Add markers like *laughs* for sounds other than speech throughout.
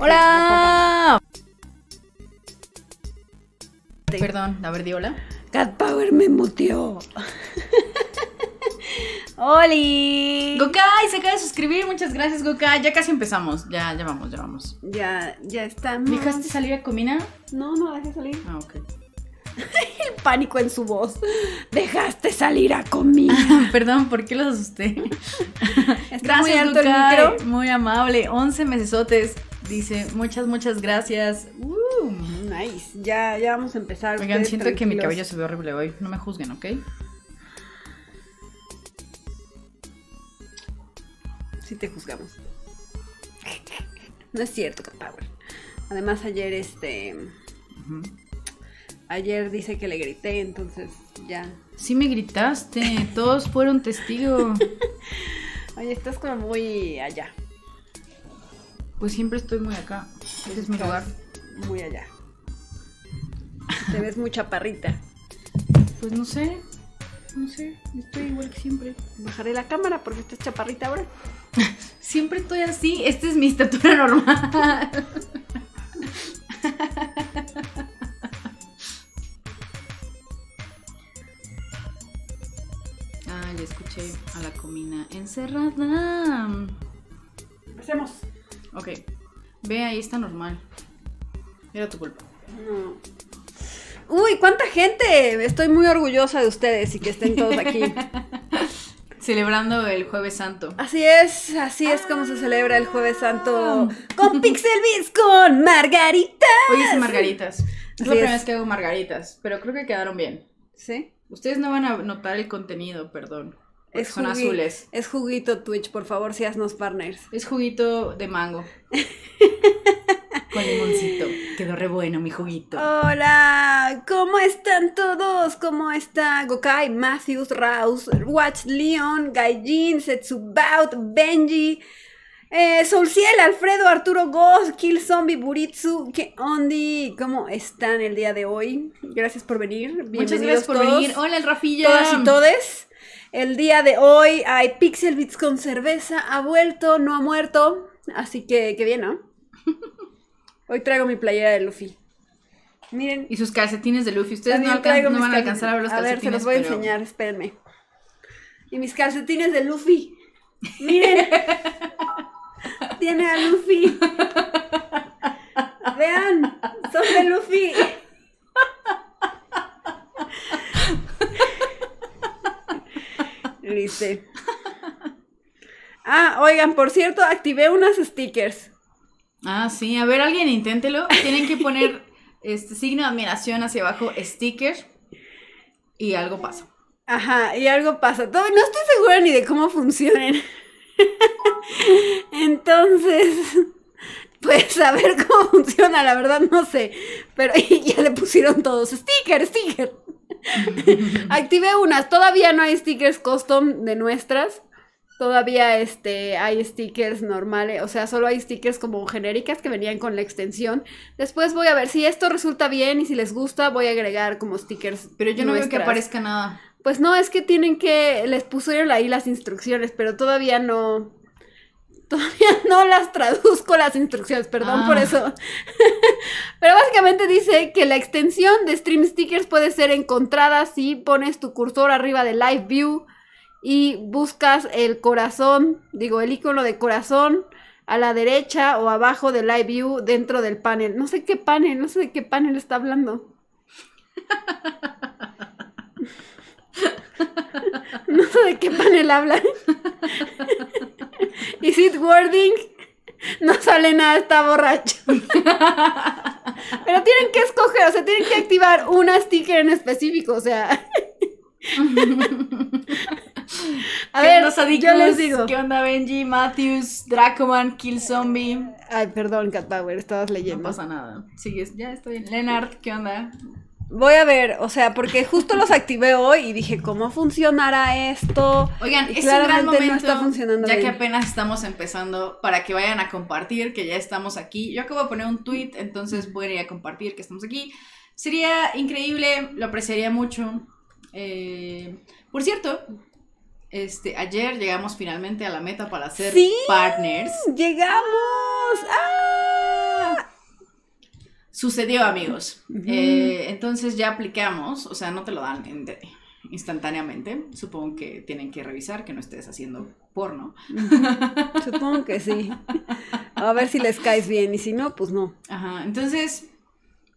¡Hola! Perdón, a ver, di hola. Cat Power me muteó. ¡Holi! Gokai, se acaba de suscribir, muchas gracias Gokai. Ya casi empezamos, ya, ya vamos, ya vamos. Ya, ya estamos. ¿Dejaste salir a Comina? No, no dejé salir. Ah, ok. *laughs* El pánico en su voz. Dejaste salir a comida! *laughs* perdón, ¿por qué los asusté? gracias, muy Muy amable, 11 mesesotes. Dice, muchas, muchas gracias. Uh. nice. Ya, ya vamos a empezar. Oigan, siento que mi cabello se ve horrible hoy. No me juzguen, ¿ok? Sí te juzgamos. No es cierto, Power. Además, ayer este. Ayer dice que le grité, entonces ya. Sí me gritaste, todos fueron testigos. *laughs* Oye, estás como muy allá. Pues siempre estoy muy acá. Este es mi lugar. Muy allá. Te ves muy chaparrita. Pues no sé. No sé. Estoy igual que siempre. Bajaré la cámara porque estás chaparrita ahora. *laughs* siempre estoy así. Esta es mi estatura normal. Ah, ya escuché a la comina encerrada. Empecemos. Ok. Ve, ahí está normal. Era tu culpa. Uy, cuánta gente. Estoy muy orgullosa de ustedes y que estén todos aquí. *laughs* Celebrando el Jueves Santo. Así es, así es como se celebra el Jueves Santo. Ah. Con Pixel Beats, con margaritas. Hoy margaritas. Es la primera vez que hago margaritas, pero creo que quedaron bien. ¿Sí? Ustedes no van a notar el contenido, perdón. Es son azules. Es juguito Twitch, por favor, si haznos partners. Es juguito de mango. *laughs* Con limoncito. Quedó re bueno mi juguito. Hola, ¿cómo están todos? ¿Cómo está Gokai, Matthews, Rouse, Watch Leon, Gaijin, Setsubout, Benji? Eh, Alfredo, Arturo Ghost, Kill Zombie, Buritsu, que ¿cómo están el día de hoy? Gracias por venir. Muchas gracias por venir. Hola, el Rafilla. Todas y todes. El día de hoy hay Pixel Beats con cerveza. Ha vuelto, no ha muerto. Así que, qué bien, ¿no? *laughs* Hoy traigo mi playera de Luffy. Miren. Y sus calcetines de Luffy. Ustedes no, no van a alcanzar a ver los calcetines. A ver, se los voy a enseñar, espérenme. Y mis calcetines de Luffy. Miren. *laughs* Tiene a Luffy. Vean, son de Luffy. dice. Ah, oigan, por cierto, activé unas stickers. Ah, sí, a ver, alguien inténtelo. Tienen que poner *laughs* este signo de admiración hacia abajo, sticker, y algo pasa. Ajá, y algo pasa. no estoy segura ni de cómo funcionen. *laughs* Entonces, *laughs* pues a ver cómo funciona, la verdad no sé. Pero ya le pusieron todos sticker, sticker. *laughs* Activé unas. Todavía no hay stickers custom de nuestras. Todavía este, hay stickers normales, o sea, solo hay stickers como genéricas que venían con la extensión. Después voy a ver si esto resulta bien y si les gusta, voy a agregar como stickers. Pero yo no veo que aparezca nada. Pues no, es que tienen que, les pusieron ahí las instrucciones, pero todavía no, Todavía *laughs* no las traduzco las instrucciones, perdón por ah. eso. *laughs* Pero básicamente dice que la extensión de Stream Stickers puede ser encontrada si pones tu cursor arriba de Live View y buscas el corazón, digo, el icono de corazón a la derecha o abajo de Live View dentro del panel. No sé qué panel, no sé de qué panel está hablando. *laughs* *laughs* no sé de qué panel hablan. *laughs* Is it wording? No sale nada, está borracho. *laughs* Pero tienen que escoger, o sea, tienen que activar una sticker en específico, o sea. A ver, yo les digo. ¿Qué onda, Benji? Matthews, Dracoman, Kill Zombie. Ay, perdón, Cat Power, estabas leyendo. No pasa nada. Sigues, ya estoy. Leonard, ¿qué onda? Voy a ver, o sea, porque justo los activé hoy y dije, ¿cómo funcionará esto? Oigan, gran momento, funcionando ya que apenas estamos empezando, para que vayan a compartir que ya estamos aquí. Yo acabo de poner un tweet, entonces pueden ir a compartir que estamos aquí. Sería increíble, lo apreciaría mucho. Eh, por cierto, este, ayer llegamos finalmente a la meta para ser partners. ¡Llegamos! ¡Ah! Sucedió, amigos. Eh, entonces ya aplicamos, o sea, no te lo dan instantáneamente. Supongo que tienen que revisar que no estés haciendo porno. Supongo que sí. *laughs* A ver si les caes bien y si no, pues no. Ajá, entonces,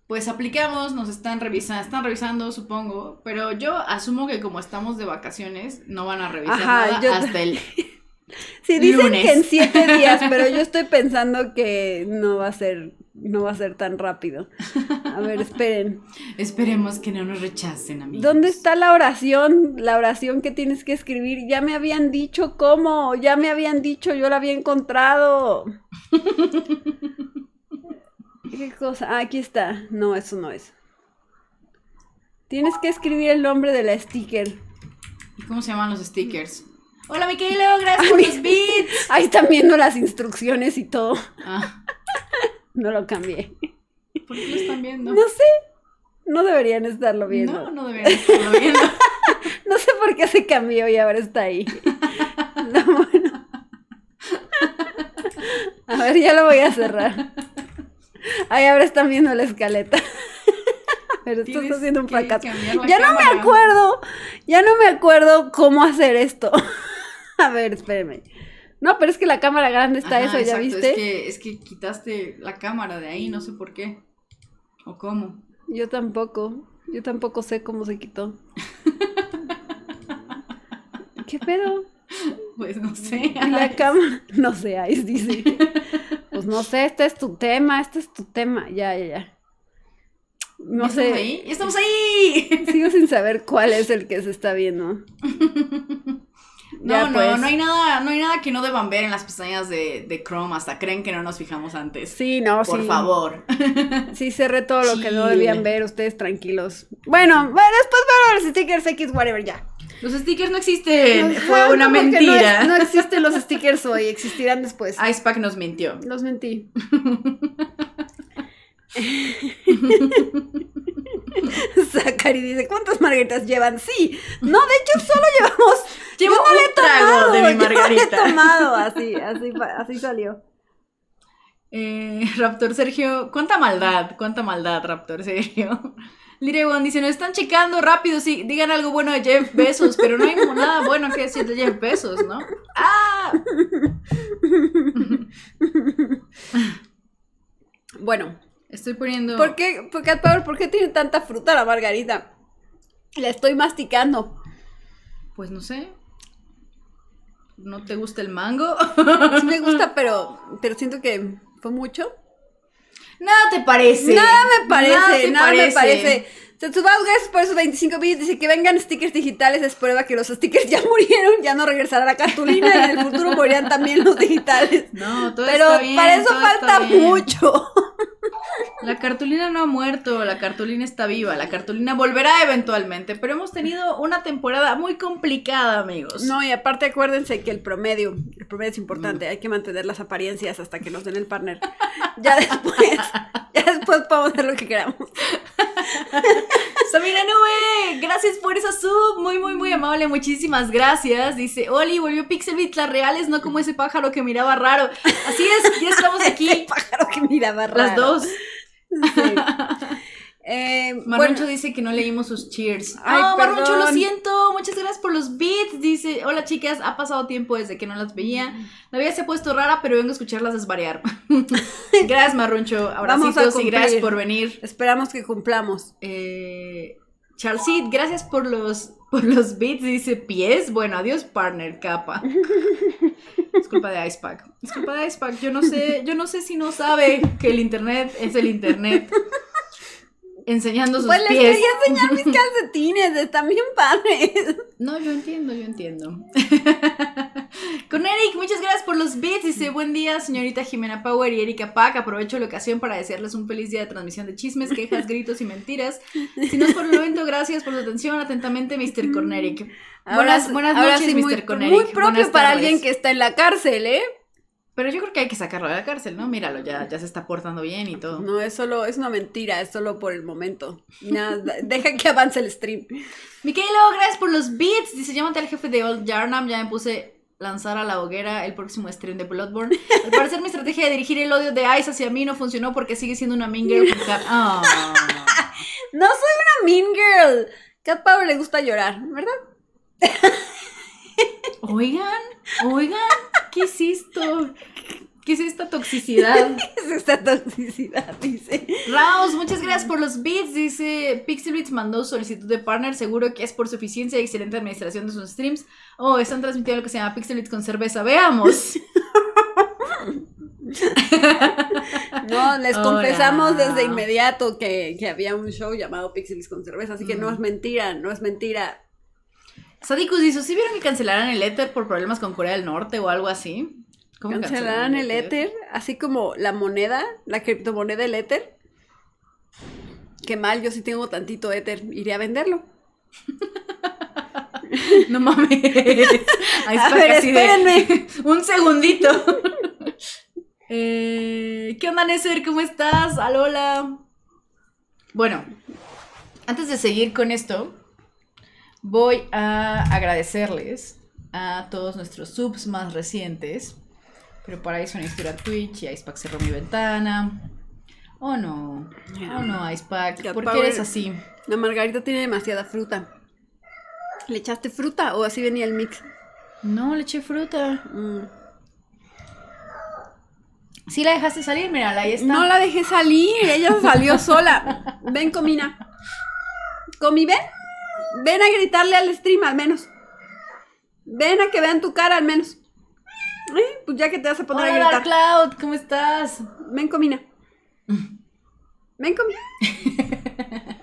pues aplicamos, nos están revisando, están revisando, supongo, pero yo asumo que como estamos de vacaciones, no van a revisar nada hasta el... *laughs* Sí, dicen que en siete días, pero yo *laughs* estoy pensando que no va a ser no va a ser tan rápido. A ver, esperen. *laughs* Esperemos que no nos rechacen, amigos. ¿Dónde está la oración? La oración que tienes que escribir. Ya me habían dicho cómo, ya me habían dicho, yo la había encontrado. *laughs* ¿Qué cosa? Ah, aquí está. No, eso no es. Tienes que escribir el nombre de la sticker. ¿Y cómo se llaman los stickers? Hola, Miquel, gracias ah, por los beats. *laughs* Ahí están viendo las instrucciones y todo. Ah. No lo cambié. ¿Por qué lo están viendo? No sé. No deberían estarlo viendo. No, no deberían estarlo viendo. *laughs* no sé por qué se cambió y ahora está ahí. A ver, ya lo voy a cerrar. Ahí ahora están viendo la escaleta. Pero esto está haciendo un fracaso. Ya no me acuerdo, ya no me acuerdo cómo hacer esto. *laughs* A ver, espérenme. No, pero es que la cámara grande está eso, ¿ya viste? Es que, es que quitaste la cámara de ahí, no sé por qué. ¿O cómo? Yo tampoco. Yo tampoco sé cómo se quitó. *laughs* ¿Qué pedo? Pues no sé. ¿Y la cámara? *laughs* No sé, ahí dice. *laughs* Pues no sé, este es tu tema, este es tu tema. Ya, ya, ya. No sé. Ahí? ¡Estamos ahí! Sigo sin saber cuál es el que se está viendo. No, no, pues. no hay nada, no hay nada que no deban ver en las pestañas de, Chrome, hasta creen que no nos fijamos antes. Sí, no, Por favor. *laughs* Sí, cerré todo lo que no debían ver, ustedes tranquilos. Bueno, bueno, después ver los stickers X, whatever, ya. Los stickers no existen, fue una mentira. No, no, existen los stickers hoy, existirán después. Icepack nos mintió. Los mentí. *laughs* *laughs* Zachary dice, ¿cuántas margaritas llevan? Sí, no, de hecho solo llevamos... de mi margarita. tomado, así, así, salió. Eh, Raptor Sergio, cuánta maldad, cuánta maldad, Raptor Sergio. Lirewan dice, nos están checando rápido, sí, digan algo bueno de Jeff Bezos, pero no hay nada bueno que decir de Jeff Bezos, ¿no? ¡Ah! *laughs* Bueno, Estoy poniendo. ¿Por qué, por qué, tiene tanta fruta la margarita? La estoy masticando. Pues no sé. ¿No te gusta el mango? me gusta, *laughs* pero, pero siento que fue mucho. Nada te parece. Nada me parece, nada, me parece. me parece. por esos 25 y Dice que vengan stickers digitales. Es prueba que los stickers ya *laughs* murieron, ya no regresará la cartulina. y en el futuro morirán también los digitales. No, todo Pero para eso falta mucho. La cartulina no ha muerto, la cartulina está viva, la cartulina volverá eventualmente, pero hemos tenido una temporada muy complicada, amigos. No, y aparte acuérdense que el promedio, el promedio es importante, hay que mantener las apariencias hasta que nos den el partner. ya después, *laughs* ya después podemos hacer lo que queramos. Samira Nube, gracias por esa sub, muy, muy, muy amable, muchísimas gracias. Dice, Oli, volvió Pixelbit, las reales, no como ese pájaro que miraba raro. Así es, ya estamos *laughs* aquí. pájaro que miraba raro dos. *laughs* Eh, dice que no leímos sus cheers. Ah, Ay, oh, lo siento. Muchas gracias por los beats. Dice: Hola chicas, ha pasado tiempo desde que no las veía. La vida se ha puesto rara, pero vengo a escucharlas desvariar. *laughs* gracias, Marroncho. Abracitos y gracias por venir. Esperamos que cumplamos. Eh, Seed, gracias por los, por los beats, dice pies. Bueno, adiós, partner, capa. *laughs* Es culpa de Icepack. Es de Icepack. Yo no sé, yo no sé si no sabe que el internet es el internet enseñando sus pies. Pues les quería enseñar mis *laughs* calcetines, están bien padres. No, yo entiendo, yo entiendo. *laughs* Con Eric, muchas gracias por los bits. Dice, buen día, señorita Jimena Power y Erika Pack. Aprovecho la ocasión para desearles un feliz día de transmisión de chismes, quejas, gritos y mentiras. Si no por el momento, gracias por su atención. Atentamente, Mr. Mm. Corneric. Buenas, buenas noches, Mr. Corneric. Muy propio para alguien que está en la cárcel, ¿eh? Pero yo creo que hay que sacarlo de la cárcel, ¿no? Míralo, ya, ya se está portando bien y todo. No, es solo, es una mentira, es solo por el momento. Nada, *laughs* deja que avance el stream. Miquelo, gracias por los beats. Dice, llámate al jefe de Old Jarnam. ya me puse lanzar a la hoguera el próximo stream de Bloodborne. Al parecer mi estrategia de dirigir el odio de Ice hacia mí no funcionó porque sigue siendo una mean girl. *laughs* Ah. No soy una mean girl. Cat Power le gusta llorar, ¿verdad? Oigan, oigan. ¿Qué es esto? ¿Qué es esta toxicidad? *laughs* ¿Qué es esta toxicidad? Dice. Raus, muchas gracias por los beats. Dice Pixelbits mandó solicitud de partner. Seguro que es por su eficiencia y excelente administración de sus streams. Oh, están transmitiendo lo que se llama Pixelbits con cerveza. Veamos. *laughs* no, les confesamos desde inmediato que, había un show llamado Pixelbits con cerveza. Así que no es mentira, no es mentira. Sadikus dice, ¿sí vieron que cancelaran el éter por problemas con Corea del Norte o algo así? ¿Cómo cancelaran, el éter? Así como la moneda, la criptomoneda, del éter. Qué mal, yo sí tengo tantito éter, iría a venderlo. *laughs* no mames. Ahí está a espérenme. *laughs* Un segundito. *laughs* Eh, ¿Qué onda, Neser? ¿Cómo estás? Alola. Bueno, antes de seguir con esto, voy a agradecerles a todos nuestros subs más recientes. Pero para eso necesito Twitch y Icepack cerró mi ventana. Oh no, oh no, Icepack, ¿por qué eres así? La margarita tiene demasiada fruta. ¿Le echaste fruta o así venía el mix? No, le eché fruta. Mm. Sí la dejaste salir, mira, ahí está. No la dejé salir, ella salió sola. Ven, comina. Comi, ven. Ven a gritarle al stream al menos. Ven a que vean tu cara al menos. Eh, pues ya que te vas a poner Hola, a gritar. Cloud, ¿cómo estás? Ven, comina. *laughs* Ven, comina. *laughs*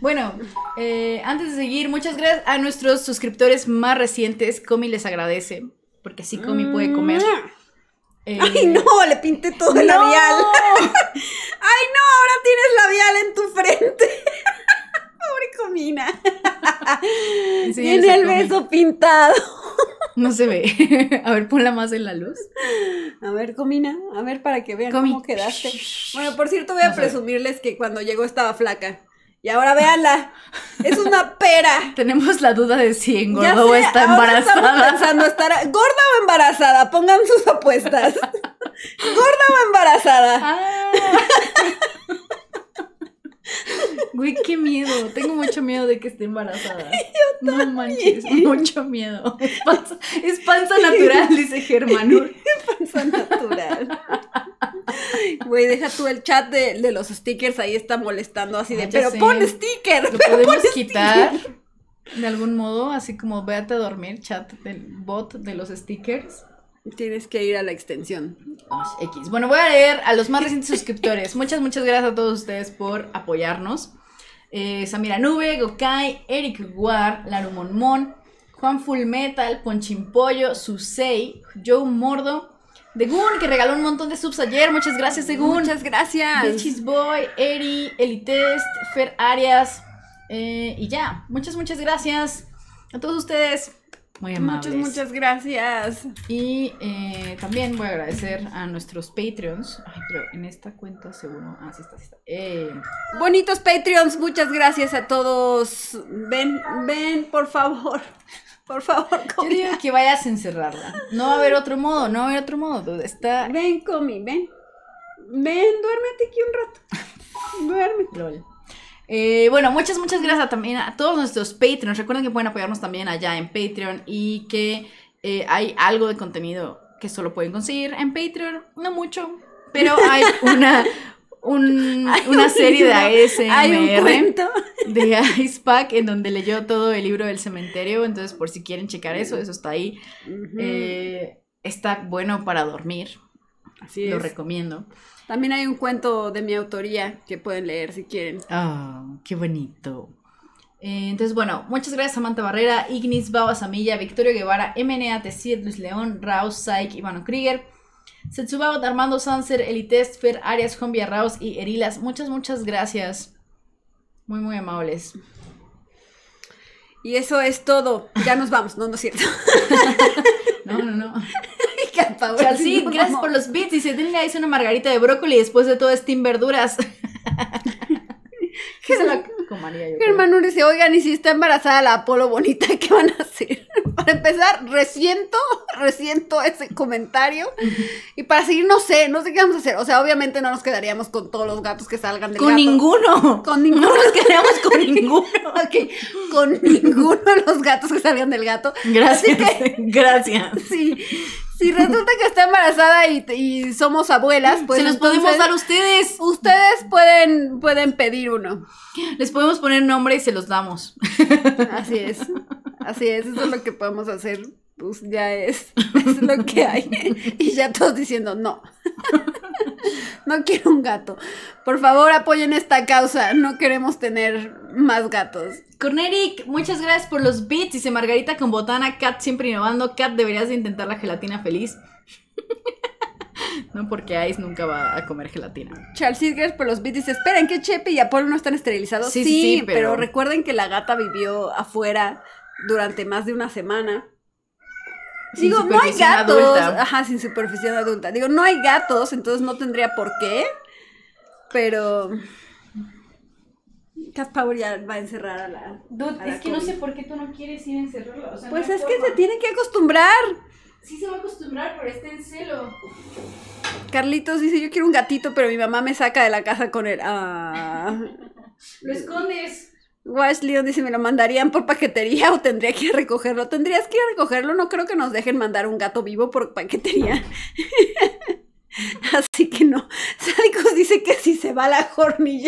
Bueno, eh, antes de seguir, muchas gracias a nuestros suscriptores más recientes. Comi les agradece, porque así Comi puede comer. Eh, *laughs* ¡Ay, no! Le pinté todo el labial. ¡Ay, no! Ahora tienes labial en tu frente comina. Sí, Tiene el beso pintado. No se ve. *laughs* A ver, ponla más en la luz. A ver, comina. A ver, para que vean cómo quedaste. Bueno, por cierto, voy a presumirles que cuando llegó estaba flaca. Y ahora véanla. Es una pera. *laughs* Tenemos la duda de si engordó o está embarazada. Ahora gorda o embarazada? Pongan sus apuestas. *laughs* ¿Gorda o embarazada? Ah. Güey, qué miedo. Tengo mucho miedo de que esté embarazada. *laughs* Yo no manches, mucho miedo. Es panza, natural, dice Germán. *laughs* panza natural. Güey, deja tú el chat de, los stickers ahí está molestando así de, ah, pero pon sticker. Lo podemos quitar de algún modo, así como véate a dormir, chat del bot de los stickers. Tienes que ir a la extensión. X. Bueno, voy a leer a los más *laughs* recientes suscriptores. Muchas, muchas gracias a todos ustedes por apoyarnos. Eh, Samira Nube, Gokai, Eric Guar, Mon, Juan Metal, Ponchimpollo, Susei, Joe Mordo, Degun, que regaló un montón de subs ayer. Muchas gracias, Degun. Muchas gracias. Bitches Boy, Eri, Elitest, Fer Arias. Eh, y ya, muchas, muchas gracias a todos ustedes muy Muchas, muchas gracias. Y eh, también voy a agradecer a nuestros Patreons. Ay, pero en esta cuenta seguro. Ah, sí está, sí está. Eh, Bonitos Patreons, muchas gracias a todos. Ven, ven, por favor. Por favor, comida. *laughs* Yo digo que vayas a encerrarla. No va a haber otro modo, no va a haber otro modo. Está... Ven, comi, ven. Ven, duérmete aquí un rato. *laughs* Duérmete. Lol. Eh, bueno, muchas, muchas gracias también a todos nuestros Patreons. Recuerden que pueden apoyarnos también allá en Patreon y que eh, hay algo de contenido que solo pueden conseguir en Patreon. No mucho, pero hay *laughs* una, *laughs* una serie de ASMR de *laughs* Ice Pack en donde leyó todo el libro del cementerio. Entonces, por si quieren checar eso, eso está ahí. Eh, está bueno para dormir. Así Lo recomiendo. También hay un cuento de mi autoría que pueden leer si quieren. Ah, qué bonito. Eh, entonces, bueno, muchas gracias Samantha Barrera, Ignis Samilla, Victorio Guevara, MNA, 7 Luis León, Raus, Saik, Ivano Krieger, Setsubao, Armando Sanser, Elites, Fer, Arias, Jombia, Raus y Erilas. Muchas, muchas gracias. Muy, muy amables. Y eso es todo. Ya nos vamos. No, no es cierto. *laughs* no, no, no. *laughs* Sí, gracias por los beats. Y se tenía hizo una margarita de brócoli y después de todo es team verduras. ¿Qué *laughs* se dice, oigan, y si está embarazada la Apolo Bonita, ¿qué van a hacer? *laughs* Para empezar, resiento, *laughs* resiento ese comentario. Y para seguir, no sé, no sé qué vamos a hacer. O sea, obviamente no nos quedaríamos con todos los gatos que salgan del Con ninguno. Con ninguno. No nos quedaríamos con ninguno. ok, con ninguno de los gatos que salgan del gato. Gracias, gracias. Sí, si resulta que está embarazada y, somos abuelas, pues. Se los podemos dar a ustedes. Ustedes pueden, pueden pedir uno. Les podemos poner nombre y se los damos. *laughs* Así es. Así es, eso es lo que podemos hacer. Pues ya es, *laughs* es lo que hay. Y ya todos diciendo no. *laughs* no quiero un gato. Por favor, apoyen esta causa. No queremos tener más gatos. Corneric, muchas gracias por los beats. Dice Margarita con botana. Cat siempre innovando. Cat, deberías de intentar la gelatina feliz. *laughs* No, porque Ice nunca va a comer gelatina. Charles gracias por los beats dice, esperen que Chepe y Apolo no están esterilizados. Sí, pero... recuerden que la gata vivió afuera durante más de una semana. Digo, no hay gatos. Ajá, sin superficie adulta. Digo, no hay gatos, entonces no tendría por qué. Pero. Cat Power ya va a encerrar a la. es que no sé por qué tú no quieres ir a encerrarlo. pues es que se tiene que acostumbrar. Sí se va a acostumbrar, pero está en celo. Carlitos dice, yo quiero un gatito, pero mi mamá me saca de la casa con él. Ah. Lo escondes. Wash Leon dice, me lo mandarían por paquetería o tendría que recogerlo. Tendrías que ir a recogerlo, no creo que nos dejen mandar un gato vivo por paquetería. *laughs* Así que no. dice que si se va la Horny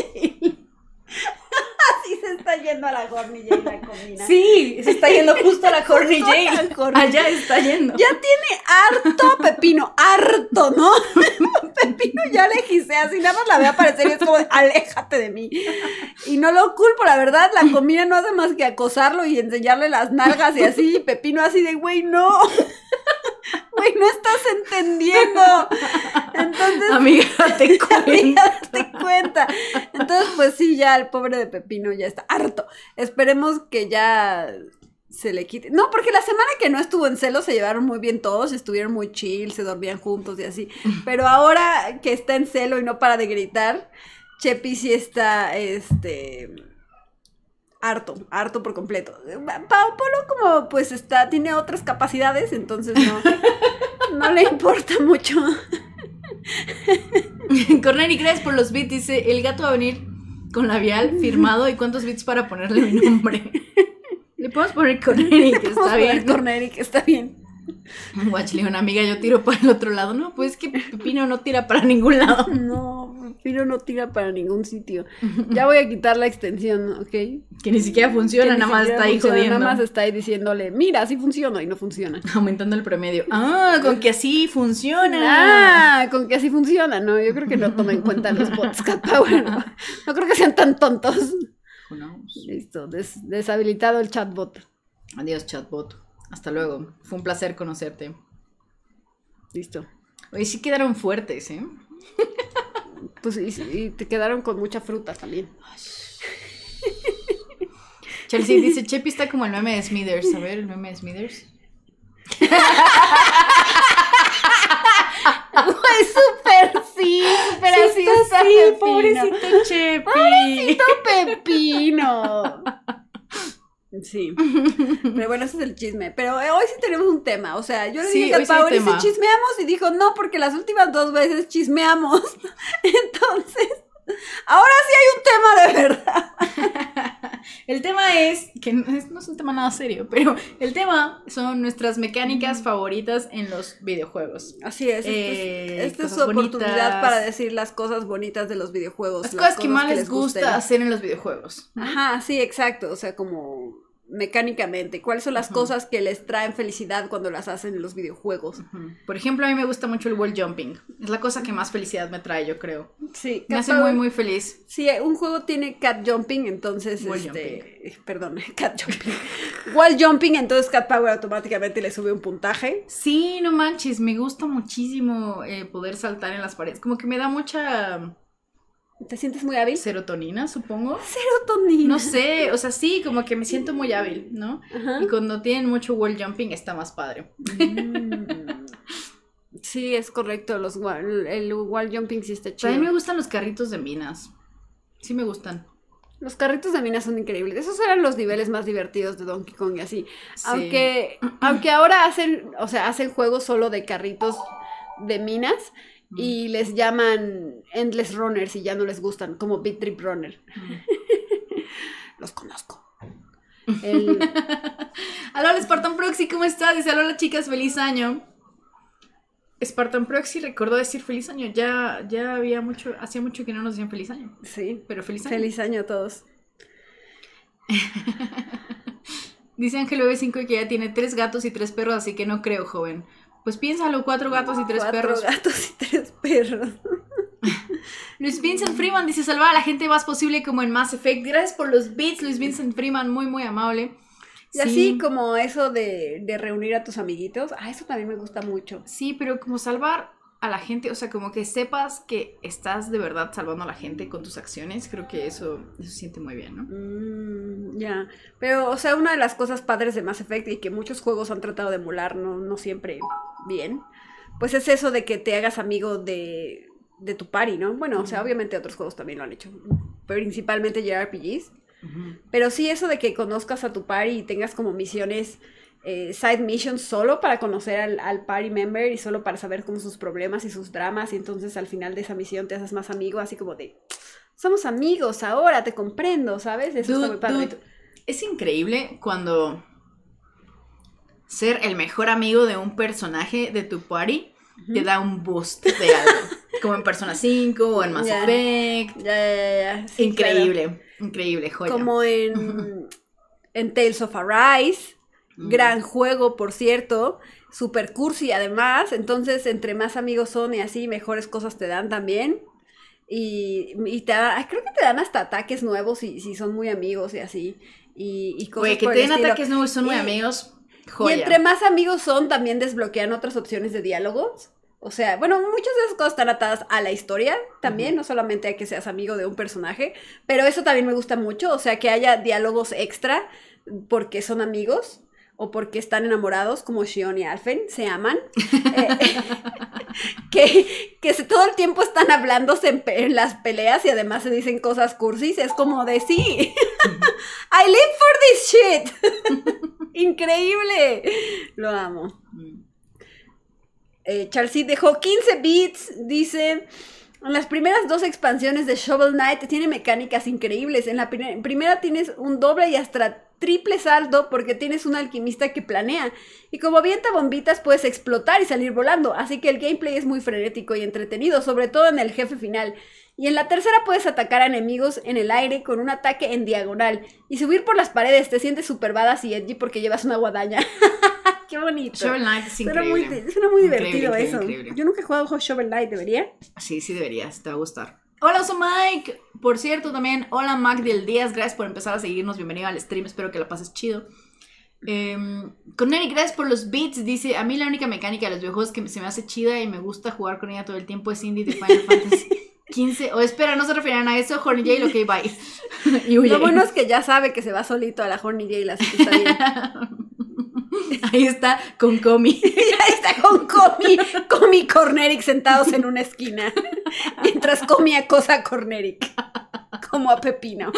Así *laughs* se está yendo a la Corny Jane la comida. Sí, se está yendo justo a la Corny Jane. Allá está yendo. Ya tiene harto pepino, harto, ¿no? *laughs* pepino ya le así nada más la ve aparecer y es como, aléjate de mí. Y no lo culpo, la verdad, la comida no hace más que acosarlo y enseñarle las nalgas y así, Pepino así de, güey, no güey, no estás entendiendo. Entonces, amiga, *laughs* te cuenta. te cuenta. Entonces, pues sí, ya el pobre de Pepino ya está harto. Esperemos que ya se le quite. No, porque la semana que no estuvo en celo se llevaron muy bien todos, estuvieron muy chill, se dormían juntos y así. Pero ahora que está en celo y no para de gritar, Chepi sí está, este harto, harto por completo. Pa como pues está, tiene otras capacidades, entonces no, *laughs* no le importa mucho. *laughs* Corneli gracias por los beats dice, el gato va a venir con labial firmado y cuántos bits para ponerle mi nombre. *laughs* Le podemos poner Corneli, que está bien. Corneli, que está bien a *laughs* una amiga, yo tiro para el otro lado. No, pues es que Pino no tira para ningún lado. *laughs* No, Pino no tira para ningún sitio. *laughs* Ya voy a quitar la extensión, ¿ok? Que ni siquiera funciona, nada más está ahí jodiendo. Nada más está ahí diciéndole, mira, así funciona y no funciona. Aumentando el promedio. Ah, con que así funciona. Ah, con que así funciona. No, yo creo que no toma en cuenta los bots power. No, creo que sean tan tontos. Listo, deshabilitado el chatbot. Adiós, chatbot. Hasta luego. Fue un placer conocerte. Listo. Hoy sí quedaron fuertes, ¿eh? *laughs* Pues y, te quedaron con mucha fruta también. Chelsea dice, Chepi está como el meme de Smithers. A ver, el meme de Smithers. Es súper sí, súper así está. Sí, pobrecito Chepi. Pobrecito Pepino. Sí. *laughs* Pero bueno, ese es el chisme. Pero eh, hoy sí tenemos un tema. O sea, yo le dije a Paul si chismeamos y dijo, no, porque las últimas dos veces chismeamos. *laughs* Entonces, ahora sí hay un tema de verdad. *laughs* el tema es, que no es, un tema nada serio, pero el tema son nuestras mecánicas mm. favoritas en los videojuegos. Así es. esta es, eh, su oportunidad para decir las cosas bonitas de los videojuegos. Las, cosas, que más les gusta hacer en los videojuegos. Ajá, sí, exacto. O sea, como mecánicamente, cuáles son las cosas que les traen felicidad cuando las hacen en los videojuegos. Por ejemplo, a mí me gusta mucho el wall jumping. Es la cosa que más felicidad me trae, yo creo. Sí, me hace muy muy feliz. Sí, un juego tiene cat jumping, entonces wall este, jumping. perdón, *laughs* cat jumping. wall jumping, entonces cat power automáticamente le sube un puntaje. Sí, no manches, me gusta muchísimo eh, poder saltar en las paredes, como que me da mucha ¿Te sientes muy hábil? Serotonina, supongo. Serotonina. No sé, o sea, sí, como que me siento muy hábil, ¿no? Y cuando tienen mucho wall jumping está más padre. Mm. sí, es correcto, los el wall jumping sí está chido. a mí me gustan los carritos de minas. Sí me gustan. Los carritos de minas son increíbles. Esos eran los niveles más divertidos de Donkey Kong y así. Aunque, aunque ahora hacen, o sea, hacen juegos solo de carritos de minas y les llaman Endless Runners y ya no les gustan, como Beat Trip Runner. *laughs* Los conozco. El... *laughs* Spartan Proxy, ¿cómo estás? Dice, hola chicas, feliz año. Spartan Proxy recordó decir feliz año. Ya, ya había mucho, hacía mucho que no nos decían feliz año. Sí. Pero feliz año. Feliz año a todos. *laughs* Dice Ángel B5 que ya tiene tres gatos y tres perros, así que no creo, joven. Pues piénsalo, cuatro gatos y tres perros. Cuatro gatos y tres Luis Vincent Freeman dice salvar a la gente más posible como en Mass Effect. Gracias por los beats, Luis Vincent Freeman, muy muy amable. Y así como eso de, reunir a tus amiguitos, ah, eso también me gusta mucho. Sí, pero como salvar a la gente, o sea, como que sepas que estás de verdad salvando a la gente con tus acciones, creo que eso, se siente muy bien, ¿no? Mm, ya, pero o sea, una de las cosas padres de Mass Effect y que muchos juegos han tratado de emular, no, no siempre bien, pues es eso de que te hagas amigo de, tu party, ¿no? Bueno, o sea, obviamente otros juegos también lo han hecho, principalmente JRPGs. Pero sí eso de que conozcas a tu party y tengas como misiones, eh, side missions solo para conocer al, party member y solo para saber como sus problemas y sus dramas y entonces al final de esa misión te haces más amigo, así como de, somos amigos ahora, te comprendo, ¿sabes? Eso está muy padre. es increíble cuando ser el mejor amigo de un personaje de tu party te da un boost de algo. *laughs* como en Persona 5 o en Mass Effect. ya, ya, increíble, increíble, joya. Como en, en Tales of Arise. Mm. Gran juego, por cierto. Super cursi, además. Entonces, entre más amigos son y así, mejores cosas te dan también. Y, te creo que te dan hasta ataques nuevos si, si son muy amigos y así. Y, y que te den ataques nuevos son muy amigos y entre más amigos son, también desbloquean otras opciones de diálogos. O sea, bueno, muchas de esas cosas están atadas a la historia también, no solamente a que seas amigo de un personaje, pero eso también me gusta mucho, o sea, que haya diálogos extra porque son amigos o porque están enamorados, como Shion y Alfen, se aman. *laughs* Eh, que, que todo el tiempo están hablando en, las peleas y además se dicen cosas cursis, es como de sí. *laughs* I live for this shit. *laughs* Increíble. Lo amo. Mm. Eh, dejó 15 bits, dice... En las primeras dos expansiones de Shovel Knight tiene mecánicas increíbles. En la primera tienes un doble y hasta triple saldo porque tienes un alquimista que planea. Y como avienta bombitas puedes explotar y salir volando, así que el gameplay es muy frenético y entretenido, sobre todo en el jefe final. Y en la tercera puedes atacar a enemigos en el aire con un ataque en diagonal. Y subir por las paredes te sientes super y edgy porque llevas una guadaña. *laughs* ¡Qué bonito! Shovel Knight es increíble. Suena muy, divertido eso. Yo nunca he jugado Shovel Knight, ¿debería? Sí, sí deberías, te va a gustar. Hola, soy Mike. Por cierto, también, hola Mac del Díaz. Gracias por empezar a seguirnos. Bienvenido al stream. Espero que la pases chido. Em, con Eric, gracias por los beats. Dice: A mí la única mecánica de los videojuegos que se me hace chida y me gusta jugar con ella todo el tiempo es Indie de Final *laughs* Fantasy. 15. O espera, no se refieren a eso, Horny Jail, ok, bye. *laughs* y Lo bueno es que ya sabe que se va solito a la Horny y así que está bien. *laughs* *laughs* Ahí está con Comi. *laughs* Ahí está con Comi. Comi y Corneric sentados en una esquina. *laughs* Mientras Comi acosa a Corneric. Como a Pepino.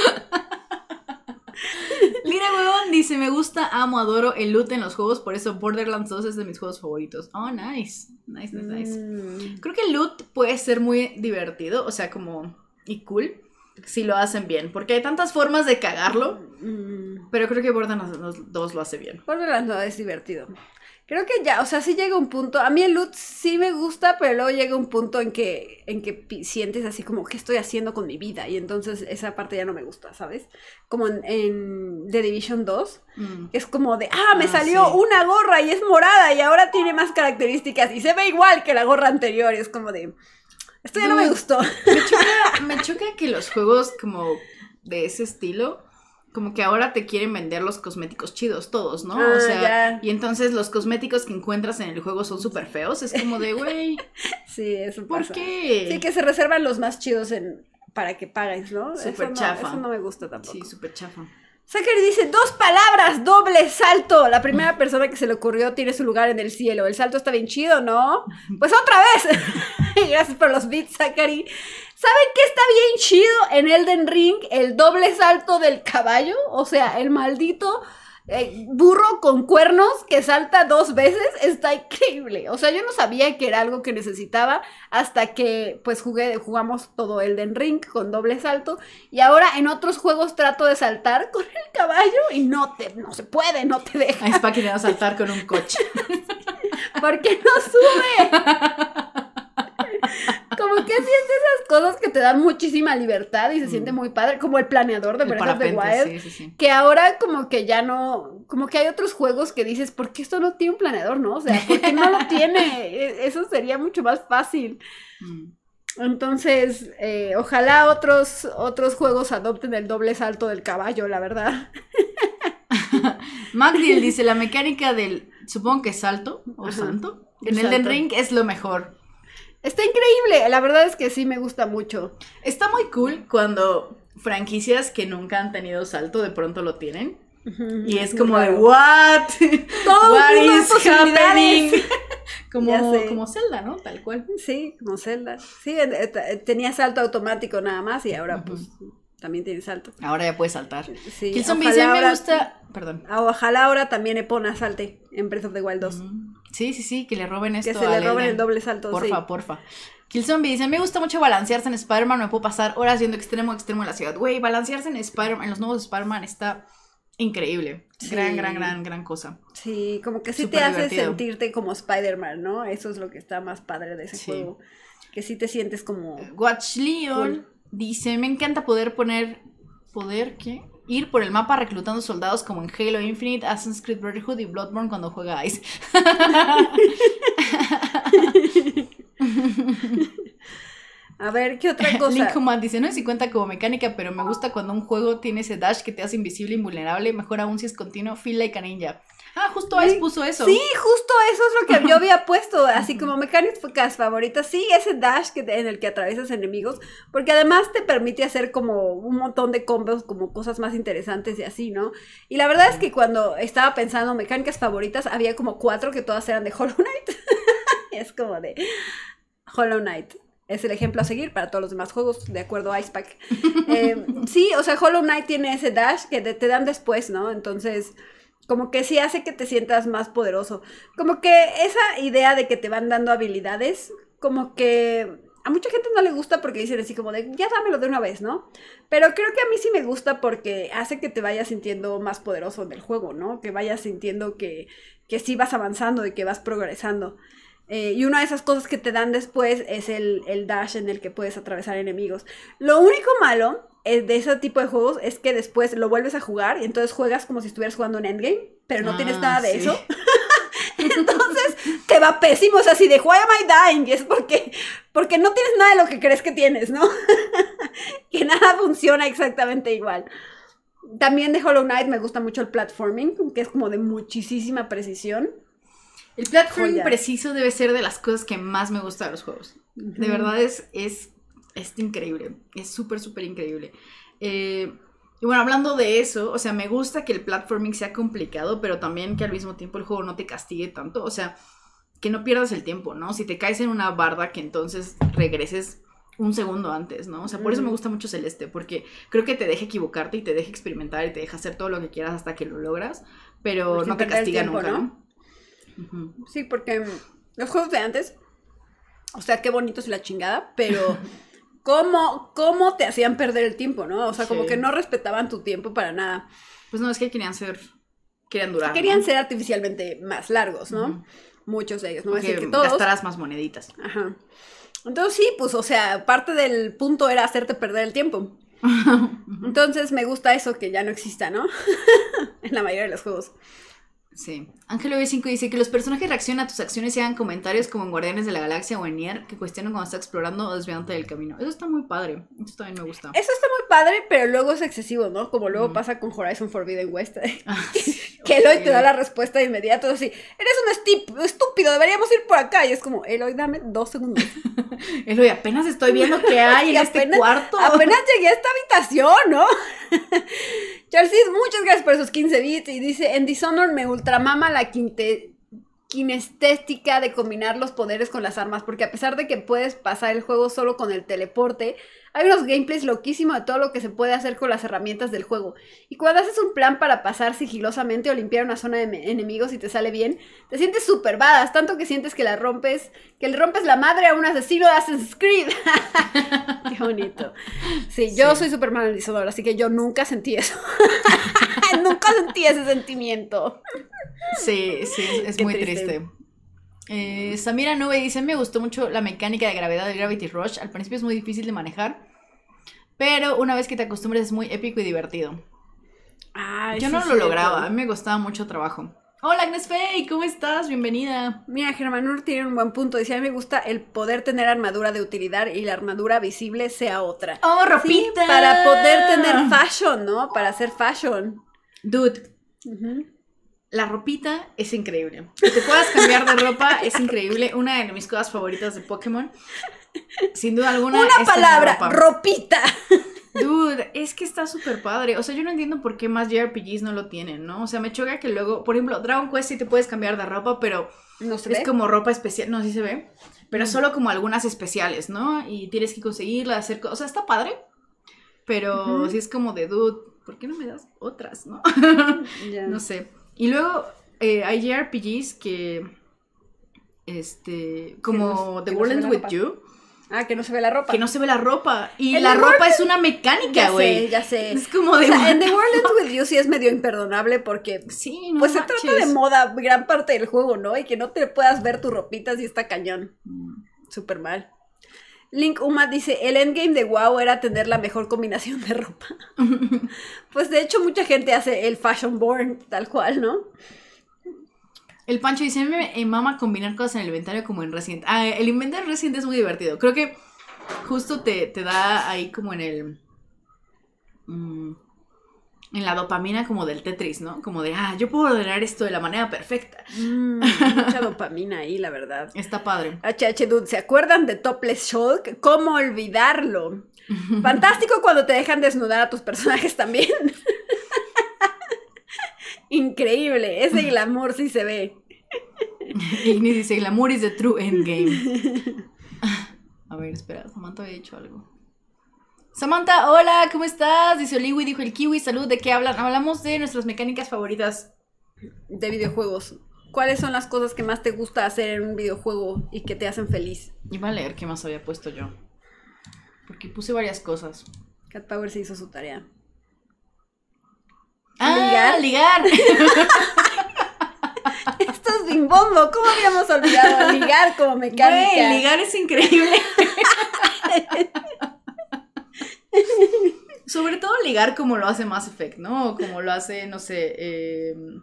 Lira Huevón dice: Me gusta, amo, adoro el loot en los juegos. Por eso Borderlands 2 es de mis juegos favoritos. Oh, nice. Nice, nice, mm. Creo que el loot puede ser muy divertido. O sea, como. Y cool si lo hacen bien, porque hay tantas formas de cagarlo, mm. pero creo que Borderlands 2 lo hace bien. Borderlands 2 es divertido. Creo que ya, o sea, sí llega un punto, a mí el loot sí me gusta, pero luego llega un punto en que, en que sientes así como, ¿qué estoy haciendo con mi vida? Y entonces esa parte ya no me gusta, ¿sabes? Como en, The Division 2, mm. es como de, ah, me ah, salió una gorra y es morada y ahora tiene más características y se ve igual que la gorra anterior, es como de... Esto ya no me gustó. Me choca, me choca que los juegos como de ese estilo como que ahora te quieren vender los cosméticos chidos todos, ¿no? o ah, sea, y entonces los cosméticos que encuentras en el juego son súper feos, es como de, güey. *laughs* sí, eso ¿Por qué? Sí, que se reservan los más chidos en, para que pagáis, ¿no? Súper chafa. Eso no me gusta tampoco. Sí, súper chafa. Zachary dice dos palabras, doble salto. La primera mm. persona que se le ocurrió tiene su lugar en el cielo. El salto está bien chido, ¿no? Pues otra vez. *laughs* Gracias por los bits, Zachary. ¿Saben qué está bien chido en Elden Ring? El doble salto del caballo. O sea, el maldito eh, burro con cuernos que salta dos veces, está increíble. O sea, yo no sabía que era algo que necesitaba hasta que pues jugué, jugamos todo el Ring con doble salto y ahora en otros juegos trato de saltar *laughs* con el caballo y no te, no se puede, no te deja. Es para que saltar con un coche. *laughs* Porque no sube. *laughs* como que sientes esas cosas que te dan muchísima libertad y se siente muy padre, como el planeador de Breath de Wild, que ahora como que ya no, como que hay otros juegos que dices, ¿por qué esto no tiene un planeador, no? O sea, ¿por qué no lo *laughs* tiene? E, eso sería mucho más fácil. Mm. Entonces, eh, ojalá otros, otros juegos adopten el doble salto del caballo, la verdad. *laughs* Magdiel dice, la mecánica del, supongo que salto o santo, en el Elden Ring es lo mejor. Está increíble, la verdad es que sí me gusta mucho. Está muy cool cuando franquicias que nunca han tenido salto de pronto lo tienen. y es como de what? *laughs* Todo what is *laughs* como, como Zelda, ¿no? Tal cual. Sí, como Zelda. Sí, eh, eh, eh, tenía salto automático nada más y ahora pues también tiene salto. Ahora ya puede saltar. Sí, me gusta. Perdón. Ah, ojalá ahora también Epona salte en Breath of the Wild 2. Sí, sí, sí, que le roben esto. Que se le roben el doble salto. Porfa, sí. porfa. Killzombie dice, me gusta mucho balancearse en Spider-Man, me puedo pasar horas siendo extremo a extremo en la ciudad. Güey, balancearse en Spider-Man, en los nuevos Spider-Man está increíble. Gran, gran, gran, gran cosa. Sí, como que sí te hace sentirte como Spider-Man, ¿no? Eso es lo que está más padre de ese juego. Que sí te sientes como... Watch Leon dice, me encanta poder poner... ¿Poder qué? ir por el mapa reclutando soldados como en Halo Infinite, Assassin's Creed Brotherhood y Bloodborne cuando juega Ice. *laughs* A ver, ¿qué otra cosa? Link dice, no sé si cuenta como mecánica, pero me gusta cuando un juego tiene ese dash que te hace invisible, invulnerable, mejor aún si es continuo, feel like a ninja. Ah, justo Ice puso eso. Sí, justo eso es lo que yo había puesto, así como mecánicas favoritas. Sí, ese dash que, en el que atraviesas enemigos, porque además te permite hacer como un montón de combos, como cosas más interesantes y así, ¿no? Y la verdad es que cuando estaba pensando mecánicas favoritas, había como cuatro que todas eran de Hollow *laughs* Knight. es como de Hollow Knight es el ejemplo a seguir para todos los demás juegos, de acuerdo a Ice Pack. *laughs* Eh, sí, o sea, Hollow Knight tiene ese dash que te dan después, ¿no? Entonces, como que sí hace que te sientas más poderoso. Como que esa idea de que te van dando habilidades, como que a mucha gente no le gusta porque dicen así como de, ya dámelo de una vez, ¿no? Pero creo que a mí sí me gusta porque hace que te vayas sintiendo más poderoso en el juego, ¿no? Que vayas sintiendo que, que sí vas avanzando y que vas progresando. Eh, y una de esas cosas que te dan después es el, el dash en el que puedes atravesar enemigos. Lo único malo eh, de ese tipo de juegos es que después lo vuelves a jugar y entonces juegas como si estuvieras jugando un endgame, pero no tienes ah, nada de eso. *laughs* entonces te va pésimo, o sea, así de why am I dying? es porque, porque no tienes nada de lo que crees que tienes, ¿no? *laughs* que nada funciona exactamente igual. También de Hollow Knight me gusta mucho el platforming, que es como de muchísima precisión. El platforming preciso debe ser de las cosas que más me gustan de los juegos. De verdad es es increíble, es súper, súper increíble. Eh, y bueno, hablando de eso, o sea, me gusta que el platforming sea complicado, pero también que al mismo tiempo el juego no te castigue tanto, o sea, que no pierdas el tiempo, ¿no? Si te caes en una barda, que entonces regreses un segundo antes, ¿no? O sea, por eso me gusta mucho Celeste, porque creo que te deja equivocarte y te deja experimentar y te deja hacer todo lo que quieras hasta que lo logras, pero pues no te castiga nunca. ¿no? Sí, porque los juegos de antes, o sea, qué es la chingada, pero *laughs* cómo, te hacían perder el tiempo, ¿no? O sea, como que no respetaban tu tiempo para nada. Pues no, es que querían ser, querían durar. querían ser artificialmente más largos, ¿no? Muchos de ellos, no decir que todos. Gastarás más moneditas. Ajá. Entonces sí, pues, o sea, parte del punto era hacerte perder el tiempo. *laughs* Entonces me gusta eso que ya no exista, ¿no? *laughs* en la mayoría de los juegos. Sí. Ángelo v 5 dice que los personajes reaccionan a tus acciones y hagan comentarios como en Guardianes de la Galaxia o en Nier que cuestionan cuando está explorando o desviándote del camino. Eso está muy padre. Eso también me gusta. Eso está muy padre, pero luego es excesivo, ¿no? Como luego mm. pasa con Horizon Forbidden West. *laughs* Ah, que Eloy te da la respuesta de inmediato, así, eres un estúpido, deberíamos ir por acá. Y es como, Eloy, dame dos segundos. *laughs* Eloy, apenas estoy viendo qué hay en *laughs* este cuarto. Apenas llegué a esta habitación, ¿no? Percy, muchas gracias por esos 15 bits. Y dice, en Dishonored me ultramama la quinte kinestética de combinar los poderes con las armas, porque a pesar de que puedes pasar el juego solo con el teleporte, hay unos gameplays loquísimos de todo lo que se puede hacer con las herramientas del juego. Y cuando haces un plan para pasar sigilosamente o limpiar una zona de enemigos y te sale bien, te sientes súper tanto que sientes que la rompes, que le rompes la madre a un asesino de Assassin's Creed. *laughs* Qué bonito. Sí, yo soy súper así que yo nunca sentí eso. *laughs* *laughs* nunca sentí ese sentimiento. Sí, sí, es, muy triste. Eh, Samira Nube dice, me gustó mucho la mecánica de gravedad de Gravity Rush. Al principio es muy difícil de manejar, pero una vez que te acostumbras es muy épico y divertido. Ah, Yo no lo lograba, a mí me gustaba mucho trabajo. Hola Agnes Fey, ¿cómo estás? Bienvenida. Mira, Ur tiene un buen punto. Dice, a mí me gusta el poder tener armadura de utilidad y la armadura visible sea otra. ¡Oh, ropita! para poder tener fashion, ¿no? Para hacer fashion. Dude, Ajá la ropita es increíble. Que te puedas cambiar de ropa es *laughs* increíble. Una de mis cosas favoritas de Pokémon. Sin duda alguna. Una palabra, ropita. *laughs* Dude, es que está súper padre. O sea, yo no entiendo por qué más JRPGs no lo tienen, ¿no? O sea, me choca que luego, por ejemplo, Dragon Quest sí te puedes cambiar de ropa, pero no es como ropa especial. No, sí se ve. Pero mm. solo como algunas especiales, ¿no? Y tienes que conseguirla, hacer cosas. O sea, está padre. Pero Si es como de dude. ¿Por qué no me das otras, no? *laughs* no sé. Y luego eh, hay JRPGs que. Este. Como The World With You. Ah, que no se ve la ropa. Que no se ve la ropa. Y la ropa es una mecánica, güey. Ya sé, Es como de. en The World With You sí es medio imperdonable porque. Sí, no Pues se trata de moda gran parte del juego, ¿no? Y que no te puedas ver tu ropita si está cañón. Mm. Súper mal. Link Uma dice, el endgame de WoW era tener la mejor combinación de ropa. *laughs* pues de hecho mucha gente hace el fashion born tal cual, ¿no? El Pancho dice, me mama combinar cosas en el inventario como en reciente. Ah, el inventario reciente es muy divertido. Creo que justo te, te da ahí como en el... Mm, en la dopamina como del Tetris, ¿no? Como de, ah, yo puedo ordenar esto de la manera perfecta. Mm, *laughs* mucha dopamina ahí, la verdad. Está padre. HH Dude, ¿se acuerdan de Topless Shock? ¿Cómo olvidarlo? *laughs* Fantástico cuando te dejan desnudar a tus personajes también. *laughs* Increíble, ese glamour sí se ve. ni dice, glamour is the true endgame. A ver, espera, Samantha había dicho algo. Samantha, hola, ¿cómo estás? Dice Oliwi, dijo el Kiwi, salud, ¿de qué hablan? Hablamos de nuestras mecánicas favoritas de videojuegos. ¿Cuáles son las cosas que más te gusta hacer en un videojuego y que te hacen feliz? Iba a leer qué más había puesto yo. Porque puse varias cosas. Cat Power se hizo su tarea. Ah, ligar. ligar. *laughs* Esto es bombo! ¿Cómo habíamos olvidado ligar como mecánica? Güey, ligar es increíble. *laughs* Sobre todo ligar como lo hace Mass Effect, ¿no? como lo hace, no sé, em,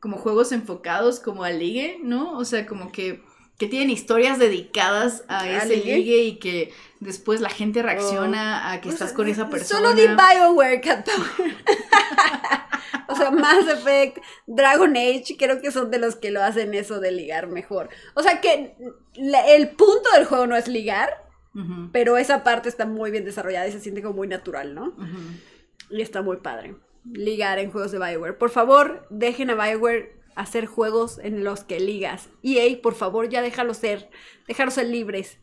como juegos enfocados como a ligue, ¿no? O sea, como que, tienen historias dedicadas a ese ligue? y que después la gente oh. reacciona a que estás con esa persona. Solo di Bioware, *laughs* O sea, Mass Effect, Dragon Age, creo que son de los que lo hacen eso de ligar mejor. O sea, que el punto del juego no es ligar, pero esa parte está muy bien desarrollada y se siente como muy natural, ¿no? Y está muy padre. Ligar en juegos de Bioware. Por favor, dejen a Bioware hacer juegos en los que ligas. Y e hey, por favor, ya déjalo ser. Déjalos ser libres.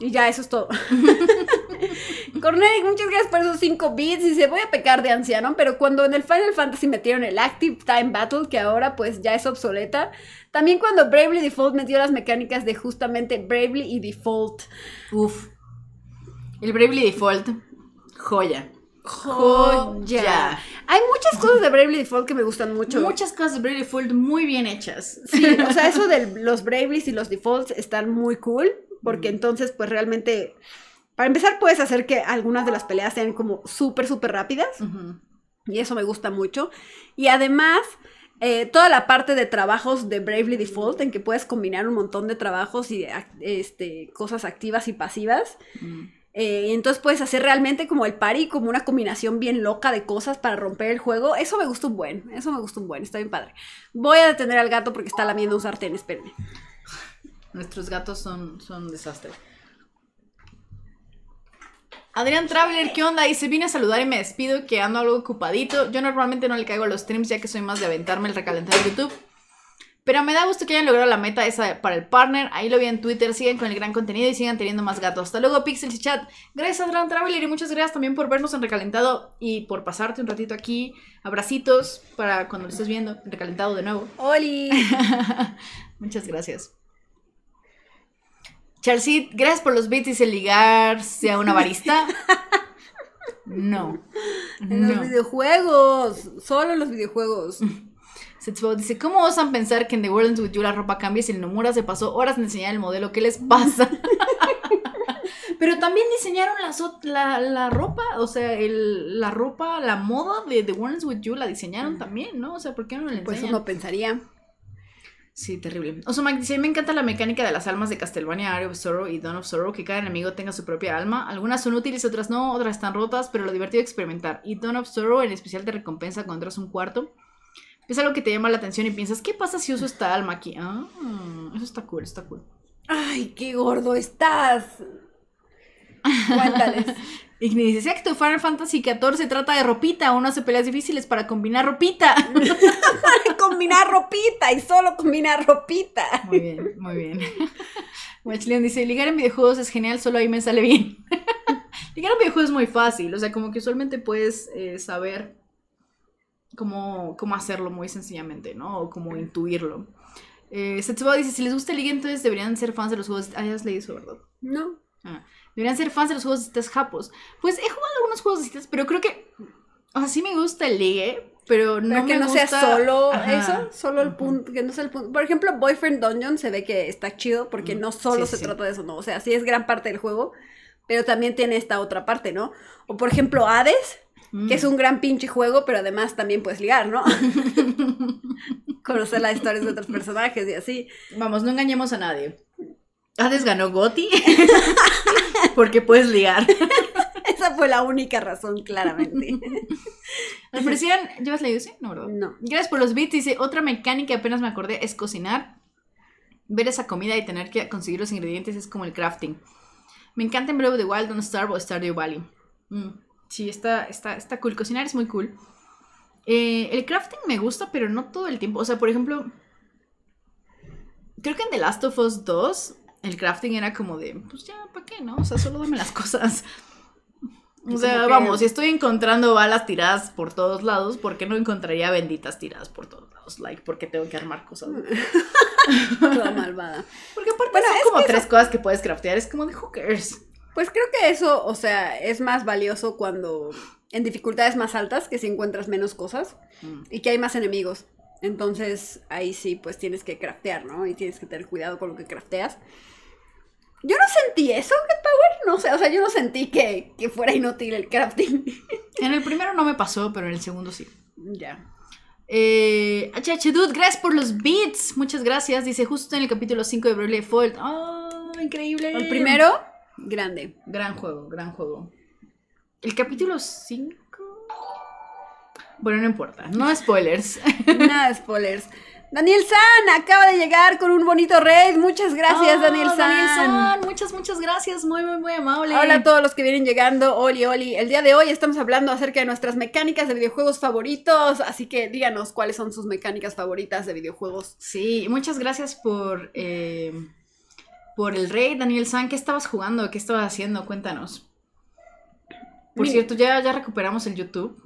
Y ya, eso es todo. *laughs* *laughs* Cornelic, muchas gracias por esos 5 bits. Y se voy a pecar de anciano, pero cuando en el Final Fantasy metieron el Active Time Battle, que ahora pues ya es obsoleta, también cuando Bravely Default metió las mecánicas de justamente Bravely y Default. Uf. El Bravely Default, joya. Joya. Hay muchas cosas de Bravely Default que me gustan mucho. Muchas cosas de Bravely Default muy bien hechas. Sí, *laughs* o sea, eso de los Bravely y los Defaults están muy cool, porque entonces pues realmente para empezar, puedes hacer que algunas de las peleas sean como súper, súper rápidas. Y eso me gusta mucho. Y además, eh, toda la parte de trabajos de Bravely Default, en que puedes combinar un montón de trabajos y este, cosas activas y pasivas. Mm. Eh, y entonces puedes hacer realmente como el party, como una combinación bien loca de cosas para romper el juego. Eso me gusta un buen, eso me gusta un buen, está bien padre. Voy a detener al gato porque está lamiendo un sartén, espérenme. Nuestros gatos son, son un desastre. Adrián Traveler, ¿qué onda? Y se viene a saludar y me despido que ando algo ocupadito. Yo normalmente no le caigo a los streams ya que soy más de aventarme el recalentado de YouTube. Pero me da gusto que hayan logrado la meta esa para el partner. Ahí lo vi en Twitter. Sigan con el gran contenido y sigan teniendo más gatos. Hasta luego, Pixel y Chat. Gracias, Adrián Traveler. Y muchas gracias también por vernos en Recalentado y por pasarte un ratito aquí. Abracitos para cuando lo estés viendo. Recalentado de nuevo. ¡Oli! *laughs* muchas gracias. Charcy, gracias por los bits y el ligarse a una barista. No. En los videojuegos. Solo los videojuegos. *laughs* dice, ¿cómo osan pensar que en The World With You la ropa cambia si el Nomura se pasó horas en enseñar el modelo? ¿Qué les pasa? *laughs* Pero también diseñaron la, ropa, o sea, la ropa, la moda de The World With You la diseñaron también, ¿no? O sea, ¿por qué no la pues enseñan? Pues no pensaría. Sí, terrible. Osumak dice, me encanta la mecánica de las almas de Castlevania, Area of Sorrow y Dawn of Sorrow, que cada enemigo tenga su propia alma. Algunas son útiles, otras no, otras están rotas, pero lo divertido es experimentar. Y Dawn of Sorrow en especial te recompensa cuando entras un cuarto. Es algo que te llama la atención y piensas, ¿qué pasa si uso esta alma aquí? Ah, eso está cool, está cool. ¡Ay, qué gordo estás! Cuéntales. *laughs* ni dice, tu Final Fantasy XIV trata de ropita, uno hace peleas difíciles para combinar ropita. *laughs* *laughs* combinar ropita y solo combinar ropita. Muy bien, muy bien. *laughs* Wachlion dice, ligar en videojuegos es genial, solo ahí me sale bien. ligar en videojuegos es muy fácil, o sea, como que usualmente puedes eh, saber cómo, hacerlo muy sencillamente, ¿no? O cómo intuirlo. Eh, dice, si les gusta el entonces deberían ser fans de los juegos. Ah, ya has leído eso, ¿verdad? No. Ah. Deberían ser fans de los juegos de citas japos. Pues he jugado algunos juegos de citas, pero creo que. O sí me gusta el ligue, pero no pero que no sea solo eso, solo el punto, que no sea el punto. Por ejemplo, Boyfriend Dungeon se ve que está chido porque mm, no solo se trata de eso, no, o sea, sí es gran parte del juego, pero también tiene esta otra parte, ¿no? O por ejemplo, Hades, que es mm. un gran pinche juego, pero además también puedes ligar, ¿no? *laughs* Conocer las historias de otros personajes y así. Vamos, no engañemos a nadie. Hades ganó Goti *laughs* porque puedes ligar. *laughs* Esa fue la única razón, claramente. ¿Le *laughs* ofrecían, llevas la ilusión? No, ¿verdad? No. Gracias por los beats. Dice, otra mecánica que apenas me acordé es cocinar. Ver esa comida y tener que conseguir los ingredientes es como el crafting. Me encanta en Breath the Wild, Don't Starve o Stardew Valley. Mm, sí, está, está, está cool. Cocinar es muy cool. Eh, el crafting me gusta, pero no todo el tiempo. O sea, por ejemplo, creo que en The Last of Us 2 el crafting era como de, pues ya, ¿para qué, no? O sea, solo dame las cosas. *laughs* O sea, vamos, si estoy encontrando balas tiradas por todos lados, ¿por qué no encontraría benditas tiradas por todos lados? Like, porque tengo que armar cosas. *laughs* Toda malvada. Porque aparte bueno, son como tres cosas que puedes craftear, es como de hookers. Pues creo que eso, o sea, es más valioso cuando en dificultades más altas, que si encuentras menos cosas mm. y que hay más enemigos. Entonces ahí sí, pues tienes que craftear, ¿no? Y tienes que tener cuidado con lo que crafteas. Yo no sentí eso, Get Power. No sé, o sea, yo no sentí que, que fuera inútil el crafting. *laughs* en el primero no me pasó, pero en el segundo sí. Ya. Eh, gracias por los beats. Muchas gracias. Dice justo en el capítulo 5 de Broly fold ¡Oh, ah, increíble! El primero, grande. Gran juego, gran juego. El capítulo 5. Bueno, no importa, no spoilers. *laughs* Nada, spoilers. Daniel San acaba de llegar con un bonito raid. Muchas gracias, Daniel ah, San. Daniel San, muchas, muchas gracias. Muy, muy, muy amable. Hola a todos los que vienen llegando. Oli, Oli. El día de hoy estamos hablando acerca de nuestras mecánicas de videojuegos favoritos. Así que díganos cuáles son sus mecánicas favoritas de videojuegos. Sí, muchas gracias por, eh, por el raid, Daniel San. ¿Qué estabas jugando? ¿Qué estabas haciendo? Cuéntanos. Por cierto, ya, ya recuperamos el YouTube.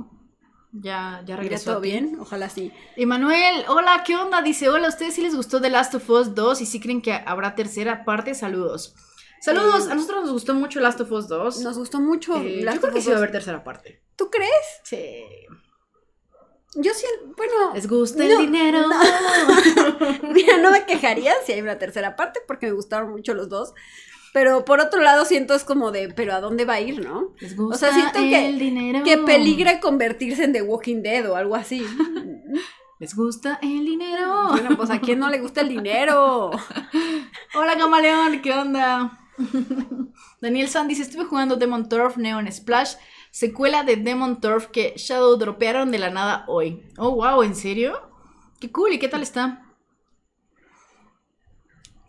Ya, ya regresó. bien? Ojalá sí. Emanuel, hola, ¿qué onda? Dice, hola, ustedes sí les gustó The Last of Us 2 y si creen que habrá tercera parte? Saludos. Saludos, eh, a nosotros nos gustó mucho Last of Us 2. Nos gustó mucho. Eh, Last yo creo que sí va a haber tercera parte. ¿Tú crees? Sí. Yo sí, bueno. ¿Les gusta el dinero? No. *laughs* Mira, no me quejaría si hay una tercera parte porque me gustaron mucho los dos. Pero por otro lado siento es como de, pero ¿a dónde va a ir, no? Les gusta o sea, siento el que, dinero. que peligra convertirse en The Walking Dead o algo así. *laughs* Les gusta el dinero. Bueno, pues a quién no le gusta el dinero. *laughs* Hola camaleón, ¿qué onda? *laughs* Daniel Sandy dice, estuve jugando Demon Turf Neon Splash, secuela de Demon Turf que Shadow dropearon de la nada hoy. Oh, wow, ¿en serio? Qué cool, ¿y qué tal está?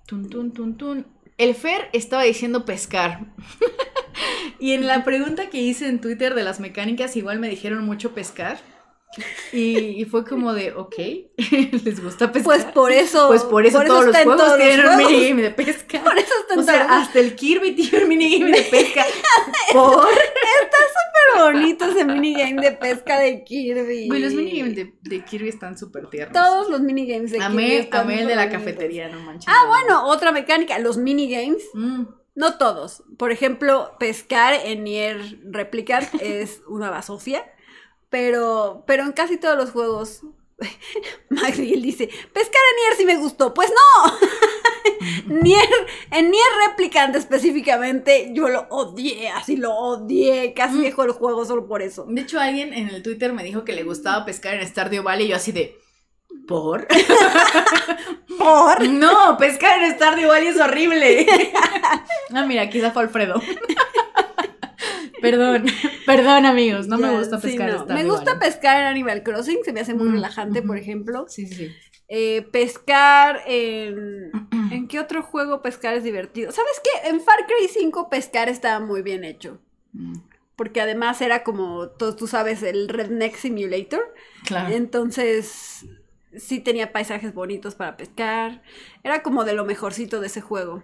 Tun, tun, tun, tun. El Fer estaba diciendo pescar. *laughs* y en la pregunta que hice en Twitter de las mecánicas, igual me dijeron mucho pescar. Y, fue como de, ok, *laughs* les gusta pescar. Pues por eso. Pues por eso, por eso todos los juegos tienen un minigame de pesca. Por o sea, hasta el Kirby tiene un minigame de pesca. *laughs* por. Está súper bonito ese minigame de pesca de Kirby. los minigames de, de Kirby están súper tiernos. Todos los minigames de Kirby. también el de la cafetería, no manches. Ah, bueno, otra mecánica, los minigames. Mm. No todos. Por ejemplo, pescar en Nier Replicant es una basofia. Pero, pero en casi todos los juegos, *laughs* Magriel dice, pescar en Nier si me gustó. Pues no. *laughs* Nier, en Nier replicante específicamente, yo lo odié, así lo odié. Casi mm. dejó el juego solo por eso. De hecho, alguien en el Twitter me dijo que le gustaba pescar en Stardew Valley y yo así de... ¿Por? *laughs* ¿Por? No, pescar en Stardew Valley es horrible. ah, mira, quizá fue Alfredo. Perdón, *laughs* perdón amigos, no me gusta pescar. Me gusta pescar en Animal Crossing, se me hace muy mm, relajante, por ejemplo. Sí, sí, sí. Eh, pescar en... *clears throat* ¿En qué otro juego pescar es divertido? ¿Sabes qué? En Far Cry 5 pescar estaba muy bien hecho. Mm. Porque además era como, tú, sabes, el Redneck Simulator. Claro. Entonces, sí tenía paisajes bonitos para pescar. Era como de lo mejorcito de ese juego.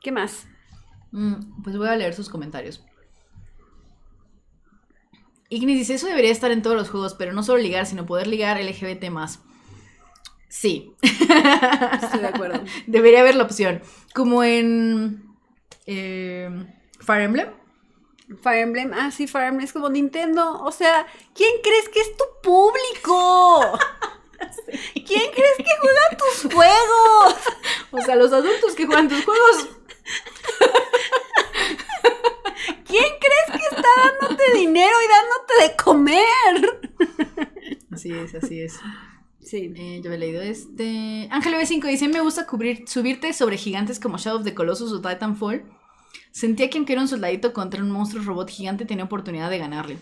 ¿Qué más? Mm, pues voy a leer sus comentarios. Ignis dice, eso debería estar en todos los juegos, pero no solo ligar, sino poder ligar LGBT más. Sí. Estoy de acuerdo. *laughs* Debería haber la opción. Como en em, Fire Emblem. Fire Emblem, ah, sí, Fire Emblem es como Nintendo. O sea, ¿quién crees que es tu público? *laughs* ¿Quién crees que juega tus juegos? O sea, los adultos que juegan tus juegos. *laughs* ¿Quién crees que está dándote dinero y dándote de comer? Así es, así es. Sí. Eh, yo he leído este. Ángel B5 dice: Me gusta cubrir, subirte sobre gigantes como Shadow of the Colossus o Titanfall. Sentía que aunque era un soldadito contra un monstruo robot gigante, tenía oportunidad de ganarle.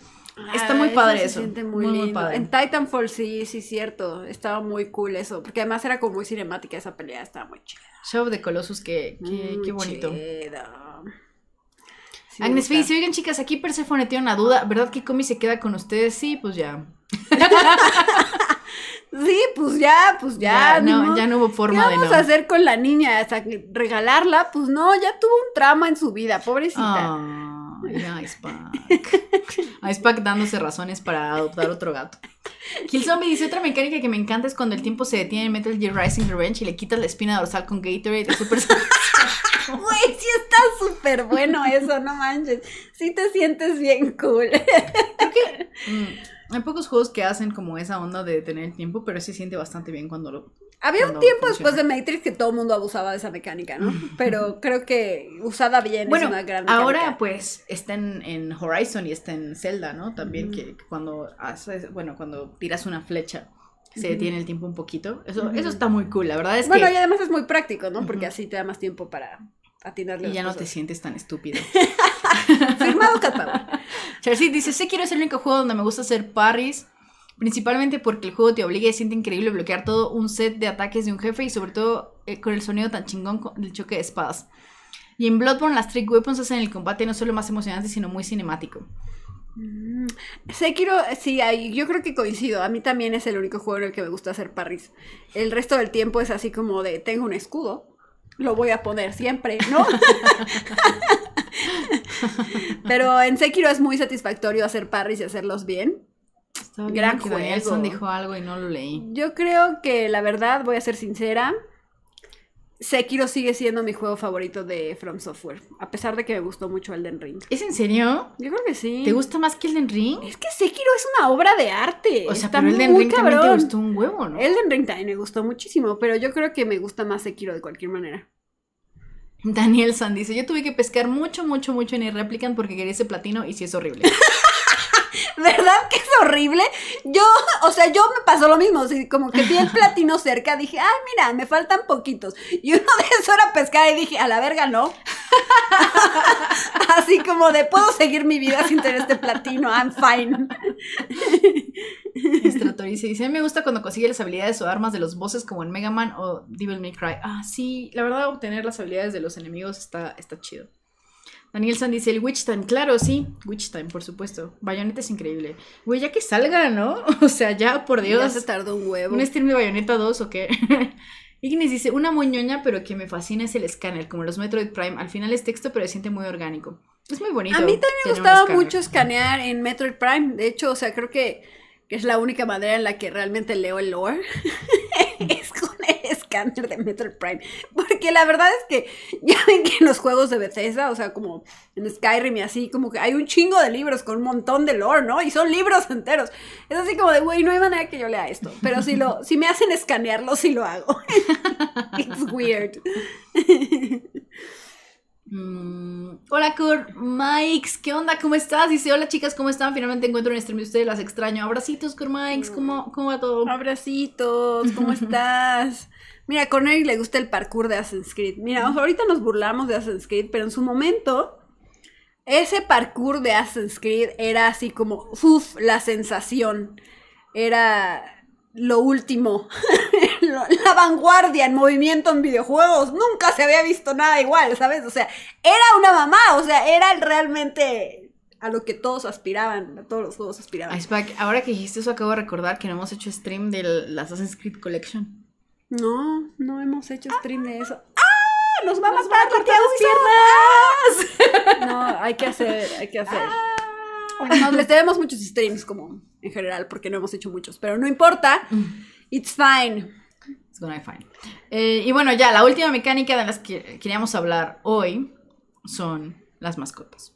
Está ah, muy padre eso. muy, padre. En Titanfall sí, sí, cierto. Estaba muy cool eso. Porque además era como muy cinemática esa pelea. Estaba muy chida. Shadow of the Colossus, qué, qué, qué bonito. Chido. Agnes Félix, dice, oigan chicas, aquí Persephone tiene una duda, ¿verdad que Comi se queda con ustedes? Sí, pues ya. *laughs* sí, pues ya, pues ya. Ya no, ya no hubo forma ¿Qué vamos a hacer con la niña? ¿Hasta regalarla? Pues no, ya tuvo un trama en su vida, pobrecita. Oh, Pack dándose razones para adoptar otro gato. Kill dice otra mecánica que me encanta es cuando el tiempo se detiene en Metal Gear Rising Revenge y le quitas la espina dorsal con Gatorade Es súper Güey, sí está súper bueno eso, no manches. Sí te sientes bien cool. Mm, hay pocos juegos que hacen como esa onda de tener el tiempo, pero sí siente bastante bien cuando lo... Había un tiempo después de Matrix que todo el mundo abusaba de esa mecánica, ¿no? *laughs* Pero creo que usada bien bueno, es una gran ahora pues está en, Horizon y está en Zelda, ¿no? También que cuando haces, bueno, cuando tiras una flecha se detiene el tiempo un poquito. Eso, eso está muy cool, la verdad es bueno, que... y además es muy práctico, ¿no? Porque así te da más tiempo para y ya no te sientes tan estúpido. *laughs* Firmado Cat *laughs* dice, sé quiero es el único juego donde me gusta hacer parries, principalmente porque el juego te obliga y siente increíble bloquear todo un set de ataques de un jefe y sobre todo eh, con el sonido tan chingón del choque de espadas. Y en Bloodborne las trick weapons hacen el combate no solo más emocionante, sino muy cinemático. Mm. Sekiro, sí, yo creo que coincido. A mí también es el único juego en el que me gusta hacer parries. El resto del tiempo es así como de tengo un escudo, lo voy a poner siempre, ¿no? *laughs* Pero en Sekiro es muy satisfactorio hacer parries y hacerlos bien. Gran juego. dijo algo y no lo leí. Yo creo que la verdad, voy a ser sincera, Sekiro sigue siendo mi juego favorito de From Software, a pesar de que me gustó mucho Elden Ring. ¿Es en serio? Yo creo que sí. ¿Te gusta más que Elden Ring? Es que Sekiro es una obra de arte. O sea, pero Elden Ring cabrón. también te gustó un huevo, ¿no? Elden Ring también me gustó muchísimo, pero yo creo que me gusta más Sekiro de cualquier manera. Daniel dice, yo tuve que pescar mucho, mucho, mucho en el Replicant porque quería ese platino y sí es horrible. *laughs* ¿Verdad que es horrible? Yo, o sea, yo me pasó lo mismo. como que vi el platino cerca, dije, ah, mira, me faltan poquitos. Y uno de esos era pescar y dije, a la verga, no. *laughs* Así como de, puedo seguir mi vida sin tener este platino, I'm fine. *laughs* Stratorice dice, a mí me gusta cuando consigue las habilidades o armas de los bosses como en Mega Man o Devil May Cry. Ah, sí, la verdad obtener las habilidades de los enemigos está, está chido. Danielson dice, el Witch claro, sí, Witch Time, por supuesto. Bayonetta es increíble. Güey, ya que salga, ¿no? *laughs* O sea, ya, por Dios. Ya se un huevo. ¿Un stream de Bayonetta 2 o qué? *laughs* Ignis dice, una moñoña, pero que me fascina es el escáner, como los Metroid Prime. Al final es texto, pero se siente muy orgánico. Es muy bonito. A mí también me gustaba mucho escanear en Metroid Prime. De hecho, o sea, creo que, es la única manera en la que realmente leo el lore. *laughs* es con eso escáner de Metal Prime. *laughs* Porque la verdad es que ya ven que en los juegos de Bethesda, o sea, como en Skyrim y así, como que hay un chingo de libros con un montón de lore, ¿no? Y son libros enteros. Es así como de, güey, no hay manera que yo lea esto. Pero si, lo, si me hacen escanearlo, sí lo hago. *laughs* It's weird. *laughs* Mm, hola, Kurt. ¿qué onda? ¿Cómo estás? Dice, hola chicas, ¿cómo están? Finalmente encuentro un stream de ustedes, las extraño. Abracitos, Kurt ¿cómo, cómo va todo? Abracitos, ¿cómo estás? Mira, a Connery le gusta el parkour de Assassin's Creed. Mira, ahorita nos burlamos de Assassin's Creed, pero en su momento ese parkour de Assassin's Creed era así como, uff, la sensación. Era lo último. *laughs* la vanguardia en movimiento en videojuegos. Nunca se había visto nada igual, ¿sabes? O sea, era una mamá. O sea, era realmente a lo que todos aspiraban. A todos los juegos aspiraban. ahora que dijiste eso, acabo de recordar que no hemos hecho stream la Assassin's Creed Collection. No, no hemos hecho stream de eso. ¡Ah! ¡Nos va a matar porque piernas! no, hay que hacer, hay que hacer. Nos ah. les debemos muchos streams como en general porque no hemos hecho muchos, pero no importa. Mm. It's fine. It's gonna be fine. Eh, y bueno, ya la última mecánica de las que queríamos hablar hoy son las mascotas.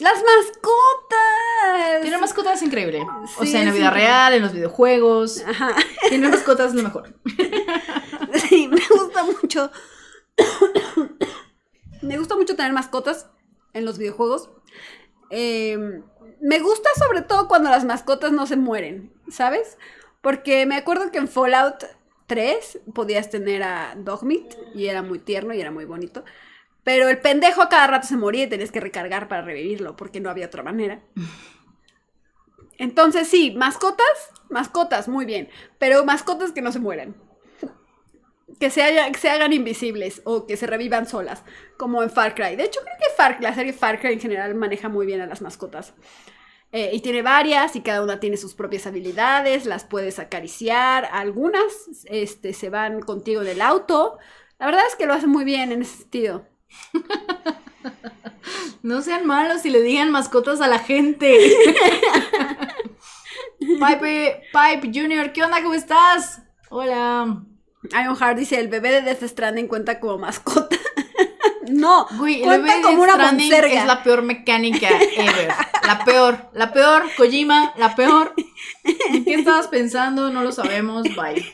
¡Las mascotas! Tener mascotas es increíble. o sea, en la vida real, en los videojuegos. Ajá. Tener mascotas es lo mejor. *laughs* Sí, me gusta mucho. *coughs* me gusta mucho tener mascotas en los videojuegos. Em, me gusta sobre todo cuando las mascotas no se mueren, ¿sabes? Porque me acuerdo que en Fallout 3 podías tener a Dogmeat y era muy tierno y era muy bonito. Pero el pendejo a cada rato se moría y tenés que recargar para revivirlo, porque no había otra manera. *laughs* Entonces, sí, mascotas, mascotas, muy bien. Pero mascotas que no se mueran. Que se, hagan invisibles o que se revivan solas, como en Far Cry. De hecho, creo que la serie Far Cry en general maneja muy bien a las mascotas. Eh, y tiene varias y cada una tiene sus propias habilidades, las puedes acariciar, algunas este, se van contigo del auto. La verdad es que lo hace muy bien en ese sentido. No sean malos y le digan mascotas a la gente. Pipe, Pipe Junior, ¿qué onda? ¿Cómo estás? Hola. Iron Hard dice, el bebé de Death Stranding cuenta como mascota. *laughs* no, el bebé una Es la peor mecánica ever. La peor, la peor, Kojima, la peor. ¿En qué estabas pensando? No lo sabemos, bye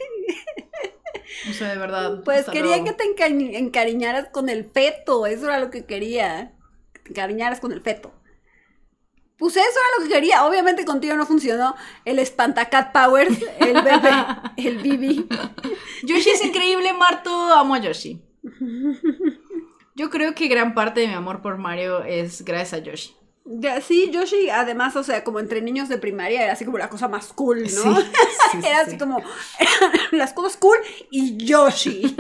de verdad. Pues quería que te encariñaras con el feto, eso era lo que quería. Que te encariñaras con el feto. Pues eso era lo que quería. Obviamente contigo no funcionó el espantacat powers, el bebé, *laughs* el bibi. Yoshi es increíble, Marto. Amo a Yoshi. *laughs* Yo creo que gran parte de mi amor por Mario es gracias a Yoshi sí, Yoshi, además, o sea, como entre niños de primaria era así como la cosa más cool, ¿no? *laughs* era así como *laughs* las cosas cool y Yoshi.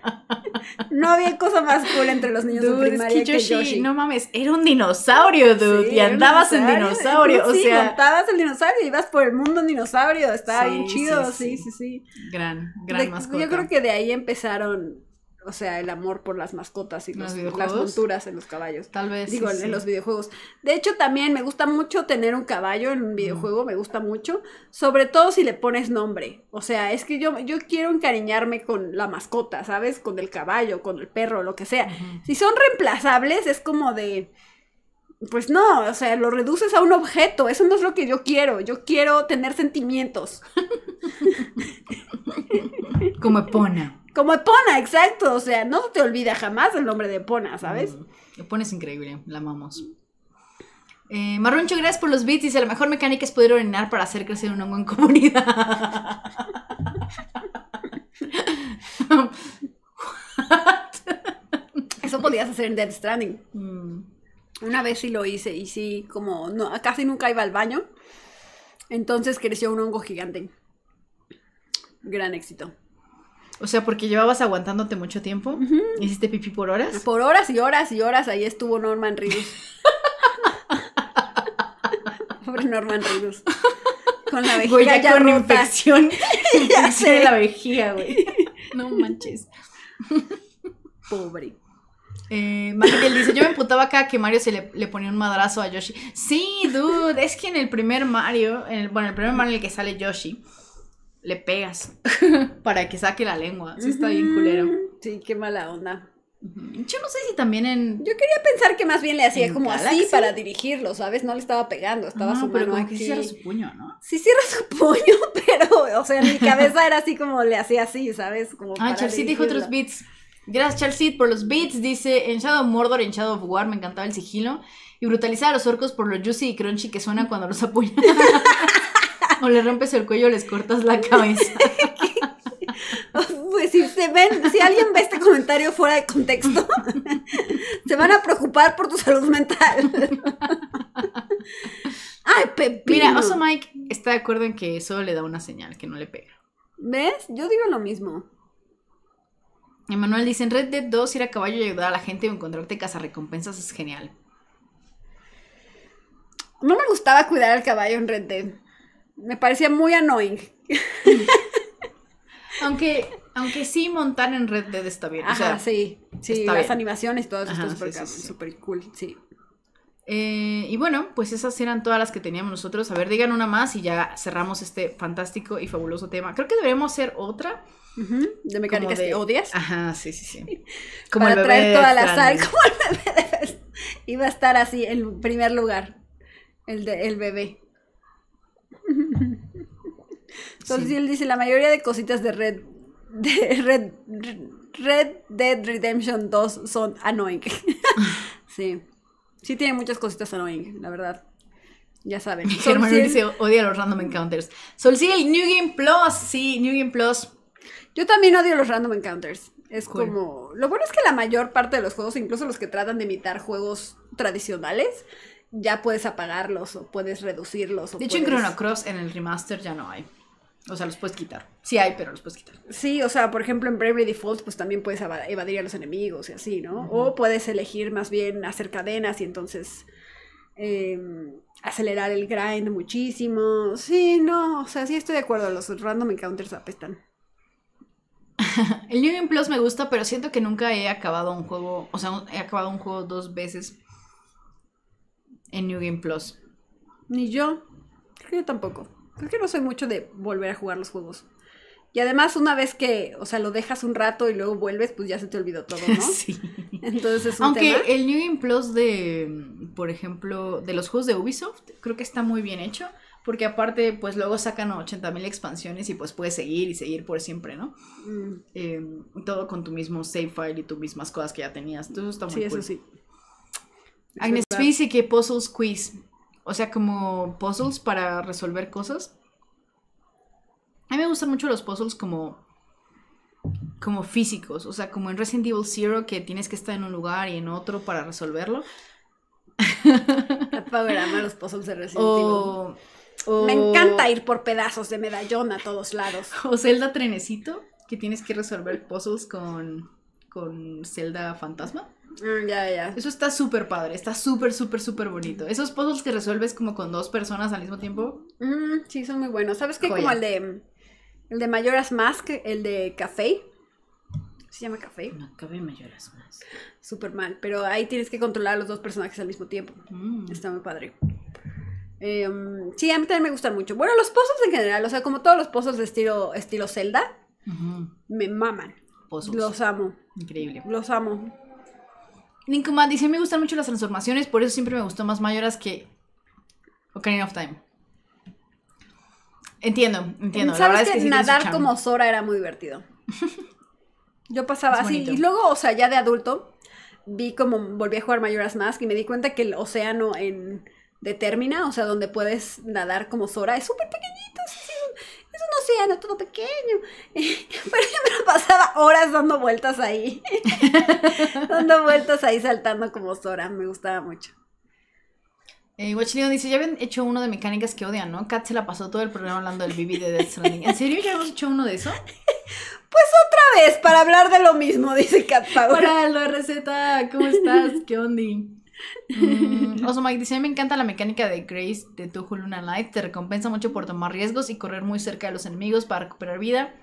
*laughs* no había cosa más cool entre los niños de primaria que, Yoshi, No mames, era un dinosaurio, dude. y andabas en dinosaurio. o sea, montabas el dinosaurio y ibas por el mundo en dinosaurio. Estaba bien chido, sí, sí, sí. Gran, gran más mascota. Yo creo que de ahí empezaron o sea, el amor por las mascotas y las monturas en los caballos. Tal vez. Digo, en los videojuegos. De hecho, también me gusta mucho tener un caballo en un videojuego, mm. me gusta mucho. Sobre todo si le pones nombre. O sea, es que yo, yo quiero encariñarme con la mascota, ¿sabes? Con el caballo, con el perro, lo que sea. Si son reemplazables, es como de pues no, o sea, lo reduces a un objeto, eso no es lo que yo quiero, yo quiero tener sentimientos. *laughs* Como Epona. Como Epona, exacto. O sea, no se te olvida jamás el nombre de Epona, ¿sabes? Mm, Epona es increíble, la amamos. Eh, Marroncho, gracias por los beats. Dice, la mejor mecánica es poder orinar para hacer crecer un hongo en comunidad. *laughs* Eso podías hacer en Dead Stranding. Mm. Una vez sí lo hice y sí, como no, casi nunca iba al baño. Entonces creció un hongo gigante. Gran éxito. O sea, porque llevabas aguantándote mucho tiempo. Hiciste pipí por horas. Por horas y horas y horas. Ahí estuvo Norman Reedus. *laughs* Pobre Norman Reedus. Con la vejiga con la vejiga, güey. No manches. Pobre. Eh, dice, yo me emputaba acá que Mario se le, ponía un madrazo a Yoshi. Sí, dude, es que en el primer Mario, en bueno, el primer Mario en el que sale Yoshi, le pegas *laughs* para que saque la lengua. Sí, está bien culero. Sí, qué mala onda. Yo no sé si también en. Yo quería pensar que más bien le hacía como así para dirigirlo, ¿sabes? No le estaba pegando, estaba no, ah, su pero Que cierra su puño, ¿no? Sí, cierra su *laughs* puño, pero, o sea, en mi cabeza era así como le hacía así, ¿sabes? Como ah, Chelsea dijo otros beats. Gracias, Chelsea, por los beats. Dice: En Shadow Mordor, en Shadow of War, me encantaba el sigilo. Y brutaliza a los orcos por lo juicy y crunchy que suena cuando los apuñalan. *laughs* *laughs* O le rompes el cuello o les cortas la cabeza. pues si, se ven, si alguien ve este comentario fuera de contexto, *laughs* se van a preocupar por tu salud mental. *laughs* Ay, pepino. Mira, Oso Mike está de acuerdo en que eso le da una señal que no le pega. ¿Ves? Yo digo lo mismo. Emanuel dice, en Red Dead 2 ir a caballo y ayudar a la gente o encontrarte recompensas es genial. No me gustaba cuidar al caballo en Red Dead me parecía muy annoying. *laughs* aunque, aunque sí montar en Red Dead está bien. sí. Sí, las animaciones, todo eso está súper cool, sí. Eh, y bueno, pues esas eran todas las que teníamos nosotros. A ver, digan una más y ya cerramos este fantástico y fabuloso tema. Creo que deberíamos hacer otra. De mecánicas de... que odias. Ajá, sí, sí, sí. *laughs* Para traer toda la sal, *laughs* como el bebé Iba a estar así, en primer lugar. El, de, el bebé. Solzil dice, la mayoría de cositas de Red, de Red, Red Dead Redemption 2 son annoying. *laughs* sí. Sí tiene muchas cositas annoying, la verdad. Ya saben. Germán *laughs* dice, odia los random encounters. Solciel, New Game Plus. Sí, New Game Plus. Yo también odio los random encounters. Es como... Lo bueno es que la mayor parte de los juegos, incluso los que tratan de imitar juegos tradicionales, ya puedes apagarlos o puedes reducirlos. O de hecho, en Chrono Cross, en el remaster, ya no hay. O sea, los puedes quitar. Sí hay, pero los puedes quitar. Sí, o sea, por ejemplo, en Bravery Default, pues también puedes evadir a los enemigos y así, ¿no? O puedes elegir más bien hacer cadenas y entonces em, acelerar el grind muchísimo. Sí, no, o sea, sí estoy de acuerdo, los random encounters apestan. *laughs* el New Game Plus me gusta, pero siento que nunca he acabado un juego, o sea, he acabado un juego dos veces en New Game Plus. Ni yo. Creo yo tampoco creo que no soy mucho de volver a jugar los juegos. Y además, una vez que, o sea, lo dejas un rato y luego vuelves, pues ya se te olvidó todo, ¿no? *laughs* Sí. Entonces es un Aunque el New Game Plus de, por ejemplo, de los juegos de Ubisoft, creo que está muy bien hecho. Porque aparte, pues luego sacan 80.000 expansiones y pues puedes seguir y seguir por siempre, ¿no? Mm. Em, todo con tu mismo save file y tus mismas cosas que ya tenías. Entonces está muy Sí, eso sí. Agnes dice que Puzzles Quiz. O sea, como puzzles para resolver cosas. A mí me gustan mucho los puzzles como como físicos, o sea, como en Resident Evil Zero que tienes que estar en un lugar y en otro para resolverlo. *laughs* Power ama los puzzles de Resident Evil. me encanta ir por pedazos de medallón a todos lados. *laughs* O Zelda Trenecito, que tienes que resolver puzzles con, con Zelda Fantasma. Mm, ya, ya. Eso está súper padre, está súper, súper, súper bonito. Esos pozos que resuelves como con dos personas al mismo tiempo. Mm, sí, son muy buenos. ¿Sabes qué? Como el de, el de Mayoras Mask, el de Café. ¿Se llama Café? No, Café Mayoras Mask. Súper mal, pero ahí tienes que controlar a los dos personajes al mismo tiempo. Mm. Está muy padre. Em, sí, a mí también me gustan mucho. Bueno, los pozos en general, o sea, como todos los pozos de estilo, estilo Zelda, me maman. Los amo. Increíble. Los amo. Ninkuman dice, me gustan mucho las transformaciones, por eso siempre me gustó más Mayoras que Ocarina of Time. Entiendo, entiendo. ¿Sabes que, nadar como Sora era muy divertido. *laughs* Yo pasaba así. Y luego, o sea, ya de adulto, vi como volví a jugar Mayoras Mask y me di cuenta que el océano en Determina, o sea, donde puedes nadar como Sora, es súper pequeñito, no un océano todo pequeño. Pero yo me pasaba horas dando vueltas ahí. *laughs* dando vueltas ahí saltando como Sora. Me gustaba mucho. Eh, dice, ya habían hecho uno de mecánicas que odian, ¿no? Kat se la pasó todo el programa hablando del BB de Death Stranding. ¿En serio ya hemos hecho uno de eso? *laughs* Pues otra vez, para hablar de lo mismo, dice Kat Power. Hola, la receta, ¿cómo estás? *laughs* ¿Qué onda? Mm, Oso *laughs* Mike dice, a mí me encanta la mecánica de Grace de tu Luna Knight Te recompensa mucho por tomar riesgos y correr muy cerca de los enemigos para recuperar vida.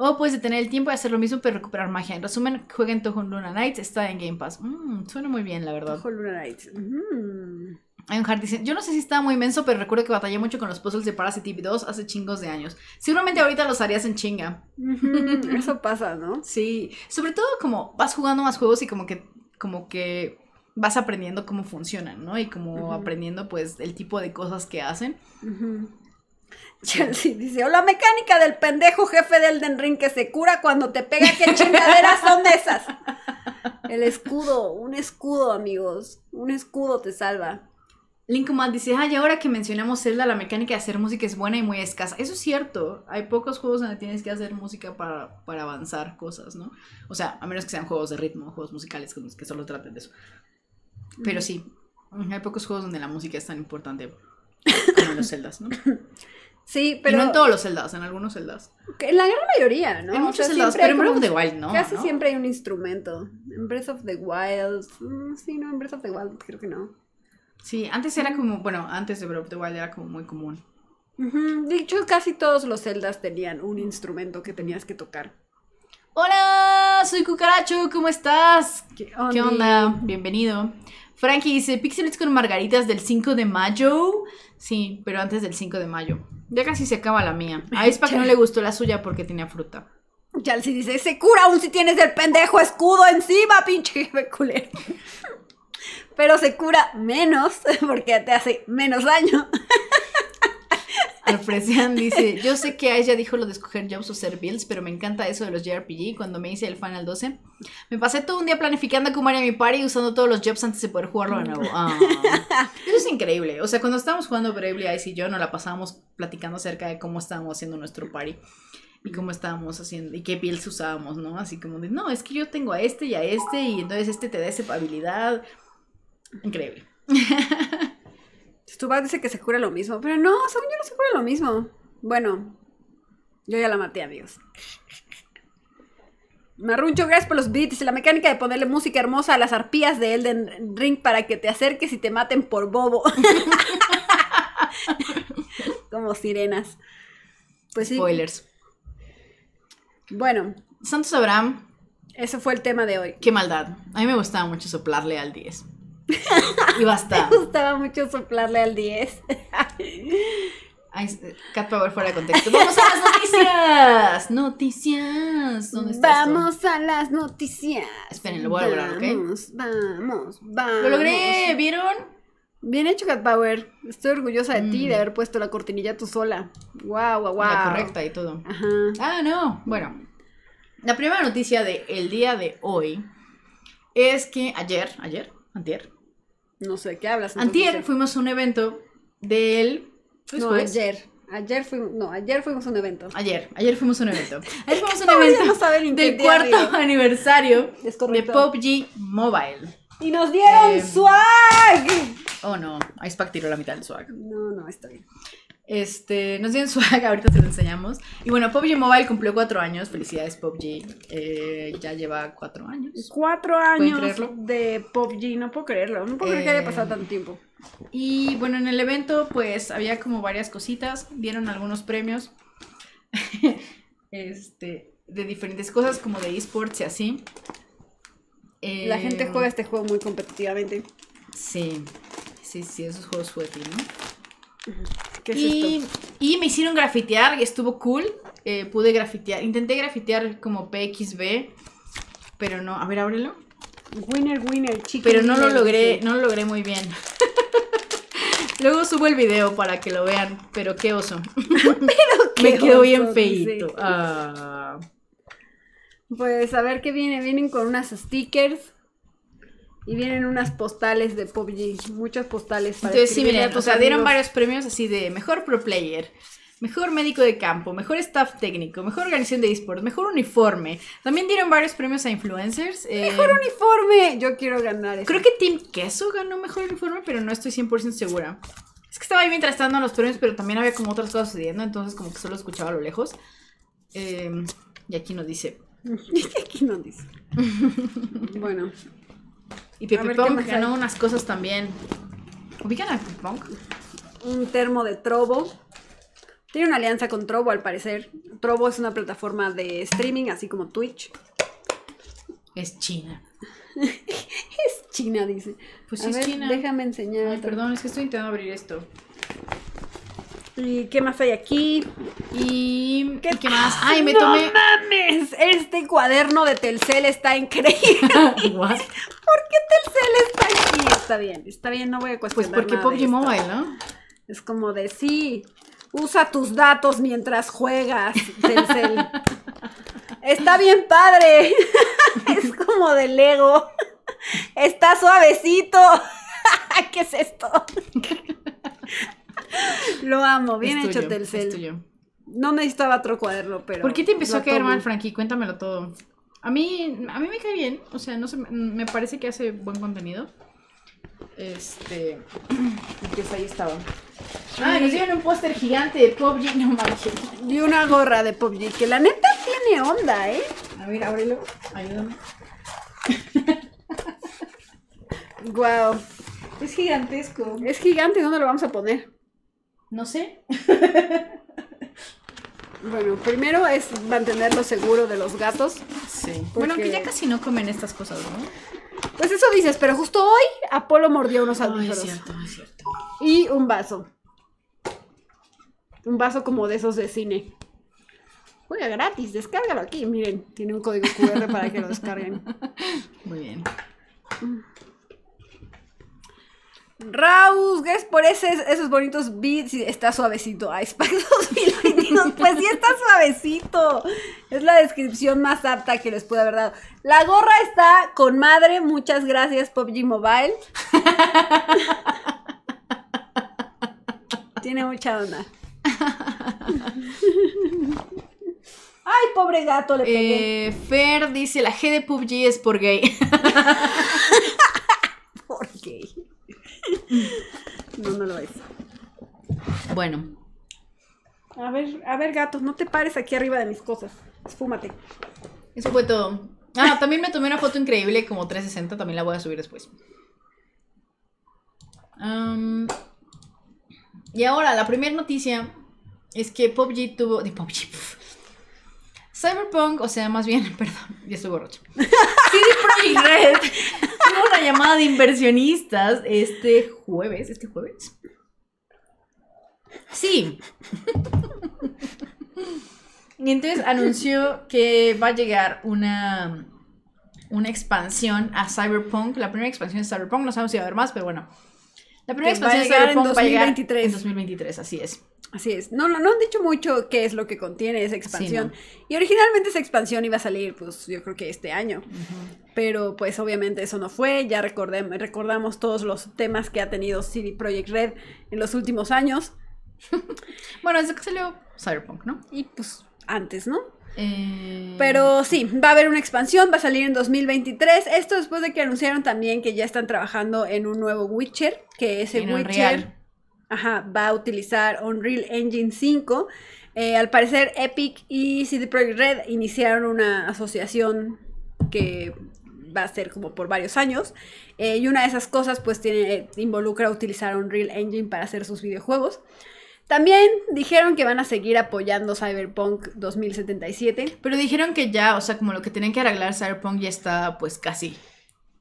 O puedes detener el tiempo y hacer lo mismo pero recuperar magia. En resumen, jueguen Toho Luna Nights, está en Game Pass. Mm, suena muy bien, la verdad. Toho Luna Nights. Mm. dice, yo no sé si estaba muy inmenso pero recuerdo que batallé mucho con los puzzles de Parasite Tip 2 hace chingos de años. Seguramente ahorita los harías en chinga. Eso pasa, ¿no? Sí. Sobre todo como vas jugando más juegos y como que, como que vas aprendiendo cómo funcionan, ¿no? Y como aprendiendo pues el tipo de cosas que hacen. Chelsea dice, o la mecánica del pendejo jefe del Den Ring que se cura cuando te pega, ¿qué chingaderas son esas? El escudo, un escudo, amigos, un escudo te salva. Linkoman dice, ay, ahora que mencionamos Zelda, la mecánica de hacer música es buena y muy escasa. Eso es cierto, hay pocos juegos donde tienes que hacer música para, para avanzar cosas, ¿no? O sea, a menos que sean juegos de ritmo, juegos musicales que solo traten de eso. Pero sí, hay pocos juegos donde la música es tan importante como en los celdas, ¿no? *laughs* Sí, pero. no en todos los celdas, en algunos celdas. En la gran mayoría, ¿no? En muchos Zeldas, celdas, pero en Breath of the Wild, ¿no? Casi siempre hay un instrumento. En Breath of the Wild. Mm, sí, no, en Breath of the Wild creo que no. Sí, antes era mm. como. Bueno, antes de Breath of the Wild era como muy común. De hecho, casi todos los celdas tenían un instrumento que tenías que tocar. Hola, soy Cucaracho, ¿cómo estás? ¿Qué onda? Bienvenido. Frankie dice, ¿píxeles con margaritas del 5 de mayo. Sí, pero antes del 5 de mayo. Ya casi se acaba la mía. A para que no le gustó la suya porque tenía fruta. si dice, se cura aún si tienes el pendejo escudo encima, pinche culero. *laughs* Pero se cura menos *laughs* porque te hace menos daño refresian *laughs* dice, yo sé que ella dijo lo de escoger jobs o ser builds, pero me encanta eso de los JRPG. Cuando me hice el Final 12, me pasé todo un día planificando cómo haría mi party usando todos los jobs antes de poder jugarlo de nuevo. Ah. *laughs* Eso es increíble. O sea, cuando estábamos jugando Bravely Ice y yo, nos la pasábamos platicando acerca de cómo estábamos haciendo nuestro party y cómo estábamos haciendo y qué builds usábamos, ¿no? Así como de, no, es que yo tengo a este y a este y entonces este te da esa habilidad. Increíble. *laughs* Stubat dice que se cura lo mismo, pero no, según yo no se cura lo mismo. Bueno, yo ya la maté, amigos. Marruncho, gracias por los beats. La mecánica de ponerle música hermosa a las arpías de Elden Ring para que te acerques y te maten por bobo. *laughs* Como sirenas. Pues Spoilers. Bueno. Santos Abraham. Ese fue el tema de hoy. Qué maldad. A mí me gustaba mucho soplarle al 10. Y basta. *laughs* Me gustaba mucho soplarle al 10. *laughs* Cat Power fuera de contexto. ¡Vamos a las noticias! *laughs* ¡Noticias! ¿Dónde Vamos a las noticias. Esperen, lo voy a ¿ok? Vamos, vamos, Lo logré, ¿vieron? Bien hecho, Cat Power. Estoy orgullosa de ti de mm. haber puesto la cortinilla tú sola. Guau, guau, guau. correcta y todo. Ajá. Ah, no. Bueno, la primera noticia del día de hoy es que ayer, ayer, antier, no sé qué hablas. Antier fuimos a un evento del... No, ayer. Ayer fuimos, no, ayer fuimos a un evento. Ayer, ayer fuimos a un evento. *laughs* Ayer fuimos a un evento del cuarto *laughs* aniversario de PUBG Mobile. Y nos dieron eh, swag. Oh no, Icepack tiró la mitad del swag. No, no, está bien. Este, nos dieron swag, *laughs* ahorita te lo enseñamos. Y bueno, PUBG Mobile cumplió cuatro años. Felicidades, PUBG. Eh, ya lleva cuatro años. Cuatro años de PUBG, no puedo creerlo. No puedo creer que haya eh, pasado tanto tiempo. Y bueno, en el evento, pues había como varias cositas. Dieron algunos premios. *laughs* este, de diferentes cosas, como de esports y así. La gente eh, juega este juego muy competitivamente. Sí, sí, sí, esos juegos fuertes, ¿no? y, me hicieron grafitear y estuvo cool. Eh, pude grafitear. Intenté grafitear como PXB, pero no. A ver, ábrelo. Winner, winner, chicos. Pero no lo logré, no lo logré muy bien. *laughs* Luego subo el video para que lo vean, pero qué oso. *laughs* Me quedó bien feito. Ah. Pues a ver qué viene. Vienen con unas stickers y vienen unas postales de PUBG, muchas postales Entonces, sí, miren, o sea, dieron varios premios así de mejor pro player, mejor médico de campo, mejor staff técnico, mejor organización de esports, mejor uniforme. También dieron varios premios a influencers. Eh, ¡Mejor uniforme! Yo quiero ganar eso. Creo que Team Queso ganó mejor uniforme, pero no estoy 100% segura. Es que estaba ahí mientras dando los premios, pero también había como otras cosas sucediendo, entonces como que solo escuchaba a lo lejos. Eh, y aquí nos dice. *laughs* y aquí nos dice. *laughs* bueno, y Pepe Pong ganó unas cosas también. ¿Ubican a Pepe Un termo de Trobo. Tiene una alianza con trobo al parecer. trobo es una plataforma de streaming, así como Twitch. Es China. *laughs* es China, dice. Pues sí, China. Déjame enseñar. Ay, perdón, es que estoy intentando abrir esto. ¿Y qué más hay aquí? ¿Y qué, más? ¡Ay, me ¡No tomé! mames! Este cuaderno de Telcel está increíble. ¿What? *laughs* ¿Por qué Telcel está aquí? Está bien, está bien, no voy a pues cuestionar. Pues porque PUBG Mobile, ¿no? Es como de sí, usa tus datos mientras juegas, Telcel. *laughs* está bien padre. *laughs* es como de Lego. Está suavecito. ¿Qué es esto? Lo amo, bien hecho tuyo, Telcel. No necesitaba otro cuaderno, pero. ¿Por qué te empezó a caer mal, Frankie? Cuéntamelo todo. A mí, a mí me cae bien, o sea, no sé, me parece que hace buen contenido. Este. *clears throat* Y pues ahí estaba. Ah, nos dieron un póster gigante de Pop no manches. Y una gorra de Pop que la neta tiene onda, ¿eh? A ver, ábrelo, ayúdame. Guau. wow. Es gigantesco. Es gigante, ¿dónde lo vamos a poner? No sé. Bueno, primero es mantenerlo seguro de los gatos. Sí. Bueno, que ya casi no comen estas cosas, ¿no? Pues eso dices, pero justo hoy Apolo mordió unos alumnos. es cierto, es cierto. Y un vaso. Un vaso como de esos de cine. Oiga, gratis, descárgalo aquí. Miren, tiene un código QR para que lo descarguen. *laughs* Muy bien. Mm. Raus, es por esos bonitos beats. Está suavecito. *laughs* Pues sí, está suavecito. Es la descripción más apta que les pude haber dado. La gorra está con madre. Muchas gracias, PUBG Mobile. *laughs* Tiene mucha onda. *laughs* Ay, pobre gato, le pegué. Eh, Fer dice: La G de PUBG es por gay. por gay. *laughs* No, no lo es. Bueno. A ver, a ver, gatos, no te pares aquí arriba de mis cosas. Esfúmate. Eso fue todo. Ah, también me tomé una foto increíble como 360, también la voy a subir después. y ahora, la primera noticia es que PUBG tuvo... De PUBG, Cyberpunk, o sea, más bien, *laughs* perdón, ya estoy borracho. *laughs* CD Projekt Red tuvo una llamada de inversionistas este jueves, este jueves. Sí. Y entonces anunció que va a llegar una, una expansión a Cyberpunk. La primera expansión de Cyberpunk, no sabemos si va a haber más, pero bueno. La primera expansión de Cyberpunk va a llegar en 2023, así es. Así es. No, no, no han dicho mucho qué es lo que contiene esa expansión. Y originalmente esa expansión iba a salir, pues yo creo que este año. Pero pues obviamente eso no fue. Ya recordamos todos los temas que ha tenido CD Project Red en los últimos años. *laughs* bueno, desde que salió Cyberpunk, ¿no? Y pues antes, ¿no? Eh, Pero sí, va a haber una expansión, va a salir en 2023. Esto después de que anunciaron también que ya están trabajando en un nuevo Witcher, que es el Witcher... Ajá, va a utilizar Unreal Engine 5. Eh, al parecer, Epic y CD Projekt Red iniciaron una asociación que va a ser como por varios años. Eh, y una de esas cosas, pues, tiene, involucra utilizar Unreal Engine para hacer sus videojuegos. También dijeron que van a seguir apoyando Cyberpunk 2077. Pero dijeron que ya, o sea, como lo que tienen que arreglar Cyberpunk ya está pues casi.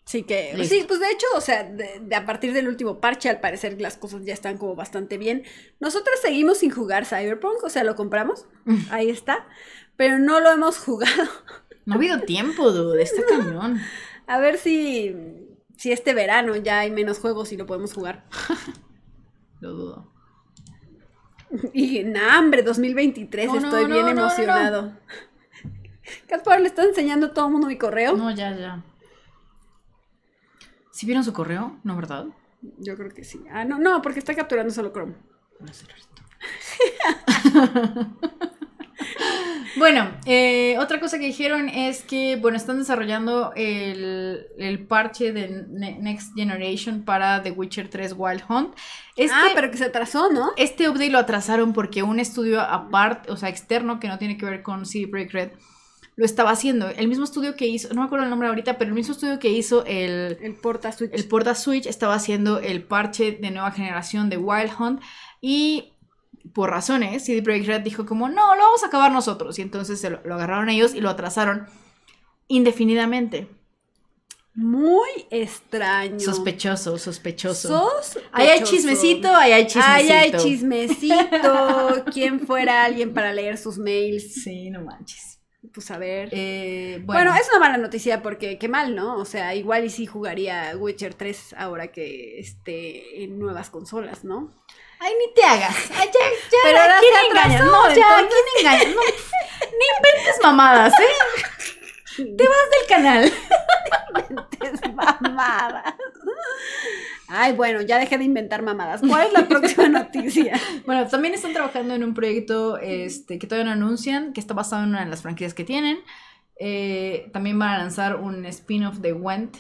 Sí, que. Sí, pues de hecho, o sea, de, a partir del último parche, al parecer las cosas ya están como bastante bien. Nosotras seguimos sin jugar Cyberpunk, o sea, lo compramos, mm. ahí está, pero no lo hemos *laughs* jugado. No ha habido tiempo, dude, está cañón. A ver si, si este verano ya hay menos juegos y lo podemos jugar. *laughs* lo dudo. Y en hambre, 2023, estoy bien emocionado. Caspar, *laughs* ¿le está enseñando a todo el mundo mi correo? No, ya, ya. ¿Sí vieron su correo? ¿No, verdad? Yo creo que sí. Ah, no, no, porque está capturando solo Chrome. No *laughs* bueno, eh, otra cosa que dijeron es que, bueno, están desarrollando el, parche de Next Generation para The Witcher 3 Wild Hunt. Este, ah, pero que se atrasó, ¿no? Este update lo atrasaron porque un estudio aparte, o sea, externo, que no tiene que ver con CD Break Red, lo estaba haciendo. El mismo estudio que hizo, no me acuerdo el nombre ahorita, pero el mismo estudio que hizo el, el Porta Switch. El Porta Switch estaba haciendo el parche de nueva generación de Wild Hunt y por razones, CD Projekt Red dijo como, no, lo vamos a acabar nosotros. Y entonces se lo, agarraron ellos y lo atrasaron indefinidamente. Muy extraño. Sospechoso, sospechoso. Hay hay chismecito, ahí hay chismecito. Ahí hay chismecito. ¿Quién fuera alguien para leer sus mails? Sí, no manches. Pues a ver. Eh, bueno. es una mala noticia porque qué mal, ¿no? O sea, igual y sí jugaría Witcher 3 ahora que esté en nuevas consolas, ¿no? Ay, ni te hagas. Ay, ya, ya, Pero ¿a quién engañas? No, ya, entonces... ¿quién *laughs* engañas? No, ni inventes mamadas, ¿eh? te vas del canal. *laughs* ni inventes mamadas. Ay, bueno, ya dejé de inventar mamadas. ¿Cuál es la próxima *laughs* noticia? bueno, también están trabajando en un proyecto este, que todavía no anuncian, que está basado en una de las franquicias que tienen. Eh, también van a lanzar un spin-off de Went.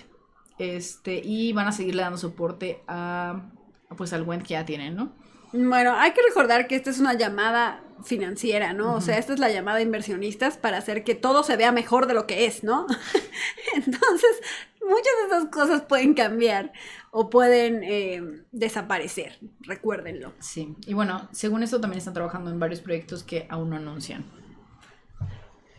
Este, y van a seguirle dando soporte a, pues, al Went que ya tienen, ¿no? Bueno, hay que recordar que esta es una llamada financiera, ¿no? O sea, esta es la llamada de inversionistas para hacer que todo se vea mejor de lo que es, ¿no? *laughs* Entonces, muchas de esas cosas pueden cambiar o pueden eh, desaparecer, recuérdenlo. Sí, y bueno, según eso también están trabajando en varios proyectos que aún no anuncian.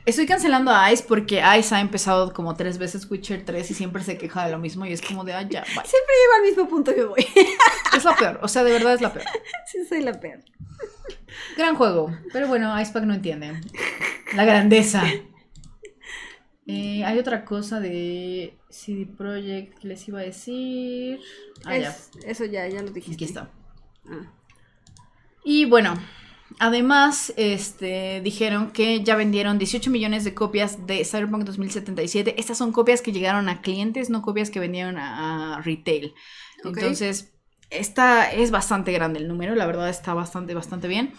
Estoy cancelando a Ice porque Ice ha empezado como tres veces Witcher 3 y siempre se queja de lo mismo y es como de, ah, ya, bye. Siempre llego al mismo punto que voy. *laughs* Es la peor, o sea, de verdad es la peor. Sí, soy la peor. Gran juego, pero bueno, Ice Pack no entiende la grandeza eh, hay otra cosa de CD Projekt que les iba a decir. Ah, eso ya, ya lo dijiste. Aquí está. Ah. Y bueno, además este, dijeron que ya vendieron 18 millones de copias de Cyberpunk 2077. Estas son copias que llegaron a clientes, no copias que vendieron a, retail. Entonces, esta es bastante grande el número, la verdad está bastante, bastante bien.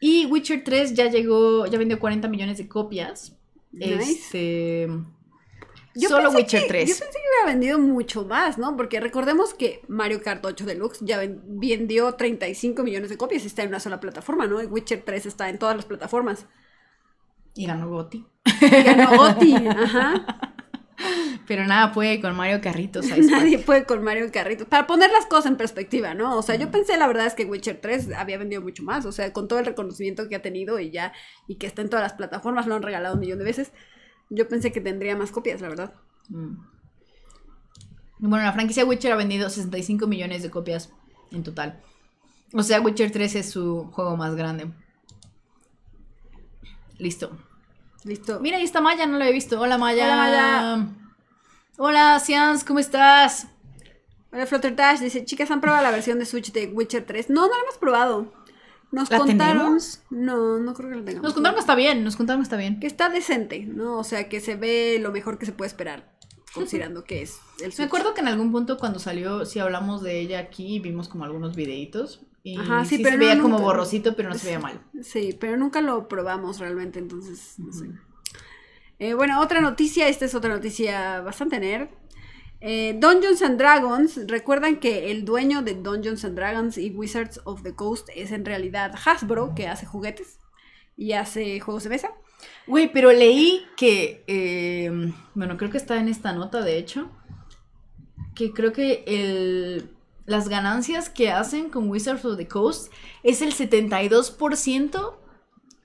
Y Witcher 3 ya llegó, ya vendió 40 millones de copias. Nice. Este, solo Witcher 3. Yo pensé que hubiera vendido mucho más, ¿no? Porque recordemos que Mario Kart 8 Deluxe ya vendió 35 millones de copias y está en una sola plataforma, ¿no? Y Witcher 3 está en todas las plataformas. Y ganó Goti. Y ganó Goti, *laughs* ajá. *laughs* Pero nada puede con Mario Carritos. *laughs* Nadie puede con Mario Carritos. Para poner las cosas en perspectiva, ¿no? O sea, yo pensé, la verdad es que Witcher 3 había vendido mucho más. O sea, con todo el reconocimiento que ha tenido y ya, y que está en todas las plataformas, lo han regalado un millón de veces. Yo pensé que tendría más copias, la verdad. Mm. Bueno, la franquicia Witcher ha vendido 65 millones de copias en total. O sea, Witcher 3 es su juego más grande. Listo. Listo. Mira, ahí está Maya, no lo he visto. Hola Maya. Hola Maya. Hola, Sians, ¿cómo estás? Hola, Dash. Dice, chicas, ¿han probado la versión de Switch de Witcher 3? No, no la hemos probado. Nos ¿La contaron. Tenemos? No, no creo que la tengamos. Nos contaron que está bien, nos contaron que está bien. Que está decente, ¿no? O sea, que se ve lo mejor que se puede esperar, considerando que es el *laughs* Switch. Me acuerdo que en algún punto cuando salió, si hablamos de ella aquí vimos como algunos videitos. Y Ajá, sí, se veía como borrosito, pero no se veía mal. Sí, pero nunca lo probamos realmente, entonces, no sé. Eh, bueno, otra noticia, esta es otra noticia bastante nerd. Eh, Dungeons Dragons, recuerdan que el dueño de Dungeons Dragons y Wizards of the Coast es en realidad Hasbro, que hace juguetes y hace juegos de mesa. Güey, pero leí que, em, bueno, creo que está en esta nota, de hecho, que creo que las ganancias que hacen con Wizards of the Coast es el 72%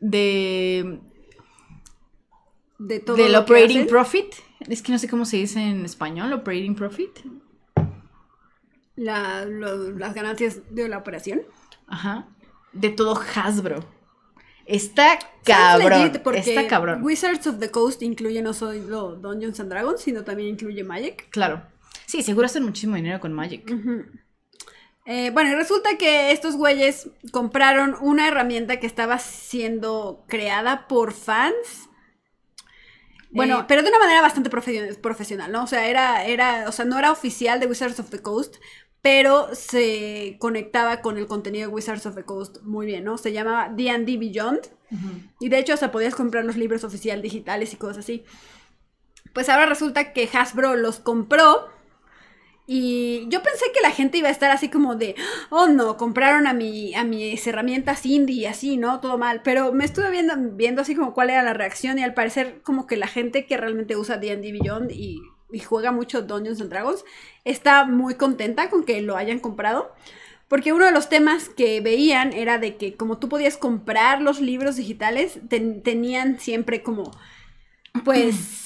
de todo del operating profit es que no sé cómo se dice en español operating profit las ganancias de la operación ajá de todo Hasbro está cabrón está cabrón Wizards of the Coast incluye no solo Dungeons and Dragons sino también incluye Magic claro sí seguro hacen muchísimo dinero con Magic eh, Bueno, bueno, resulta que estos güeyes compraron una herramienta que estaba siendo creada por fans bueno, eh, pero de una manera bastante profesional, ¿no? O sea, era, era, o sea, no era oficial de Wizards of the Coast, pero se conectaba con el contenido de Wizards of the Coast muy bien, ¿no? Se llamaba D&D Beyond, y de hecho hasta podías comprar los libros oficial digitales y cosas así. Pues ahora resulta que Hasbro los compró y yo pensé que la gente iba a estar así como de, oh no, compraron a, mi, a mis herramientas indie y así, ¿no? Todo mal. Pero me estuve viendo, viendo así como cuál era la reacción y al parecer como que la gente que realmente usa D&D Beyond y, y juega mucho Dungeons and Dragons está muy contenta con que lo hayan comprado. Porque uno de los temas que veían era de que como tú podías comprar los libros digitales, tenían siempre como, pues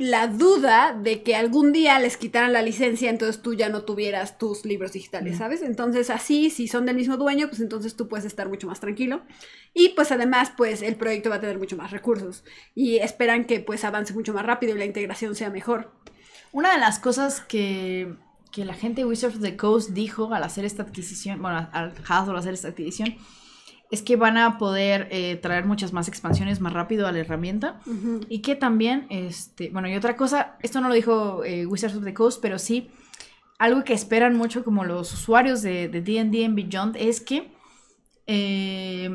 la duda de que algún día les quitaran la licencia, entonces tú ya no tuvieras tus libros digitales, ¿sabes? Entonces así, si son del mismo dueño, pues entonces tú puedes estar mucho más tranquilo. Y pues además, pues el proyecto va a tener mucho más recursos y esperan que pues avance mucho más rápido y la integración sea mejor. Una de las cosas que, la gente de Wizards of the Coast dijo al hacer esta adquisición, bueno, al Hasbro hacer esta adquisición, es que van a poder eh, traer muchas más expansiones más rápido a la herramienta. Y que también, este, bueno, y otra cosa, esto no lo dijo eh, Wizards of the Coast, pero sí, algo que esperan mucho como los usuarios de DD en Beyond es que eh,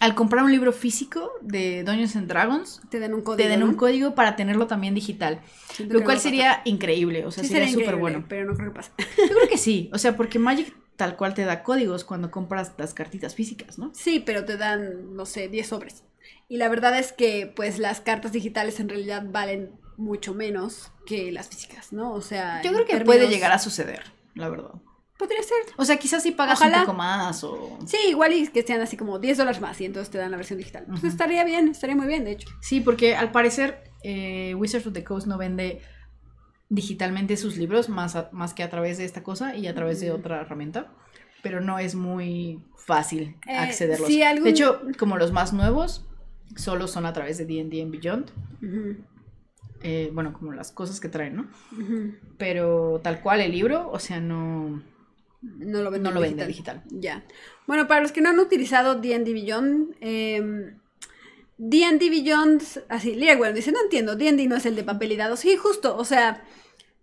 al comprar un libro físico de Dungeons and Dragons, te den un código, un código para tenerlo también digital. lo cual sería increíble, o sea, sería súper bueno. Pero no creo que pase. Yo creo que *laughs* sí, o sea, porque Magic tal cual te da códigos cuando compras las cartitas físicas, ¿no? Sí, pero te dan, no sé, 10 sobres. Y la verdad es que pues las cartas digitales en realidad valen mucho menos que las físicas, ¿no? O sea, yo creo que puede llegar a suceder, la verdad. Podría ser. O sea, quizás si pagas un poco más o... Sí, igual y que sean así como 10 dólares más y entonces te dan la versión digital. Pues estaría bien, estaría muy bien, de hecho. Sí, porque al parecer eh, Wizards of the Coast no vende digitalmente sus libros más, más que a través de esta cosa y a través de otra herramienta, pero no es muy fácil eh, accederlos. De hecho, como los más nuevos, solo son a través de D&D and Beyond. Eh, bueno, como las cosas que traen, ¿no? Pero tal cual el libro, o sea, no... No lo vende, digital. Ya. Bueno, para los que no han utilizado D&D Beyond, em, D&D Beyond, así, Lira dice, no entiendo, D&D no es el de papel y dados. Sí, justo, o sea,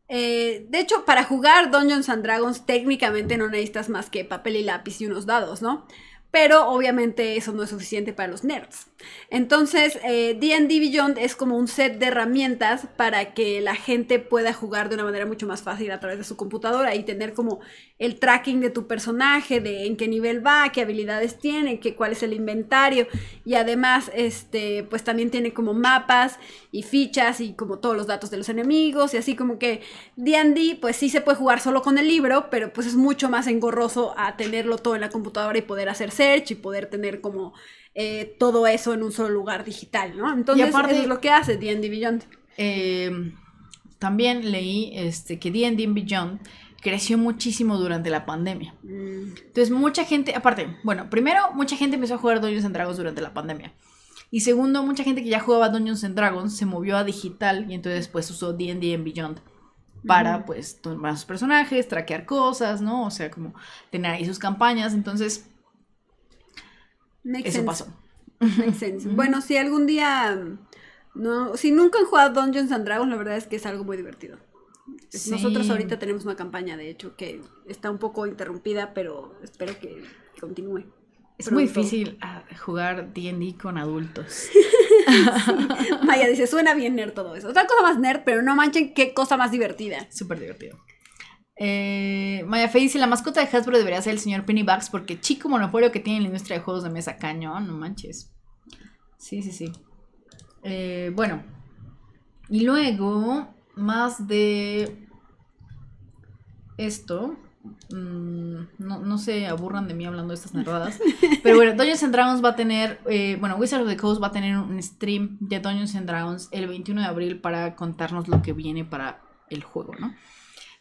eh, de hecho, para jugar Dungeons and Dragons técnicamente no necesitas más que papel y lápiz y unos dados, ¿no? Pero obviamente eso no es suficiente para los nerds. Entonces, D&D eh, Beyond es como un set de herramientas para que la gente pueda jugar de una manera mucho más fácil a través de su computadora y tener como el tracking de tu personaje, de en qué nivel va, qué habilidades tiene, qué, cuál es el inventario y además, este, pues también tiene como mapas y fichas y como todos los datos de los enemigos y así como que D&D, pues sí se puede jugar solo con el libro, pero pues es mucho más engorroso a tenerlo todo en la computadora y poder hacer search y poder tener como eh, todo eso en un solo lugar digital, ¿no? Entonces, es lo que hace D&D Beyond. Eh, también leí este, que D&D Beyond creció muchísimo durante la pandemia. Mm. Entonces, mucha gente, aparte, bueno, primero, mucha gente empezó a jugar Dungeons and Dragons durante la pandemia. Y segundo, mucha gente que ya jugaba Dungeons and Dragons se movió a digital y entonces pues usó D&D Beyond para pues tomar sus personajes, traquear cosas, ¿no? O sea, como tener ahí sus campañas. Entonces, eso pasó. bueno, si algún día. No, si nunca han jugado Dungeons and Dragons, la verdad es que es algo muy divertido. Nosotros ahorita tenemos una campaña, de hecho, que está un poco interrumpida, pero espero que continúe. Es muy difícil ah, jugar D&D con adultos. *laughs* Maya dice, suena bien nerd todo eso. Otra cosa más nerd, pero no manchen qué cosa más divertida. Súper divertido. Eh, Maya Fe dice, la mascota de Hasbro debería ser el señor Penny Bugs porque chico monopolio que tiene en la industria de juegos de mesa caño, no manches. Sí, sí, sí. Eh, bueno. Y luego, más de esto. Mm, no, se aburran de mí hablando de estas Narradas, *laughs* Pero bueno, Dungeons and Dragons va a tener, eh, bueno, Wizard of the Coast va a tener un stream de Dungeons and Dragons el 21 de abril para contarnos lo que viene para el juego, ¿no?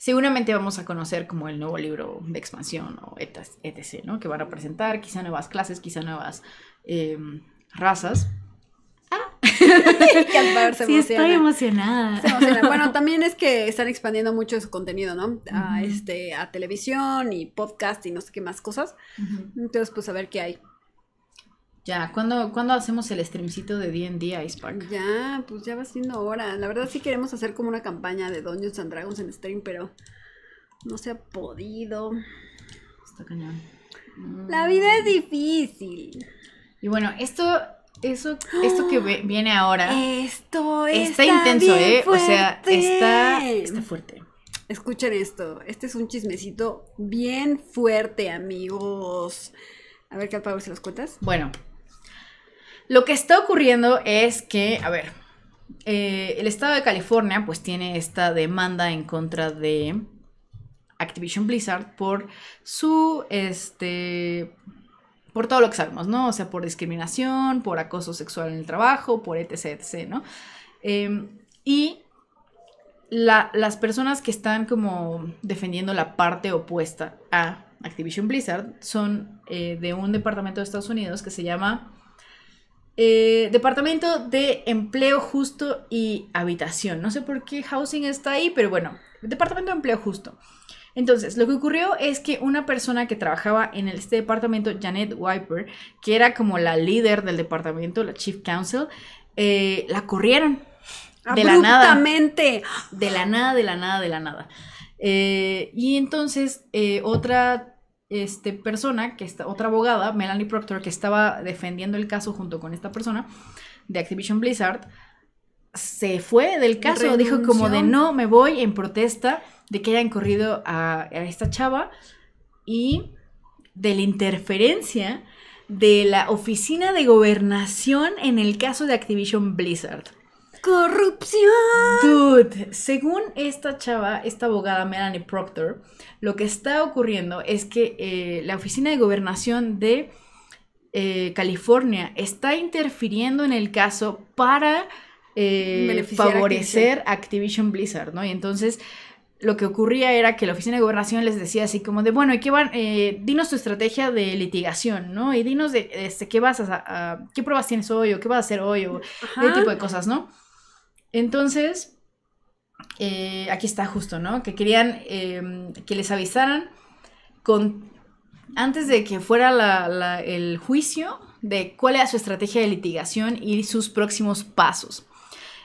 Seguramente vamos a conocer como el nuevo libro de expansión o etc., ¿no? Que van a presentar, quizá nuevas clases, quizá nuevas em, razas. Ah. *laughs* *laughs* sí, estoy emocionada. Bueno, *laughs* también es que están expandiendo mucho su contenido, ¿no? A, este, a televisión y podcast y no sé qué más cosas. Entonces, pues a ver qué hay. Ya, ¿cuándo, hacemos el streamcito de D&D Ice Park? Ya, pues ya va siendo hora. La verdad sí queremos hacer como una campaña de Dungeons and Dragons en stream, pero no se ha podido. Está cañón. La vida es difícil. Y bueno, esto eso, esto que viene ahora. Esto está, está intenso, ¿eh? O sea, está, fuerte. Escuchen esto. Este es un chismecito bien fuerte, amigos. A ver, ¿qué Calpau, ¿se los cuentas? Bueno, lo que está ocurriendo es que, a ver, eh, el estado de California pues tiene esta demanda en contra de Activision Blizzard por su, este, por todo lo que sabemos, ¿no? O sea, por discriminación, por acoso sexual en el trabajo, por etc, etc, ¿no? Em, y las personas que están como defendiendo la parte opuesta a Activision Blizzard son eh, de un departamento de Estados Unidos que se llama eh, departamento de Empleo Justo y Habitación. No sé por qué housing está ahí, pero bueno, Departamento de Empleo Justo. Entonces, lo que ocurrió es que una persona que trabajaba en este departamento, Janet Wiper, que era como la líder del departamento, la chief counsel, eh, la corrieron. De la nada. De la nada, de la nada, de eh, la nada. y entonces, otra este, persona, que está, otra abogada, Melanie Proctor, que estaba defendiendo el caso junto con esta persona de Activision Blizzard, se fue del caso, dijo como de no, me voy en protesta de que hayan corrido a esta chava y de la interferencia de la Oficina de Gobernación en el caso de Activision Blizzard. Corrupción. Dude, según esta chava, esta abogada Melanie Proctor, lo que está ocurriendo es que eh, la Oficina de Gobernación de eh, California está interfiriendo en el caso para eh, favorecer Activision. Blizzard, ¿no? Y entonces lo que ocurría era que la oficina de gobernación les decía así como de, bueno, ¿y qué van? dinos tu estrategia de litigación, ¿no? Y dinos de, este, qué vas a, qué pruebas tienes hoy o qué vas a hacer hoy o ese tipo de cosas, ¿no? Entonces, eh, aquí está justo, ¿no? Que querían em, que les avisaran con, antes de que fuera el juicio de cuál era su estrategia de litigación y sus próximos pasos.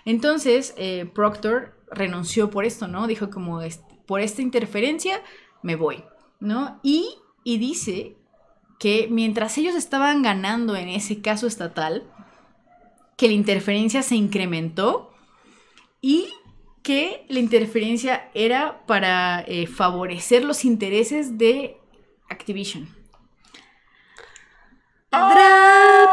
Entonces, eh, Proctor renunció por esto, ¿no? Dijo como, por esta interferencia me voy, ¿no? Y, y dice que mientras ellos estaban ganando en ese caso estatal, que la interferencia se incrementó y que la interferencia era para eh, favorecer los intereses de Activision. *laughs*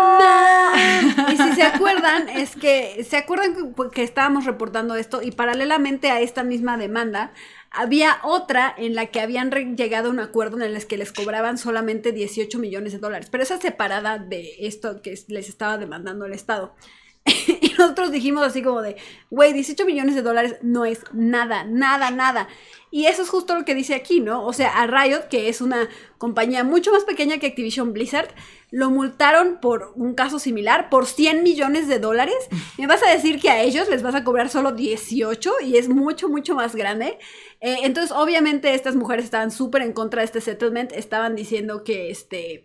Y si se acuerdan, es que se acuerdan pues, que, estábamos reportando esto y paralelamente a esta misma demanda, había otra en la que habían llegado a un acuerdo en el que les cobraban solamente 18 millones de dólares, pero esa separada de esto que les estaba demandando el Estado. *laughs* y nosotros dijimos así como de, güey, 18 millones de dólares no es nada, nada, nada. Y eso es justo lo que dice aquí, ¿no? O sea, a Riot, que es una compañía mucho más pequeña que Activision Blizzard, lo multaron por un caso similar por 100 millones de dólares. *laughs* ¿Me vas a decir que a ellos les vas a cobrar solo 18 y es mucho, mucho más grande? Eh, entonces, obviamente, estas mujeres estaban súper en contra de este settlement, estaban diciendo que este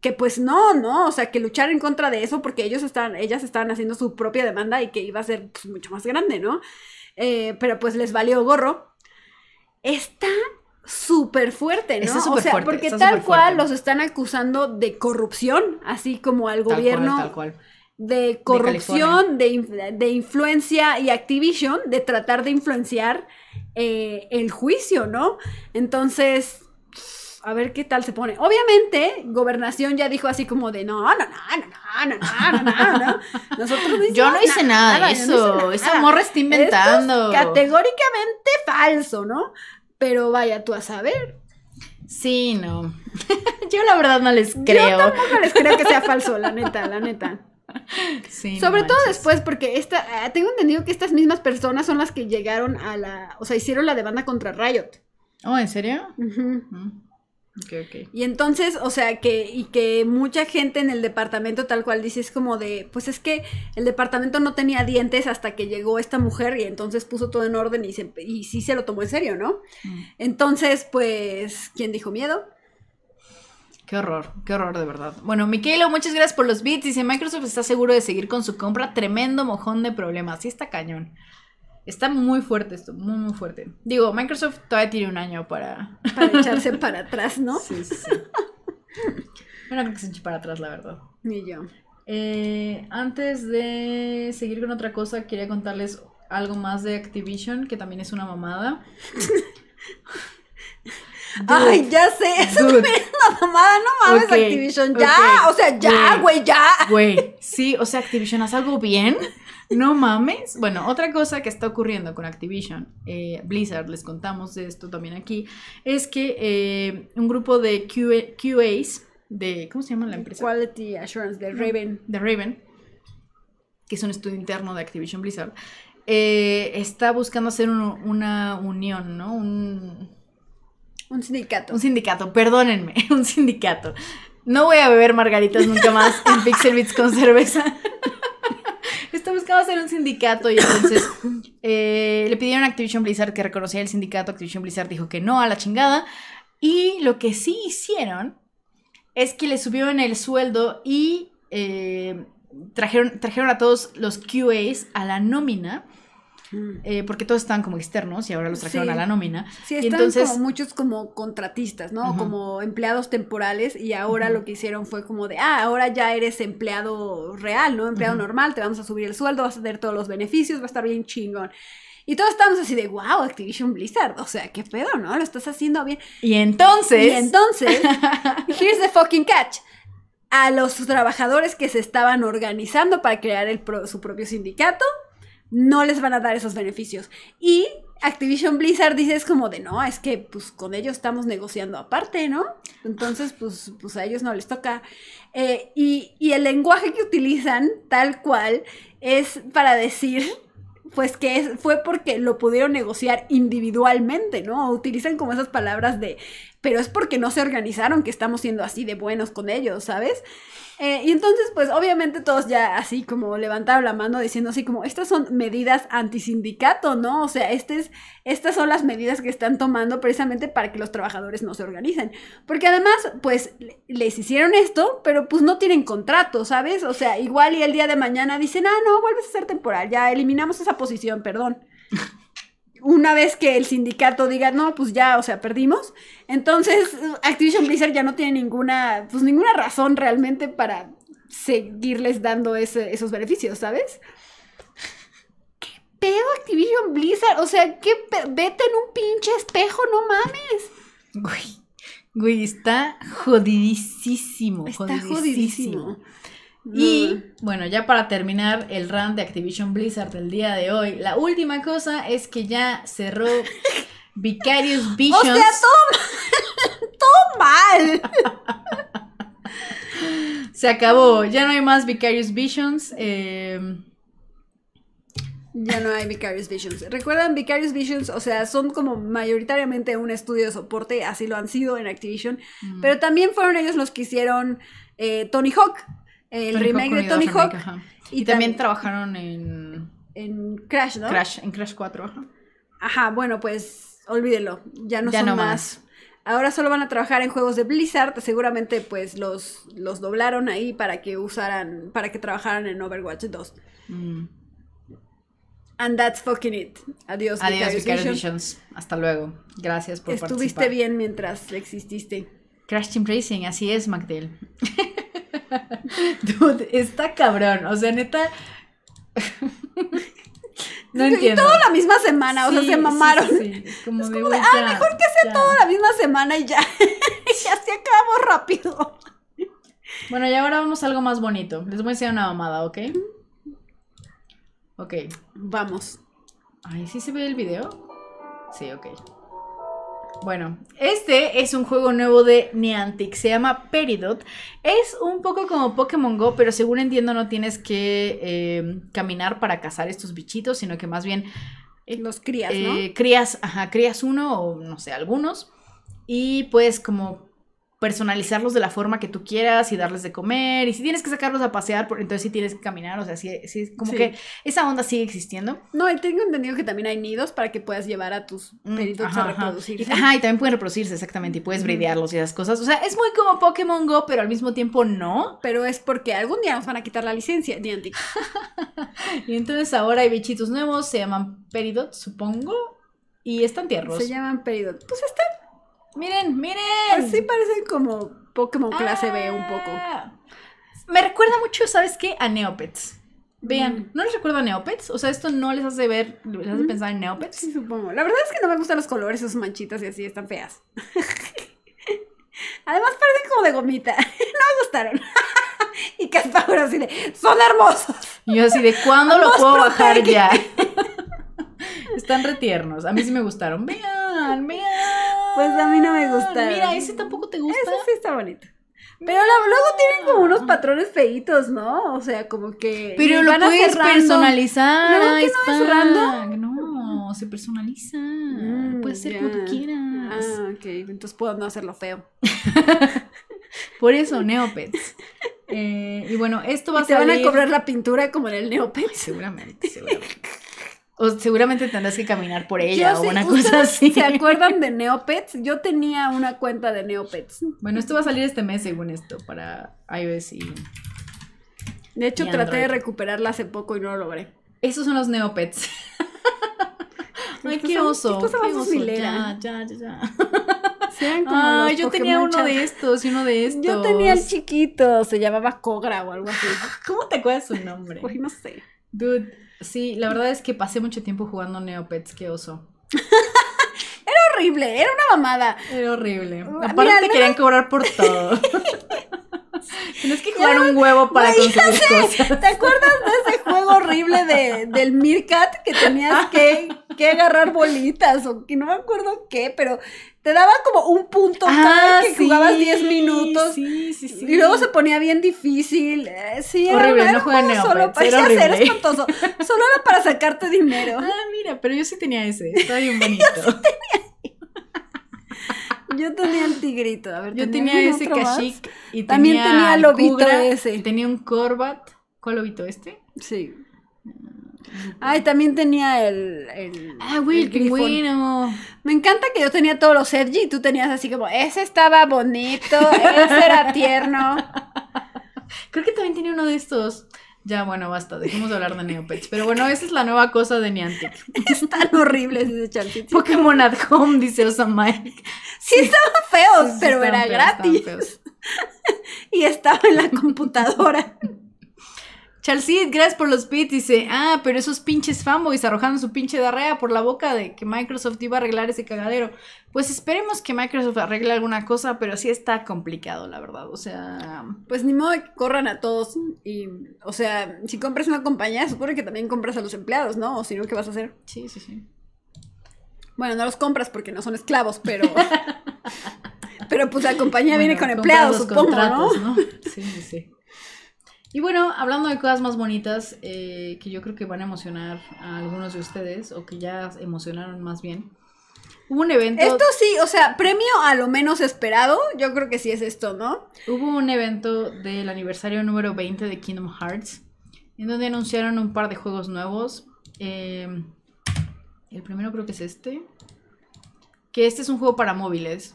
que pues no, ¿no? O sea, que luchar en contra de eso porque ellos están, ellas estaban haciendo su propia demanda y que iba a ser pues, mucho más grande, ¿no? Eh, pero pues les valió gorro. Está súper fuerte, ¿no? o sea, porque tal cual los están acusando de corrupción, así como al gobierno. tal cual. De corrupción, de, influencia y Activision, de tratar de influenciar eh, el juicio, ¿no? Entonces, a ver qué tal se pone. Obviamente, gobernación ya dijo así como de no, no, no, no, no, no, no, no. Nosotros no yo no hice nada, de eso. Esa morra está inventando. categóricamente falso, ¿no? Pero vaya tú a saber. Sí, no. *laughs* yo la verdad no les creo. Yo tampoco les creo que sea falso, la *laughs* neta, la neta. Sí, Sobre todo después, porque esta, ah, tengo entendido que estas mismas personas son las que llegaron a la, o sea, hicieron la demanda contra Riot. Oh, ¿en serio? Uh y entonces, o sea, que, y que mucha gente en el departamento tal cual dice, es como de, pues es que el departamento no tenía dientes hasta que llegó esta mujer y entonces puso todo en orden y, sí se lo tomó en serio, ¿no? Mm. Entonces, pues, ¿quién dijo miedo? Qué horror, qué horror de verdad. Bueno, Miquelo, muchas gracias por los bits. Dice, Microsoft está seguro de seguir con su compra. Tremendo mojón de problemas. Sí está cañón. Está muy fuerte esto, muy, muy fuerte. Digo, Microsoft todavía tiene un año para... *laughs* Para echarse para atrás, ¿no? Sí, sí, *laughs* bueno, creo que se eche para atrás, la verdad. Ni yo. Eh, antes de seguir con otra cosa, quería contarles algo más de Activision, que también es una mamada. *laughs* Ay, ya sé, eso es una mamada, no mames, Activision, ya, o sea, ya, güey, ya. Güey, sí, o sea, Activision, haz algo bien. No mames. Bueno, otra cosa que está ocurriendo con Activision, eh, Blizzard, les contamos de esto también aquí, es que eh, un grupo de QAs, de, ¿cómo se llama la empresa? Quality Assurance, de Raven. De Raven, que es un estudio interno de Activision Blizzard, eh, está buscando hacer una unión, ¿no? Un, sindicato. Un sindicato, perdónenme, *laughs* un sindicato. No voy a beber margaritas nunca más en Pixel Beats con cerveza. *laughs* Está buscando hacer un sindicato y entonces *coughs* eh, le pidieron a Activision Blizzard que reconociera el sindicato. Activision Blizzard dijo que no, a la chingada. Y lo que sí hicieron es que le subieron el sueldo y eh, trajeron, trajeron a todos los QAs a la nómina Mm. Eh, porque todos estaban como externos y ahora los trajeron a la nómina. Sí, y entonces... como muchos como contratistas, ¿no? Como empleados temporales y ahora lo que hicieron fue como de, ah, ahora ya eres empleado real, ¿no? Empleado normal, te vamos a subir el sueldo, vas a tener todos los beneficios, va a estar bien chingón. Y todos estamos así de, wow, Activision Blizzard, o sea, qué pedo, ¿no? Lo estás haciendo bien. Y entonces... Y entonces, *laughs* here's the fucking catch a los trabajadores que se estaban organizando para crear su propio sindicato no les van a dar esos beneficios. Y Activision Blizzard dice es como de, no, es que pues con ellos estamos negociando aparte, ¿no? Entonces, pues, pues a ellos no les toca. Eh, y, el lenguaje que utilizan, tal cual, es para decir pues que fue porque lo pudieron negociar individualmente, ¿no? Utilizan como esas palabras de, pero es porque no se organizaron que estamos siendo así de buenos con ellos, ¿sabes? Eh, y entonces, pues obviamente todos ya así como levantaron la mano diciendo así como, estas son medidas antisindicato, ¿no? O sea, este es, estas son las medidas que están tomando precisamente para que los trabajadores no se organicen. Porque además, pues les hicieron esto, pero pues no tienen contrato, ¿sabes? O sea, igual y el día de mañana dicen, ah, no, vuelves a ser temporal, ya eliminamos esa posición, perdón. *laughs* una vez que el sindicato diga, no, pues ya, o sea, perdimos, entonces Activision Blizzard ya no tiene ninguna, pues ninguna razón realmente para seguirles dando esos beneficios, ¿sabes? ¿Qué pedo Activision Blizzard? O sea, ¿qué vete en un pinche espejo, no mames. Güey, güey, está jodidísimo. Está jodidísimo. Y bueno, ya para terminar el run de Activision Blizzard del día de hoy, la última cosa es que ya cerró *laughs* Vicarious Visions. *laughs* todo mal. Se acabó, ya no hay más Vicarious Visions. Em, ya no hay Vicarious Visions. ¿Recuerdan Vicarious Visions? O sea, son como mayoritariamente un estudio de soporte, así lo han sido en Activision, pero también fueron ellos los que hicieron eh, Tony Hawk el remake de Tony Hawk. y, también trabajaron en... En Crash, ¿no? Crash, en Crash 4. Ajá, bueno, pues olvídelo, ya no son más. Ahora solo van a trabajar en juegos de Blizzard, seguramente pues los, los doblaron ahí para que usaran, para que trabajaran en Overwatch 2. Mm. And that's fucking it. Adiós, Adiós Hasta luego. Gracias por Estuviste bien mientras exististe. Crash Team Racing, así es, MacDill. *laughs* *laughs* Dude, está cabrón. O sea, neta. *laughs* No entiendo. todo la misma semana, o sea, se mamaron. Sí, como, ah, mejor que sea toda todo la misma semana y ya. *laughs* y así acabamos rápido. Bueno, y ahora vamos a algo más bonito. Les voy a enseñar una mamada, ¿ok? Ok. Vamos. ¿Ahí ¿sí se ve el video? Sí, ok. Bueno, este es un juego nuevo de Niantic, se llama Peridot. Es un poco como Pokémon Go, pero según entiendo no tienes que eh, caminar para cazar estos bichitos, sino que más bien... Eh, Los crías, ¿no? Eh, crías, ajá, crías uno o no sé, algunos. Y pues como personalizarlos de la forma que tú quieras y darles de comer. Y si tienes que sacarlos a pasear, entonces sí tienes que caminar. O sea, sí, sí como que esa onda sigue existiendo. No, y tengo entendido que también hay nidos para que puedas llevar a tus mm, perritos a reproducirse. Ajá. y también pueden reproducirse, exactamente. Y puedes bridearlos y esas cosas. O sea, es muy como Pokémon Go, pero al mismo tiempo no. Pero es porque algún día nos van a quitar la licencia, Niantic. *laughs* y entonces ahora hay bichitos nuevos, se llaman Peridot, supongo. Y están tierros. Se llaman Peridot. Pues están Miren, miren. Pues sí parecen como Pokémon clase B un poco. Ah. Me recuerda mucho, ¿sabes qué? A Neopets. Vean, mm. ¿no les recuerda a Neopets? O sea, esto no les hace ver, les hace mm. pensar en Neopets. Sí, supongo. La verdad es que no me gustan los colores, esas manchitas y así, están feas. *laughs* Además parecen como de gomita. *laughs* no me gustaron. *laughs* y Caspauro así de, son hermosos. Y yo así de, ¿cuándo lo puedo bajar ya? Están retiernos. A mí sí me gustaron. Vean, vean. Pues a mí no me gustaron. Mira, ese tampoco te gusta. Ese sí está bonito. Pero luego tienen como unos patrones feitos, ¿no? O sea, como que. Pero lo puedes personalizar. ¿No, que no es No, se personaliza. Mm, puede puedes hacer como tú quieras. Ah, ok. Entonces puedo no hacerlo feo. *laughs* Por eso, Neopets. Eh, y bueno, esto va a ser. Te van a cobrar la pintura como en el Neopets. seguramente, seguramente. *laughs* O seguramente tendrás que caminar por ella o una cosa así. ¿Se acuerdan de Neopets? Yo tenía una cuenta de Neopets. Bueno, esto va a salir este mes según esto para iOS y. De hecho, traté de recuperarla hace poco y no lo logré. Esos son los Neopets. *laughs* Ay, qué oso. Qué oso. Ya, ya, ya, ya. *laughs* Sean como ah, yo tenía uno de estos y uno de estos. Yo tenía el chiquito, se llamaba Cogra o algo así. *laughs* ¿Cómo te acuerdas su nombre? Uy, pues no sé. Dude, sí, la verdad es que pasé mucho tiempo jugando Neopets, qué oso. *laughs* era horrible, era una mamada. Era horrible. Aparte te querían cobrar por todo. *laughs* Tienes que jugar un huevo para conseguir cosas. ¿Te acuerdas de ese juego horrible de, del Meerkat que tenías que, que agarrar bolitas o que no me acuerdo qué, pero te daba como un punto cada ah, vez que jugabas 10 minutos. Y luego se ponía bien difícil. Eh, sí, horrible, era, no juega Neopets, solo espantoso. Solo era para sacarte dinero. Ah, mira, pero yo sí tenía ese. Estaba bien bonito. *laughs* sí tenía yo tenía el tigrito. A ver, yo tenía, ese cachique y también tenía, el lobito ese. Tenía un corbat. ¿Cuál lobito este? Sí. Ay, también tenía el. el ah, güey, el pingüino. Me encanta que yo tenía todos los Sergi y tú tenías así como: ese estaba bonito, ese era tierno. *laughs* Creo que también tenía uno de estos. Ya, bueno, basta, dejemos de hablar de Neopets. Pero bueno, esa es la nueva cosa de Niantic. *laughs* Es tan horrible ese Chantip. Pokémon at Home, dice Mike Sí, estaban feos, pero era gratis. Estaban feos. *laughs* y estaba en la computadora. Chalcid, gracias por los bits. Dice, ah, pero esos pinches fanboys arrojando su pinche darrea por la boca de que Microsoft iba a arreglar ese cagadero. Pues esperemos que Microsoft arregle alguna cosa, pero sí está complicado, la verdad. O sea. Pues ni modo que corran a todos. Y, o sea, si compras una compañía, supone que también compras a los empleados, ¿no? O si no, ¿qué vas a hacer? Sí, sí, sí. Bueno, no los compras porque no son esclavos, pero. *laughs* pero pues la compañía viene con empleados, supongo, ¿no? Sí, sí, sí. Y bueno, hablando de cosas más bonitas eh, que yo creo que van a emocionar a algunos de ustedes, o que ya emocionaron más bien. Hubo un evento. Esto sí, o sea, premio a lo menos esperado. Yo creo que sí es esto, ¿no? Hubo un evento del aniversario número 20 de Kingdom Hearts, en donde anunciaron un par de juegos nuevos. Em, el primero creo que es este. Que este es un juego para móviles.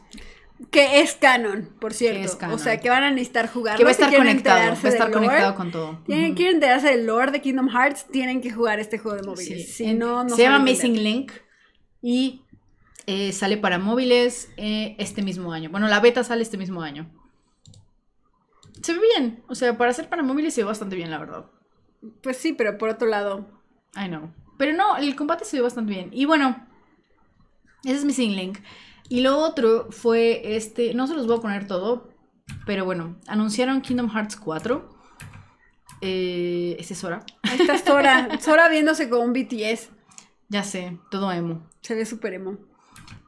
Que es canon, por cierto. Es canon. O sea, que van a necesitar jugar. Que va a estar conectado, va a estar conectado con todo. Tienen, Quieren enterarse del lore de Kingdom Hearts, tienen que jugar este juego de móviles. Si no, se llama Missing Link y eh, sale para móviles eh, este mismo año. Bueno, la beta sale este mismo año. Se ve bien. O sea, para hacer para móviles se ve bastante bien, la verdad. Pues sí, pero por otro lado. I know. Pero no, el combate se ve bastante bien. Y bueno, ese es Missing Link. Y lo otro fue este, no se los voy a poner todo, pero bueno, anunciaron Kingdom Hearts 4. Eh, Ese es Sora. Ahí está Sora. *laughs* Sora viéndose con un BTS. Ya sé, todo emo. Se ve súper emo.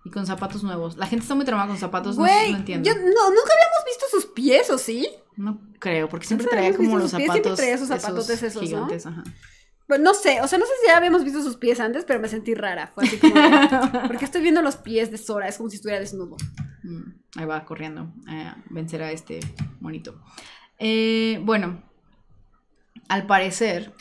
Y con zapatos nuevos. La gente está muy tramada con zapatos, no, Yo, no, nunca habíamos visto sus pies, ¿o sí? No creo, porque siempre traía como los zapatos. siempre traía esos zapatos esos, gigantes, ajá. Pues no sé, o sea, no sé si ya habíamos visto sus pies antes, pero me sentí rara. Fue así como. *laughs* porque estoy viendo los pies de Sora, es como si estuviera desnudo. Mm, ahí va corriendo a vencer a este monito. Eh, bueno, al parecer.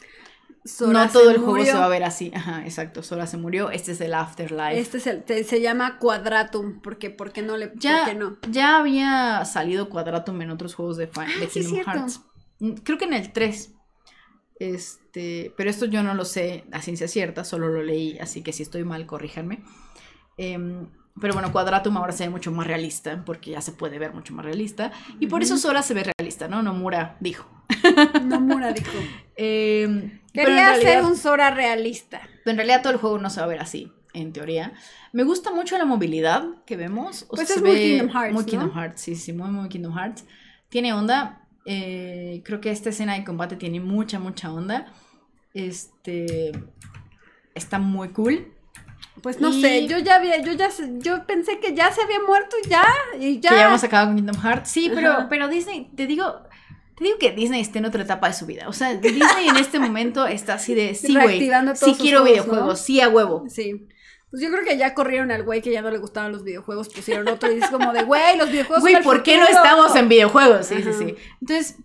no todo el juego se va a ver así. Ajá, exacto. Sora se murió. Este es el Afterlife. Este es el, se llama Quadratum. Porque, qué no le. Ya, no? ya había salido Quadratum en otros juegos de, ah, Kingdom Hearts. Mm, creo que en el 3 este, pero esto yo no lo sé a ciencia cierta, solo lo leí, así que si estoy mal, corríjanme. Em, pero bueno, Quadratum ahora se ve mucho más realista, porque ya se puede ver mucho más realista. Y por eso Sora se ve realista, ¿no? Nomura dijo. *laughs* Nomura dijo. eh, Quería realidad, un Sora realista. en realidad todo el juego no se va a ver así, en teoría. Me gusta mucho la movilidad que vemos. O pues es muy Kingdom Hearts. Kingdom Hearts, sí, sí, muy, muy Kingdom Hearts. Tiene onda. Eh, creo que esta escena de combate tiene mucha, mucha onda. Este. Está muy cool. Pues no sé, yo ya había, yo ya, yo pensé que ya se había muerto ya y ya. Que ya hemos acabado con Kingdom Hearts. Sí, pero, pero Disney, te digo, te digo que Disney está en otra etapa de su vida. O sea, Disney en este momento está así de sí, güey. Sí quiero videojuegos, sí a huevo. Sí. Pues, yo creo que ya corrieron al güey que ya no le gustaban los videojuegos, pusieron otro y es como de, güey, los videojuegos. Güey, ¿por qué no estamos en videojuegos? Sí, sí, sí. Entonces,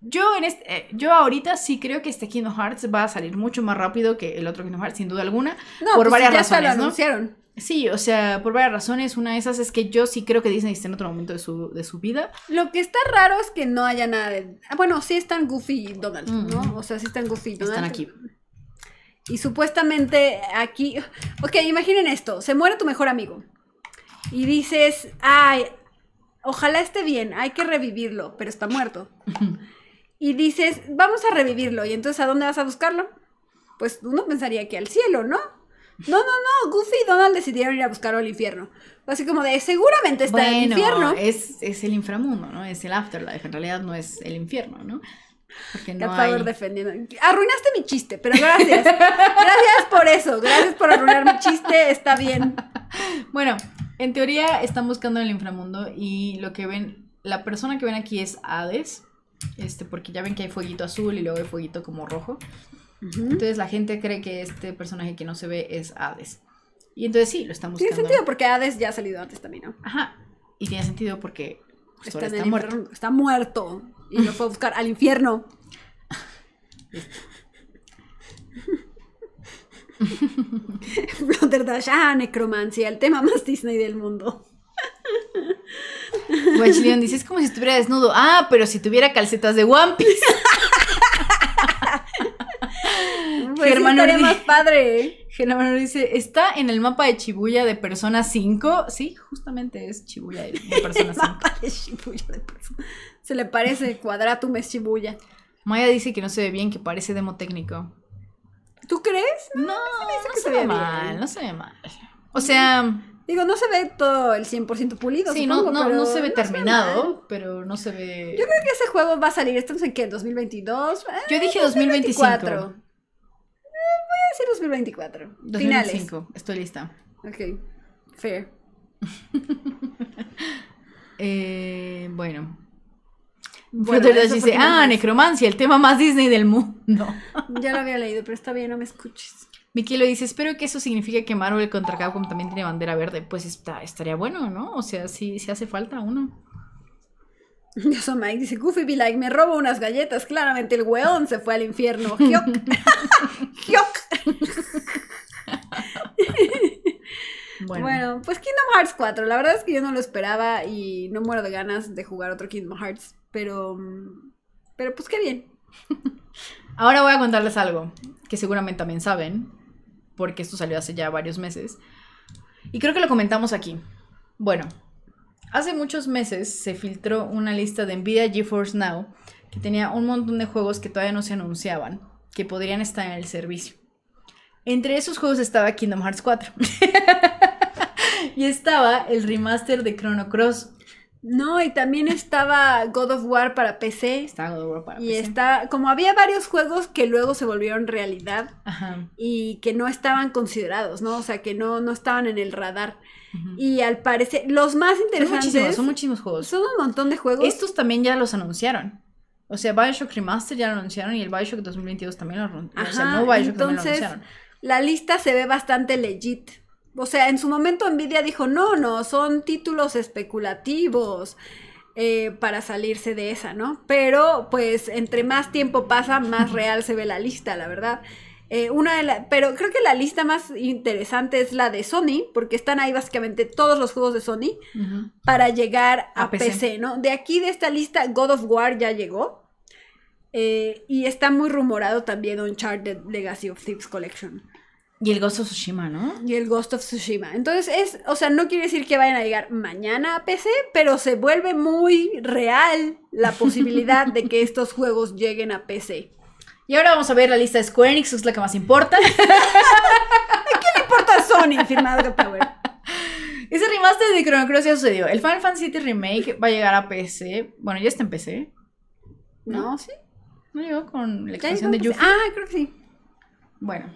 yo, en este, yo ahorita sí creo que este Kingdom Hearts va a salir mucho más rápido que el otro Kingdom Hearts, sin duda alguna. No, por pues, varias razones. Se lo Sí, o sea, por varias razones. Una de esas es que yo sí creo que Disney está en otro momento de su, de su vida. Lo que está raro es que no haya nada de. Ah, bueno, sí están Goofy y Donald, mm. ¿no? O sea, sí están Goofy y Donald. Están aquí. Y supuestamente aquí, ok, imaginen esto, se muere tu mejor amigo y dices, ay, ojalá esté bien, hay que revivirlo, pero está muerto. *laughs* y dices, vamos a revivirlo, y entonces ¿a dónde vas a buscarlo? Pues uno pensaría que al cielo, ¿no? No, no, no, Goofy y Donald decidieron ir a buscarlo al infierno. Así como de, seguramente está en el infierno. Es, es el inframundo, ¿no? Es el afterlife, en realidad no es el infierno, ¿no? Porque no defendiendo. Arruinaste mi chiste, pero gracias. gracias por eso. Gracias por arruinar mi chiste. Está bien. Bueno, en teoría están buscando en el inframundo y lo que ven, la persona que ven aquí es Hades. Este, porque ya ven que hay fueguito azul y luego hay fueguito como rojo. Entonces la gente cree que este personaje que no se ve es Hades. Y entonces sí, lo están buscando. Tiene sentido porque Hades ya ha salido antes también, ¿no? Ajá. Y tiene sentido porque pues, está muerto. Está muerto y lo fue a buscar al infierno. Flutterdash, ah, necromancia, el tema más Disney del mundo. Watch dice, es como si estuviera desnudo. Ah, pero si tuviera calcetas de One Piece. Pues Germán sí más padre. Germán dice, está en el mapa de Chibuya de Persona 5. Sí, justamente es Chibuya de Persona 5. mapa de de Persona 5. *laughs* Se le parece *laughs* cuadratum es Maya dice que no se ve bien, que parece demo técnico. ¿Tú crees? No, no se, ve, mal, no se ve mal. O sea... Digo, no se ve todo el 100% pulido. Sí, no, no, no se ve terminado, pero no se ve... Yo creo que ese juego va a salir, ¿esto no en qué, 2022. Yo dije 2025. Eh, 2024. Eh, voy a decir 2024. 2025, estoy lista. Ok, fair. *laughs* Eh, bueno, bueno, Entonces dice, ah, necromancia, el tema más Disney del mundo. *laughs* Ya lo había leído, pero está bien, no me escuches. Miki lo dice, espero que eso signifique que Marvel contra Capcom también tiene bandera verde. Pues estaría bueno, ¿no? O sea, si, si hace falta uno. soy Mike dice, Goofy be like, me robo unas galletas. Claramente el weón se fue al infierno. *laughs* Bueno. bueno. pues Kingdom Hearts 4. La verdad es que yo no lo esperaba y no muero de ganas de jugar otro Kingdom Hearts. Pero, mm, pero pues qué bien. *laughs* Ahora voy a contarles algo que seguramente también saben, porque esto salió hace ya varios meses. Y creo que lo comentamos aquí. Bueno, hace muchos meses se filtró una lista de Nvidia GeForce Now que tenía un montón de juegos que todavía no se anunciaban, que podrían estar en el servicio. Entre esos juegos estaba Kingdom Hearts 4. *laughs* y estaba el remaster de Chrono Cross. No, y también estaba God of War para PC. Estaba God of War para y PC. Y está, como había varios juegos que luego se volvieron realidad y que no estaban considerados, ¿no? O sea, que no, no estaban en el radar. Y al parecer, los más interesantes. Son muchísimos, son muchísimos juegos. Son un montón de juegos. Estos también ya los anunciaron. O sea, Bioshock Remaster ya lo anunciaron y el Bioshock 2022 también lo anunciaron. O sea, no Bioshock entonces, La lista se ve bastante legit o sea, en su momento Nvidia dijo, no, no, son títulos especulativos eh, para salirse de esa, ¿no? Pero pues entre más tiempo pasa, más *laughs* real se ve la lista, la verdad. Eh, una de pero creo que la lista más interesante es la de Sony, porque están ahí básicamente todos los juegos de Sony para llegar a, PC. ¿no? De aquí de esta lista, God of War ya llegó. Eh, y está muy rumorado también Uncharted Legacy of Thieves Collection. Y el Ghost of Tsushima, ¿no? Y el Ghost of Tsushima. Entonces es, o sea, no quiere decir que vayan a llegar mañana a PC, pero se vuelve muy real la posibilidad de que estos juegos lleguen a PC. Y ahora vamos a ver la lista de Square Enix, es la que más importa. ¿Qué *laughs* qué le importa a Sony firmado de Power? Ese remaster de Chrono Cross ya sucedió. El Final Fantasy Remake va a llegar a PC. Bueno, ya está en PC. ¿No? ¿Sí? ¿No llegó con la expansión de Ah, creo que sí. Bueno,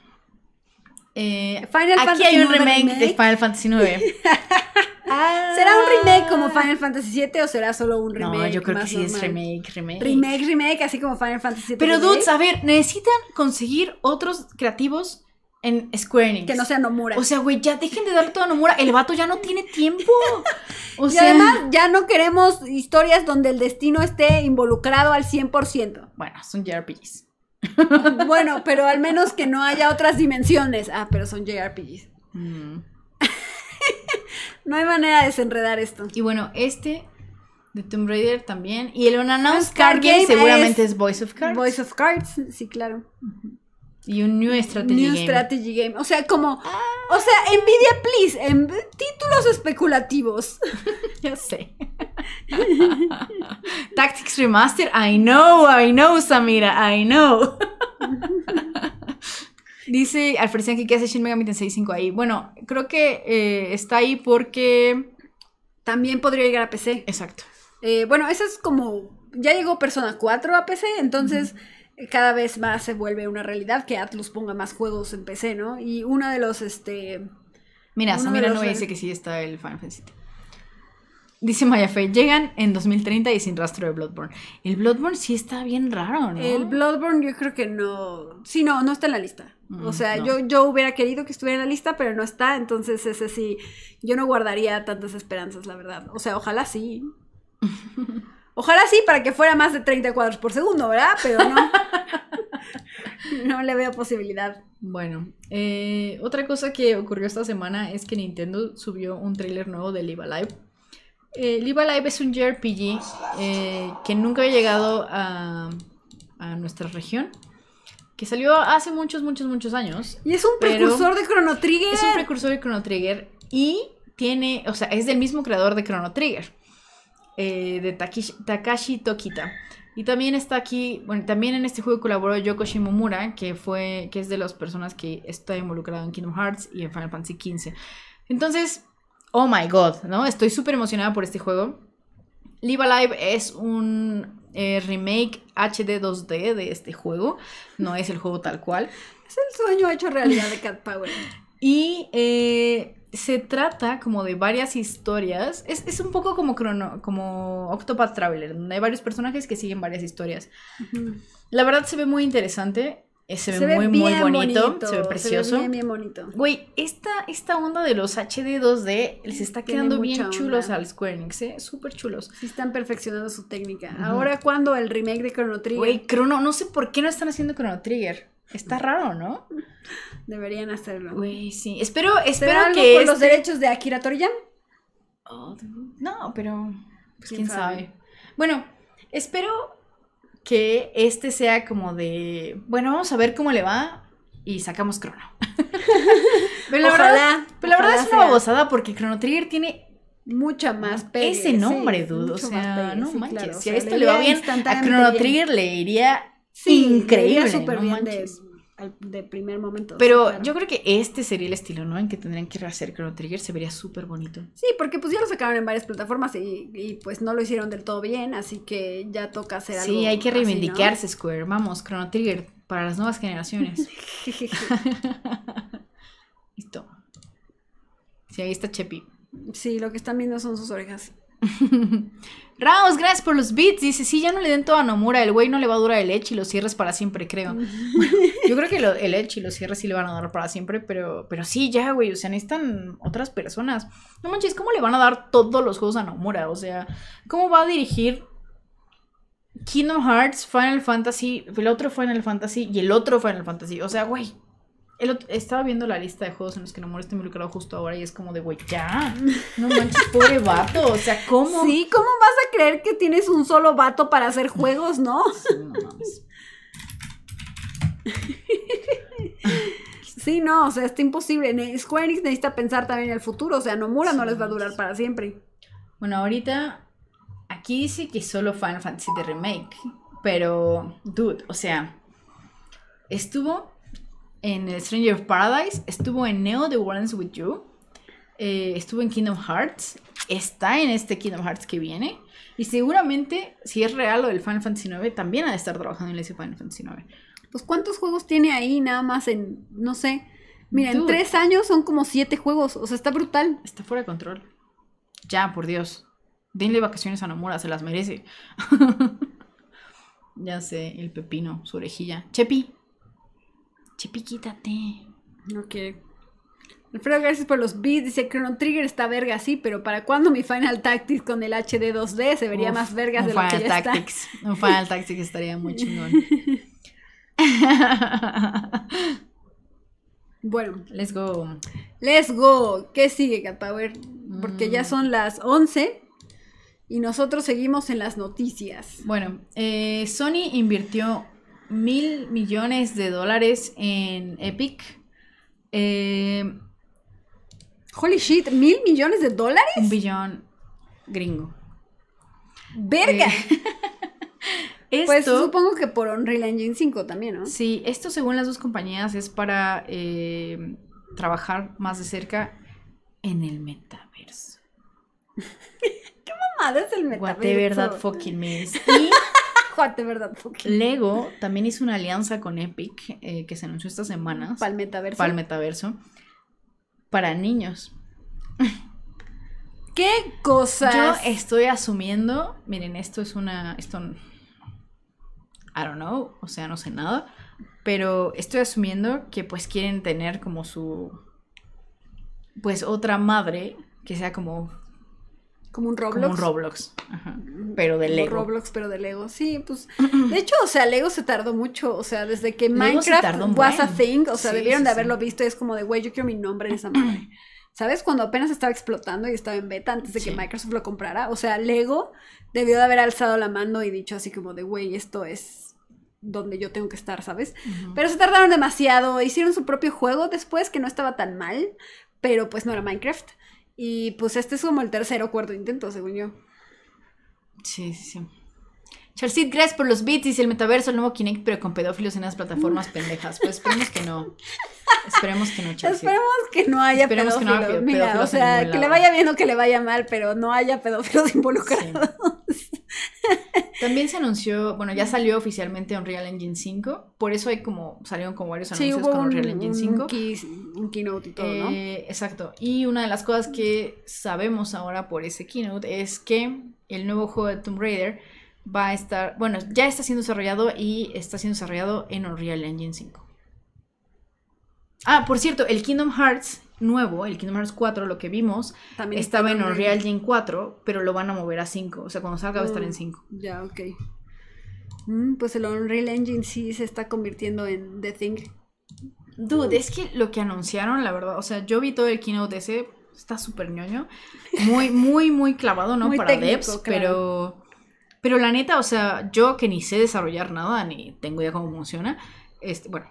eh, Final aquí Fantasy hay un remake, de Final Fantasy IX. *laughs* Ah. ¿Será un remake como Final Fantasy VII o será solo un remake? No, yo creo que sí es remake, remake. Remake, remake, así como Final Fantasy VII. Pero dudes, a ver, necesitan conseguir otros creativos en Square Enix. Que no sean Nomura. O sea, güey, ya dejen de dar todo a Nomura. El vato ya no tiene tiempo. *laughs* O y además, ya no queremos historias donde el destino esté involucrado al 100%. Bueno, son JRPGs. *laughs* Bueno, pero al menos que no haya otras dimensiones. Ah, pero son JRPGs. Mm. *laughs* no hay manera de desenredar esto. Y bueno, este de Tomb Raider también. Y el Unannounced Card Game seguramente es, Voice of Cards. Voice of Cards, sí, claro. Y un New Strategy Game. O sea, como. Ah. O sea, Nvidia, please. En, títulos especulativos. *laughs* ya sé. *laughs* Tactics Remaster. I know, I know, Samira. I know. *laughs* Dice Alfred que que hace Shin Megami Tensei 5 ahí. Bueno, creo que eh, está ahí porque. También podría llegar a PC. Exacto. Eh, bueno, eso es como. Ya llegó Persona 4 a PC, entonces cada vez más se vuelve una realidad que Atlus ponga más juegos en PC, ¿no? Y uno de los, este... Mira, Samira no dice que sí está el Final Fantasy. Dice Maya Fe, llegan en 2030 y sin rastro de Bloodborne. El Bloodborne sí está bien raro, ¿no? El Bloodborne yo creo que no... Sí, no, no está en la lista. Mm, o sea, yo, yo hubiera querido que estuviera en la lista, pero no está. Entonces ese sí, yo no guardaría tantas esperanzas, la verdad. O sea, ojalá sí. *laughs* Ojalá sí, para que fuera más de 30 cuadros por segundo, ¿verdad? Pero no. *laughs* no le veo posibilidad. Bueno, eh, otra cosa que ocurrió esta semana es que Nintendo subió un tráiler nuevo de Live Alive. Eh, Live Alive es un JRPG eh, que nunca ha llegado a, a, nuestra región. Que salió hace muchos, muchos, muchos años. Y es un precursor de Chrono Trigger. Es un precursor de Chrono Trigger. Y tiene, o sea, es del mismo creador de Chrono Trigger. Eh, de Takashi Tokita. Y también está aquí, bueno, también en este juego colaboró Yoko Shimomura, que fue, que es de las personas que está involucrado en Kingdom Hearts y en Final Fantasy XV. Entonces, oh my god, ¿no? Estoy súper emocionada por este juego. Live Alive es un eh, remake HD 2D de este juego, no es el juego tal cual. Es el sueño hecho realidad de Cat Power. Y eh, se trata como de varias historias. Es, un poco como, crono, como Octopath Traveler, donde hay varios personajes que siguen varias historias. La verdad se ve muy interesante. Eh, se ve, muy, muy bonito, Se ve precioso. Se ve bien, bonito. Güey, esta, onda de los HD 2D les está quedando bien chulos al Square Enix, ¿eh? Súper chulos. Sí, están perfeccionando su técnica. Ahora, ¿cuándo el remake de Chrono Trigger? Güey, Chrono, no sé por qué no están haciendo Chrono Trigger. Está raro, ¿no? Deberían hacerlo. Güey, sí. Espero, espero que. Con los este- derechos de Akira Toriyama? no, pero. Pues, ¿Quién, sabe? Bueno, espero que este sea como de. Bueno, vamos a ver cómo le va y sacamos Chrono. *laughs* pero la verdad, la verdad es una babosada porque Chrono Trigger tiene mucha más pe. Ese nombre, dudo. O sea, no manches. a esto le va bien, a Chrono Trigger le iría Sí, increíble. súper ¿no? de, primer momento. Pero yo creo que este sería el estilo, ¿no? En que tendrían que rehacer Chrono Trigger, se vería súper bonito. Sí, porque pues ya lo sacaron en varias plataformas y, pues no lo hicieron del todo bien, así que ya toca hacer algo. Sí, hay que reivindicarse, Square. Vamos, Chrono Trigger para las nuevas generaciones. *laughs* *laughs* Listo. Sí, ahí está Chepi. Sí, lo que están viendo son sus orejas. *laughs* Raos, gracias por los beats. Dice, sí, ya no le den todo a Nomura. El güey no le va a durar el Edge y los cierres para siempre, creo. *laughs* yo creo que el Edge y los cierres sí le van a dar para siempre, pero, pero sí, ya, güey. O sea, necesitan otras personas. No manches, ¿cómo le van a dar todos los juegos a Nomura? O sea, ¿cómo va a dirigir Kingdom Hearts, Final Fantasy, el otro Final Fantasy y el otro Final Fantasy? O sea, güey estaba viendo la lista de juegos en los que Nomura está involucrado justo ahora y es como de, güey, ya. No manches, *laughs* pobre vato. O sea, ¿cómo? Sí, ¿cómo vas a creer que tienes un solo vato para hacer juegos, no? Sí, no mames. Sí, no, o sea, está imposible. Square Enix necesita pensar también en el futuro. O sea, no sí, no les va a durar para siempre. Bueno, ahorita aquí dice que solo Final Fantasy de Remake. Pero, dude, o sea, estuvo en Stranger of Paradise, estuvo en Neo The Warrens With You, eh, estuvo en Kingdom Hearts, está en este Kingdom Hearts que viene, y seguramente, si es real lo del Final Fantasy IX, también ha de estar trabajando en ese Final Fantasy IX. Pues, ¿cuántos juegos tiene ahí nada más en, no sé? Mira, en tres años son como siete juegos, o sea, está brutal. Está fuera de control. Ya, por Dios. Denle vacaciones a Nomura, se las merece. *laughs* ya sé, el pepino, su orejilla. Chepi, Chipiquítate. quítate. Ok. Alfredo, gracias por los beats. Dice Chrono Trigger está verga, sí, pero ¿para cuándo mi Final Tactics con el HD 2D? Se vería más vergas de lo que ya Tactics. Está. Un Final Tactics estaría muy chingón. *laughs* bueno. Let's go. Let's go. ¿Qué sigue, Cat Power? Porque ya mm. son las 11 y nosotros seguimos en las noticias. Bueno, eh, Sony invirtió mil millones de dólares en Epic. Eh, Holy shit, mil millones de dólares. Un billón gringo. Verga. Eh, *laughs* pues esto, pues supongo que por Unreal Engine 5 también, ¿no? Sí, esto según las dos compañías es para eh, trabajar más de cerca en el metaverso. *laughs* ¿Qué mamada es el metaverso? What verdad fucking means. *laughs* Y Lego también hizo una alianza con Epic eh, que se anunció esta semana. Para el metaverso. Para metaverso. Para niños. *laughs* ¿Qué cosa! Yo estoy asumiendo, miren, esto es una, esto, I don't know, o sea, no sé nada, pero estoy asumiendo que pues quieren tener como su, pues otra madre que sea como como un Roblox. un Roblox. Pero de Lego. Como Roblox, pero de Lego. Sí, pues. De hecho, o sea, Lego se tardó mucho. O sea, desde que Minecraft was a thing. O sea, debieron de haberlo visto. Y es como de, güey, yo quiero mi nombre en esa madre. Mm. ¿Sabes? Cuando apenas estaba explotando y estaba en beta antes de que Microsoft lo comprara. O sea, Lego debió de haber alzado la mano y dicho así como de, güey, esto es donde yo tengo que estar, ¿sabes? Pero se tardaron demasiado. Hicieron su propio juego después que no estaba tan mal. Pero pues no era Minecraft. Y pues este es como el tercer o cuarto intento, según yo. Sí, sí, sí. Charcid, gracias por los beats. y el metaverso, el nuevo Kinect, pero con pedófilos en las plataformas *laughs* pendejas. Pues esperemos que no. Esperemos que no, Esperemos que no haya esperemos Que no haya pedófilos Mira, o sea, que le vaya bien o que le vaya mal, pero no haya pedófilos *laughs* involucrados. También se anunció, bueno, ya salió oficialmente Unreal Engine 5, por eso hay como, salieron como varios anuncios con Unreal Engine 5. Un, keynote y todo, ¿no? Eh, exacto. Y una de las cosas que sabemos ahora por ese keynote es que el nuevo juego de Tomb Raider va a estar, bueno, ya está siendo desarrollado y está siendo desarrollado en Unreal Engine 5. Ah, por cierto, el Kingdom Hearts nuevo, el Kingdom Hearts 4, lo que vimos, estaba en Unreal Engine 4, pero lo van a mover a 5. O sea, cuando salga va a estar en 5. Mm, ya, ok. Mm, pues el Unreal Engine sí se está convirtiendo en The Thing. Dude, es que lo que anunciaron, la verdad, o sea, yo vi todo el keynote ese, está súper ñoño. Muy, *laughs* muy, muy clavado, ¿no? Para devs, pero. Pero la neta, o sea, yo que ni sé desarrollar nada, ni tengo idea cómo funciona, este, bueno,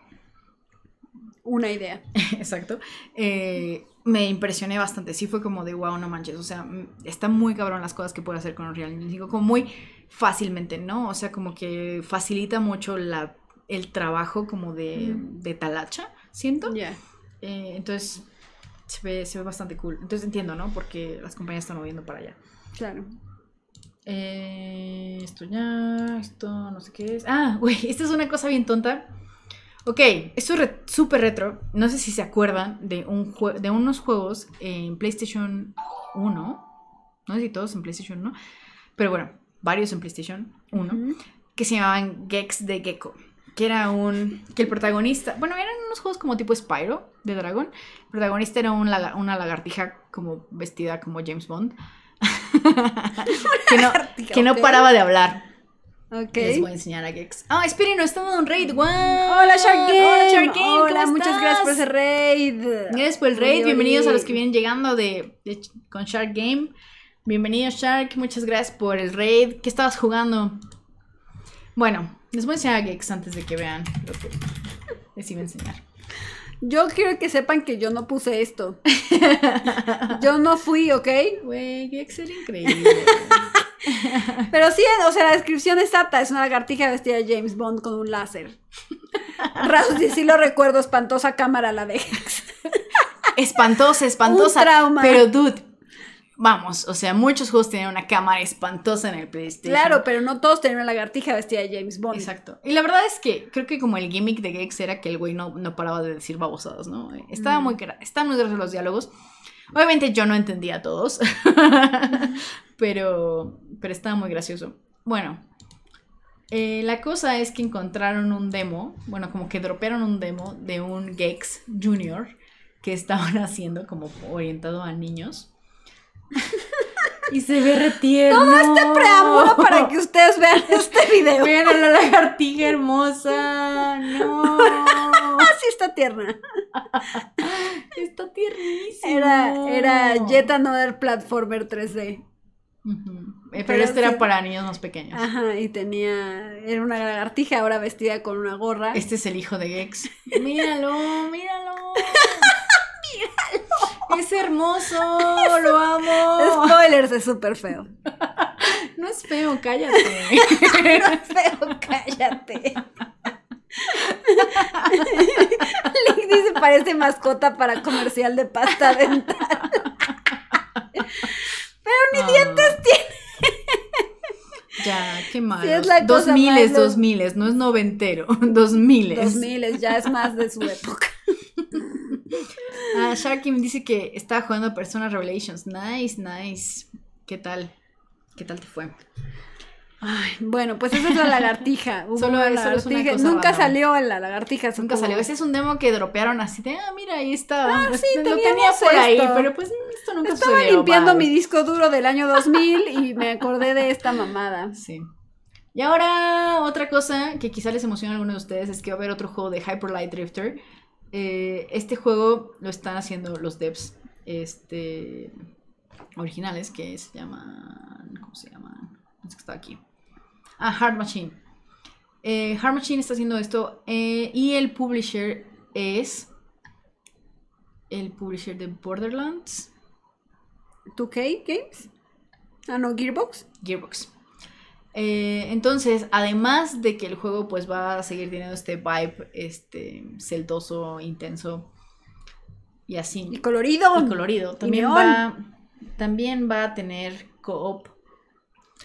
una idea. *laughs* Exacto. Eh, me impresioné bastante. Sí fue como de wow, no manches. O sea, mm, está muy cabrón las cosas que puede hacer con real digo como muy fácilmente, ¿no? O sea, como que facilita mucho la, el trabajo como de, de talacha, siento. ya eh, entonces, se ve, se ve bastante cool. Entonces entiendo, ¿no? Porque las compañías están moviendo para allá. Claro. Eh, esto ya, esto no sé qué es. Ah, güey, *laughs* esta es una cosa bien tonta Ok, esto es súper retro. No sé si se acuerdan de, un de unos juegos en PlayStation 1. No sé si todos en PlayStation 1. Pero bueno, varios en PlayStation 1. Que se llamaban Gex de Gecko. Que era un. Que el protagonista. Bueno, eran unos juegos como tipo Spyro de Dragon, El protagonista era una lagartija como vestida como James Bond. *laughs* que no paraba de hablar. Okay. Les voy a enseñar a Gex. Ah, oh, esperen, no estamos en raid. Wow. Hola, Shark Game. Hola, Shark Hola, muchas gracias por ese raid. Gracias por el raid. Bienvenidos a los que vienen llegando de, con Shark Game. Bienvenido, Shark. Muchas gracias por el raid. ¿Qué estabas jugando? Bueno, les voy a enseñar a Gex antes de que vean lo que les iba a enseñar. Yo quiero que sepan que yo no puse esto. *laughs* yo no fui, ¿ok? Güey, Gex era increíble. *laughs* *laughs* Pero sí, o sea, la descripción exacta es una lagartija vestida de James Bond con un láser. *laughs* Rasos, y sí lo recuerdo, espantosa cámara la de *laughs* Espantosa, espantosa. Pero, dude, vamos, o sea, muchos juegos Tienen una cámara espantosa en el PlayStation. Claro, pero no todos tenían una lagartija vestida de James Bond. Exacto. Y la verdad es que creo que como el gimmick de Gex era que el güey no, paraba de decir babosadas, ¿no? Estaba mm. muy, están muy graciosos los diálogos. Obviamente yo no entendía a todos, *laughs* pero, pero estaba muy gracioso. Bueno, eh, la cosa es que encontraron un demo, bueno, como que dropearon un demo de un Gex Junior que estaban *laughs* haciendo como orientado a niños. *laughs* Y se ve retierno. Todo este preámbulo para que ustedes vean este video. Vean a la lagartija hermosa. No. *laughs* Ah, sí está tierna. *laughs* está tiernísimo. Era, era Another Platformer 3D. Eh, pero, este era para niños más pequeños. Ajá, y tenía. Era una lagartija ahora vestida con una gorra. Este es el hijo de Gex. *laughs* míralo, míralo. míralo. Es hermoso, lo amo. Spoilers, es súper feo. no es feo, cállate. no es feo, cállate. Link dice, parece mascota para comercial de pasta dental. Pero ni ah. dientes tiene. Ya, qué mal. dos miles, dos miles, no es noventero, *laughs* dos miles. Dos miles, ya es más de su época. *laughs* Ah, me dice que está jugando Persona Revelations. Nice, nice. ¿Qué tal? ¿Qué tal te fue? bueno, pues esa es la lagartija. *laughs* Solo lagartija. Nunca salió la lagartija. Nunca salió. Ese es un demo que dropearon así de, ah, mira, ahí está. Ah, pues, sí, lo tenía por ahí, pero pues esto nunca Estaba Estaba limpiando mi disco duro del año 2000 y me acordé de esta mamada. *laughs* Sí. Y ahora, otra cosa que quizá les emociona a algunos de ustedes es que va a haber otro juego de Hyper Light Drifter. Eh, este juego lo están haciendo los devs este, originales que se llaman. ¿Cómo se llama? que está aquí. Ah, Hard Machine. Eh, Hard Machine está haciendo esto eh, y el publisher es el publisher de Borderlands. 2K Games. Ah, no, Gearbox. Gearbox. Eh, entonces, además de que el juego pues va a seguir teniendo este vibe, este celdoso, intenso y así. Y colorido. colorido. También, también va a tener co-op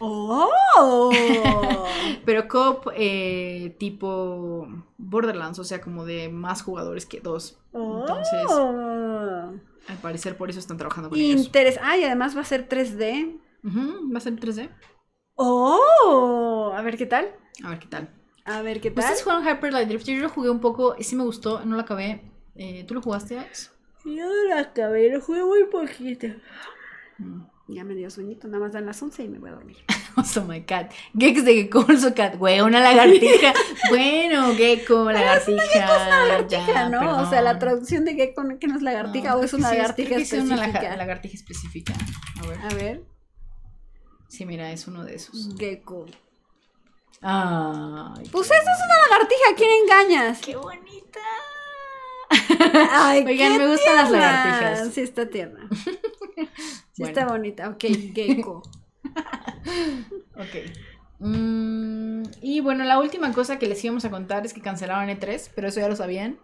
¡Oh! *laughs* Pero cop eh, tipo Borderlands, o sea, como de más jugadores que dos. Entonces, oh. al parecer por eso están trabajando con Interes ellos. Ah, y además va a ser 3D. va a ser 3D. ¡Oh! A ver qué tal. A ver qué tal. A ver qué tal. ¿Ustedes jugaron Hyper Light Drifter? Yo lo jugué un poco, y sí me gustó, no lo acabé. Eh, ¿Tú lo jugaste, Alex? Yo lo acabé, lo jugué muy poquito. Mm. Ya me dio sueñito, nada más dan las 11 y me voy a dormir. *laughs* oh my cat. Gex de Gecko, cat. Güey, una lagartija. *laughs* bueno, gecko, lagartija. Es una, es una lagartija, ¿no? O sea, la traducción de gecko que no es lagartija o es una lagartija específica. Es una lagartija específica. A ver. A ver. Sí, mira, es uno de esos. Gecko. Ay, pues eso es una lagartija, ¿quién engañas? ¡Qué bonita! *laughs* Oigan, me gustan las lagartijas. Sí, está tierna. *laughs* Sí está bonita. Ok, *laughs* gecko. ok. Mm, y bueno, la última cosa que les íbamos a contar es que cancelaron E3, pero eso ya lo sabían.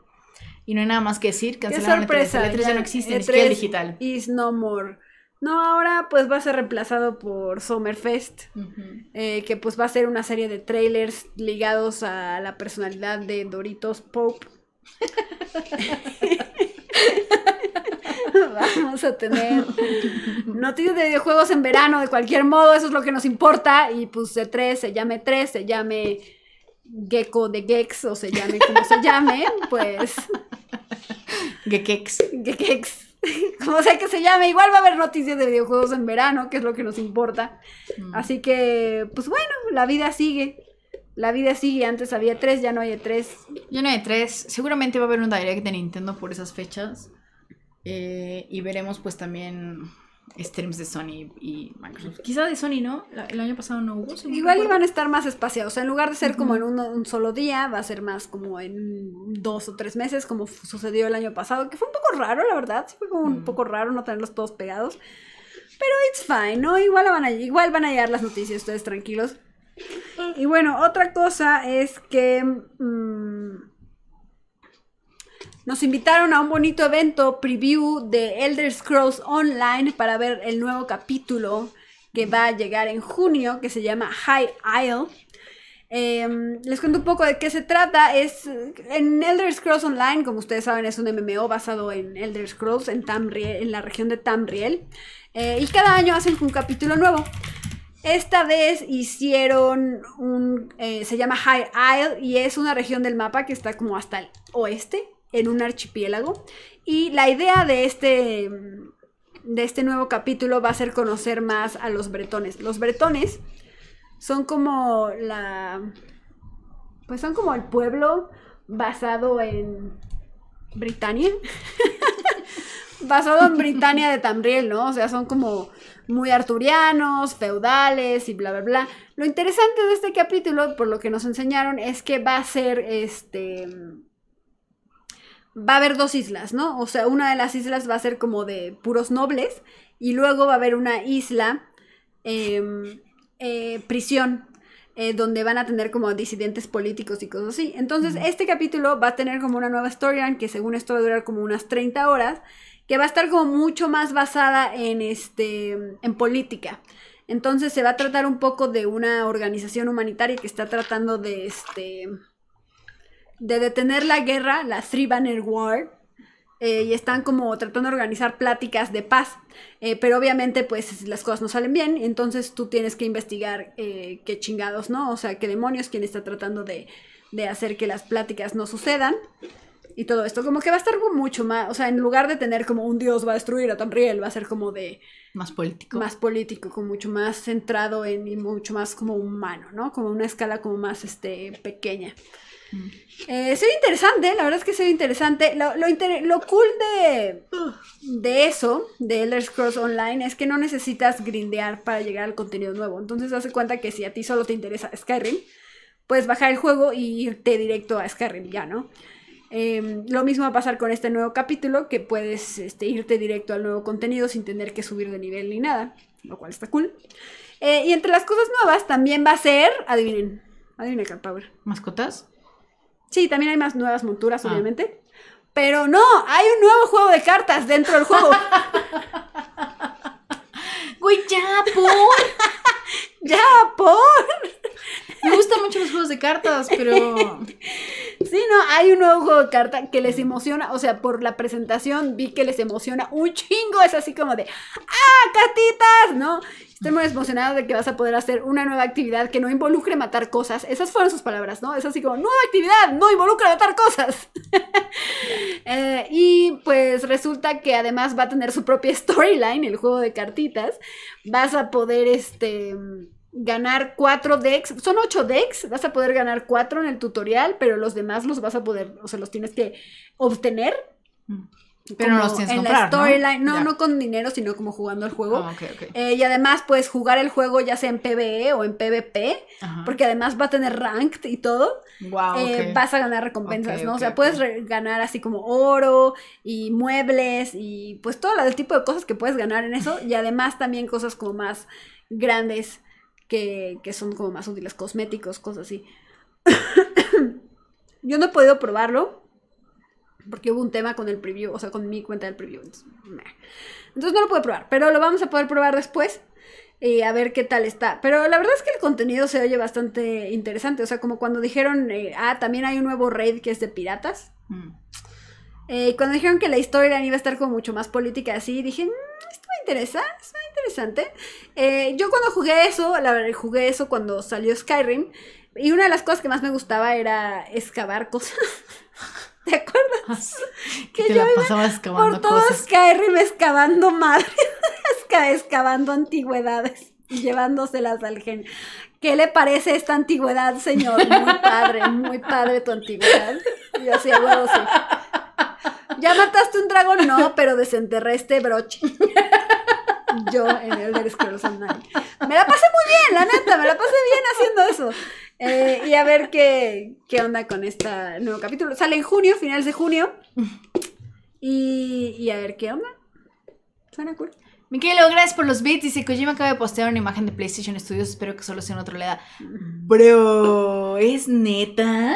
Y no hay nada más que decir, cancelaron Qué e sorpresa, E3. E ya, no existe, E3 ni e digital. Is no more. No, ahora pues va a ser reemplazado por Summerfest, eh, que pues va a ser una serie de trailers ligados a la personalidad de Doritos Pope. *laughs* Vamos a tener noticias de videojuegos en verano, de cualquier modo, eso es lo que nos importa. Y pues de tres se llame tres se llame Gecko de Gex o se llame como se llame, pues. Gekex como sea que se llame, igual va a haber noticias de videojuegos en verano, que es lo que nos importa. Mm. Así que, pues bueno, la vida sigue. La vida sigue, antes había tres, ya no hay tres. Ya no hay tres. Seguramente va a haber un direct de Nintendo por esas fechas. Eh, y veremos pues también streams de Sony y Microsoft. Quizá de Sony, ¿no? el año pasado no hubo. Igual iban a estar más espaciados. O sea, en lugar de ser como en un, solo día, va a ser más como en dos o tres meses, como sucedió el año pasado, que fue un poco raro, la verdad. Sí fue como un mm. poco raro no tenerlos todos pegados. Pero it's fine, ¿no? Igual van a, igual van a llegar las noticias, ustedes tranquilos. Y bueno, otra cosa es que mm, nos invitaron a un bonito evento preview de Elder Scrolls Online para ver el nuevo capítulo que va a llegar en junio, que se llama High Isle. Em, les cuento un poco de qué se trata. Es en Elder Scrolls Online, como ustedes saben, es un MMO basado en Elder Scrolls en, Tamriel, en la región de Tamriel. Eh, y cada año hacen un capítulo nuevo. Esta vez hicieron un... Eh, se llama High Isle y es una región del mapa que está como hasta el oeste, en un archipiélago. Y la idea de este, de este nuevo capítulo va a ser conocer más a los bretones. Los bretones son como la... Pues son como el pueblo basado en Britannia. *laughs* basado en Britannia de Tamriel, ¿no? O sea, son como muy arturianos, feudales y bla, bla, bla. Lo interesante de este capítulo, por lo que nos enseñaron, es que va a ser este... Va a haber dos islas, ¿no? O sea, una de las islas va a ser como de puros nobles y luego va a haber una isla, em, eh, prisión, eh, donde van a tener como disidentes políticos y cosas así. Entonces, este capítulo va a tener como una nueva storyline que según esto va a durar como unas 30 horas que va a estar como mucho más basada en, este, en política. Entonces se va a tratar un poco de una organización humanitaria que está tratando de, este, de detener la guerra, la Three Banner War, eh, y están como tratando de organizar pláticas de paz, eh, pero obviamente pues las cosas no salen bien, entonces tú tienes que investigar eh, qué chingados, ¿no? O sea, qué demonios, quién está tratando de, de hacer que las pláticas no sucedan y todo esto. Como que va a estar mucho más, o sea, en lugar de tener como un dios va a destruir a Riel, va a ser como de... Más político. Más político, como mucho más centrado en y mucho más como humano, ¿no? Como una escala como más, este, pequeña. Mm. Eh, Soy interesante, la verdad es que se interesante. Lo, lo, cool de, de eso, de Elder Scrolls Online, es que no necesitas grindear para llegar al contenido nuevo. Entonces, hace cuenta que si a ti solo te interesa Skyrim, puedes bajar el juego y irte directo a Skyrim ya, ¿no? Em, lo mismo va a pasar con este nuevo capítulo, que puedes este, irte directo al nuevo contenido sin tener que subir de nivel ni nada, lo cual está cool. Eh, y entre las cosas nuevas también va a ser, adivinen, adivinen Power. ¿Mascotas? Sí, también hay más nuevas monturas, ah. obviamente. Pero no, hay un nuevo juego de cartas dentro del juego. *laughs* Güey, ya, por. *laughs* ya, por. Me gustan mucho los juegos de cartas, pero... *laughs* Sí, no, hay un nuevo juego de cartas que les emociona, o sea, por la presentación vi que les emociona un chingo, es así como de, ¡ah, cartitas! ¿No? Estoy muy emocionada de que vas a poder hacer una nueva actividad que no involucre matar cosas. Esas fueron sus palabras, ¿no? Es así como, nueva actividad, no involucra matar cosas. *laughs* Eh, y pues resulta que además va a tener su propia *laughs* storyline, el juego de cartitas. Vas a poder, este ganar cuatro decks. Son ocho decks, vas a poder ganar cuatro en el tutorial, pero los demás los vas a poder, o sea, los tienes que obtener. Mm. Pero los tienes en la storyline, no, no, con dinero, sino como jugando el juego. Ah, eh, y además puedes jugar el juego ya sea en PvE o en PvP, porque además va a tener ranked y todo. Eh, vas a ganar recompensas, ¿no? o sea, puedes ganar así como oro y muebles y pues todo el tipo de cosas que puedes ganar en eso. Y además también cosas como más grandes que, son como más útiles, cosméticos, cosas así. *coughs* Yo no he podido probarlo porque hubo un tema con el preview, o sea, con mi cuenta del preview. Entonces, no lo puedo probar, pero lo vamos a poder probar después y a ver qué tal está. Pero la verdad es que el contenido se oye bastante interesante, o sea, como cuando dijeron, eh, ah, también hay un nuevo raid que es de piratas. Mm. Eh, cuando dijeron que la historia iba a estar como mucho más política así, dije, mm, interesa, muy interesante. Eh, yo cuando jugué eso, la verdad, jugué eso cuando salió Skyrim. Y una de las cosas que más me gustaba era excavar cosas. *laughs* ¿Te acuerdas? Ah, *laughs* que yo iba por todo Skyrim excavando madre, *laughs* excavando antigüedades y llevándoselas al genio. ¿qué le parece esta antigüedad, señor? Muy padre, muy padre tu antigüedad. Y así, bueno, sí. ¿Ya mataste un dragón? No, pero desenterré este broche. Yo en Elder Scrolls Online. Me la pasé muy bien, la neta, me la pasé bien haciendo eso. Eh, y a ver qué, qué onda con este nuevo capítulo. Sale en junio, finales de junio. Y, y a ver qué onda. Suena cool. Miquelo, gracias por los bits. Dice Kojima acaba de postear una imagen de PlayStation Studios. Espero que solo sea una troleada. Bro, ¿es neta?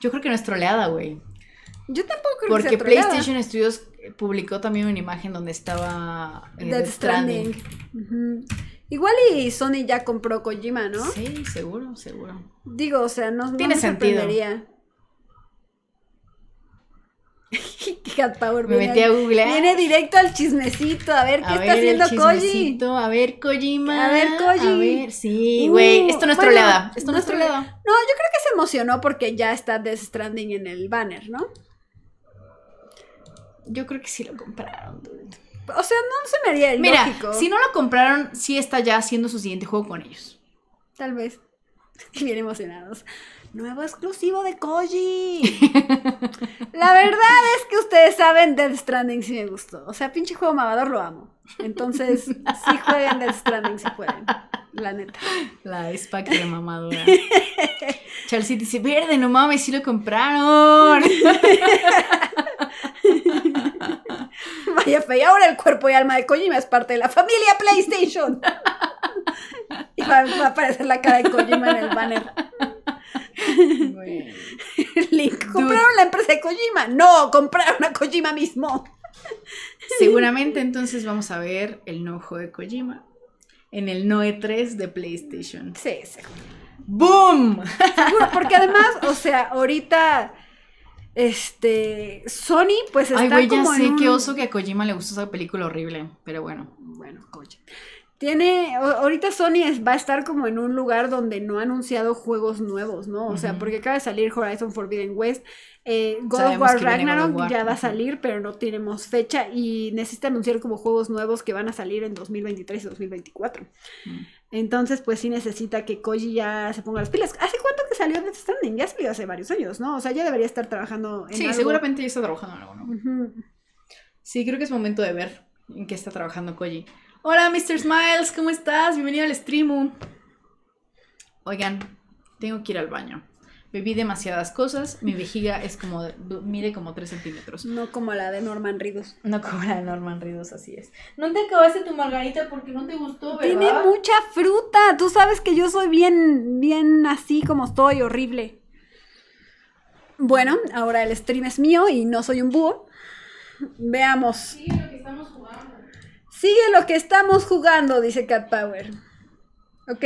Yo creo que no es troleada, güey. Yo tampoco creo Porque que sea PlayStation Studios publicó también una imagen donde estaba eh, Death Stranding. Igual y Sony ya compró Kojima, ¿no? Sí, seguro, seguro. Digo, o sea, no, Tiene no Tiene sentido. *laughs* Me metí a Google Viene directo al chismecito, a ver qué está haciendo Koji. A ver, Kojima. A ver, Koji. A ver, sí, uh, güey. esto no es troleada. Esto no es No, yo creo que se emocionó porque ya está Death Stranding en el banner, ¿no? Yo creo que sí lo compraron, O sea, no se me haría lógico Mira, si no lo compraron, sí está ya haciendo su siguiente juego con ellos. Tal vez. *laughs* Bien emocionados nuevo exclusivo de Koji. *laughs* la verdad es que ustedes saben, Death Stranding si me gustó. O sea, pinche juego mamador lo amo. Entonces, sí jueguen Death Stranding si pueden. La neta. La Spack de mamadora. *laughs* Chelsea dice, verde, no mames, sí lo compraron. *laughs* Vaya fe, ahora el cuerpo y alma de Kojima es parte de la familia PlayStation. y va, a aparecer la cara de Kojima en el banner. *laughs* compraron la empresa de Kojima. No, compraron a Kojima mismo. *laughs* Seguramente entonces vamos a ver el nojo de Kojima en el Noe 3 de PlayStation. Sí, sí. ¡Boom! *laughs* porque además, o sea, ahorita este Sony pues está Ay, ya como sé oso que a Kojima le gustó esa película horrible, pero bueno, bueno, Kojima. Tiene, ahorita Sony va a estar como en un lugar donde no ha anunciado juegos nuevos, ¿no? O sea, porque acaba de salir Horizon Forbidden West, eh, God of War Ragnarok ya va a salir, pero no tenemos fecha y necesita anunciar como juegos nuevos que van a salir en 2023 y 2024. Entonces, pues sí necesita que Koji ya se ponga las pilas. ¿Hace cuánto que salió Death Stranding? Ya salió hace varios años, ¿no? O sea, ya debería estar trabajando en Sí, seguramente ya está trabajando en algo, ¿no? Sí, creo que es momento de ver en qué está trabajando Koji. Hola, Mr. Smiles, ¿cómo estás? Bienvenido al stream. Oigan, tengo que ir al baño. Bebí demasiadas cosas, mi vejiga es como, mide como 3 centímetros. No como la de Norman Ridos. No como la de Norman Ridos, así es. No te acabaste tu margarita porque no te gustó, ¿verdad? Tiene mucha fruta, tú sabes que yo soy bien, bien así como estoy, horrible. Bueno, ahora el stream es mío y no soy un búho. Veamos. Sí, lo que estamos jugando. Sigue lo que estamos jugando, dice Cat Power. Ok.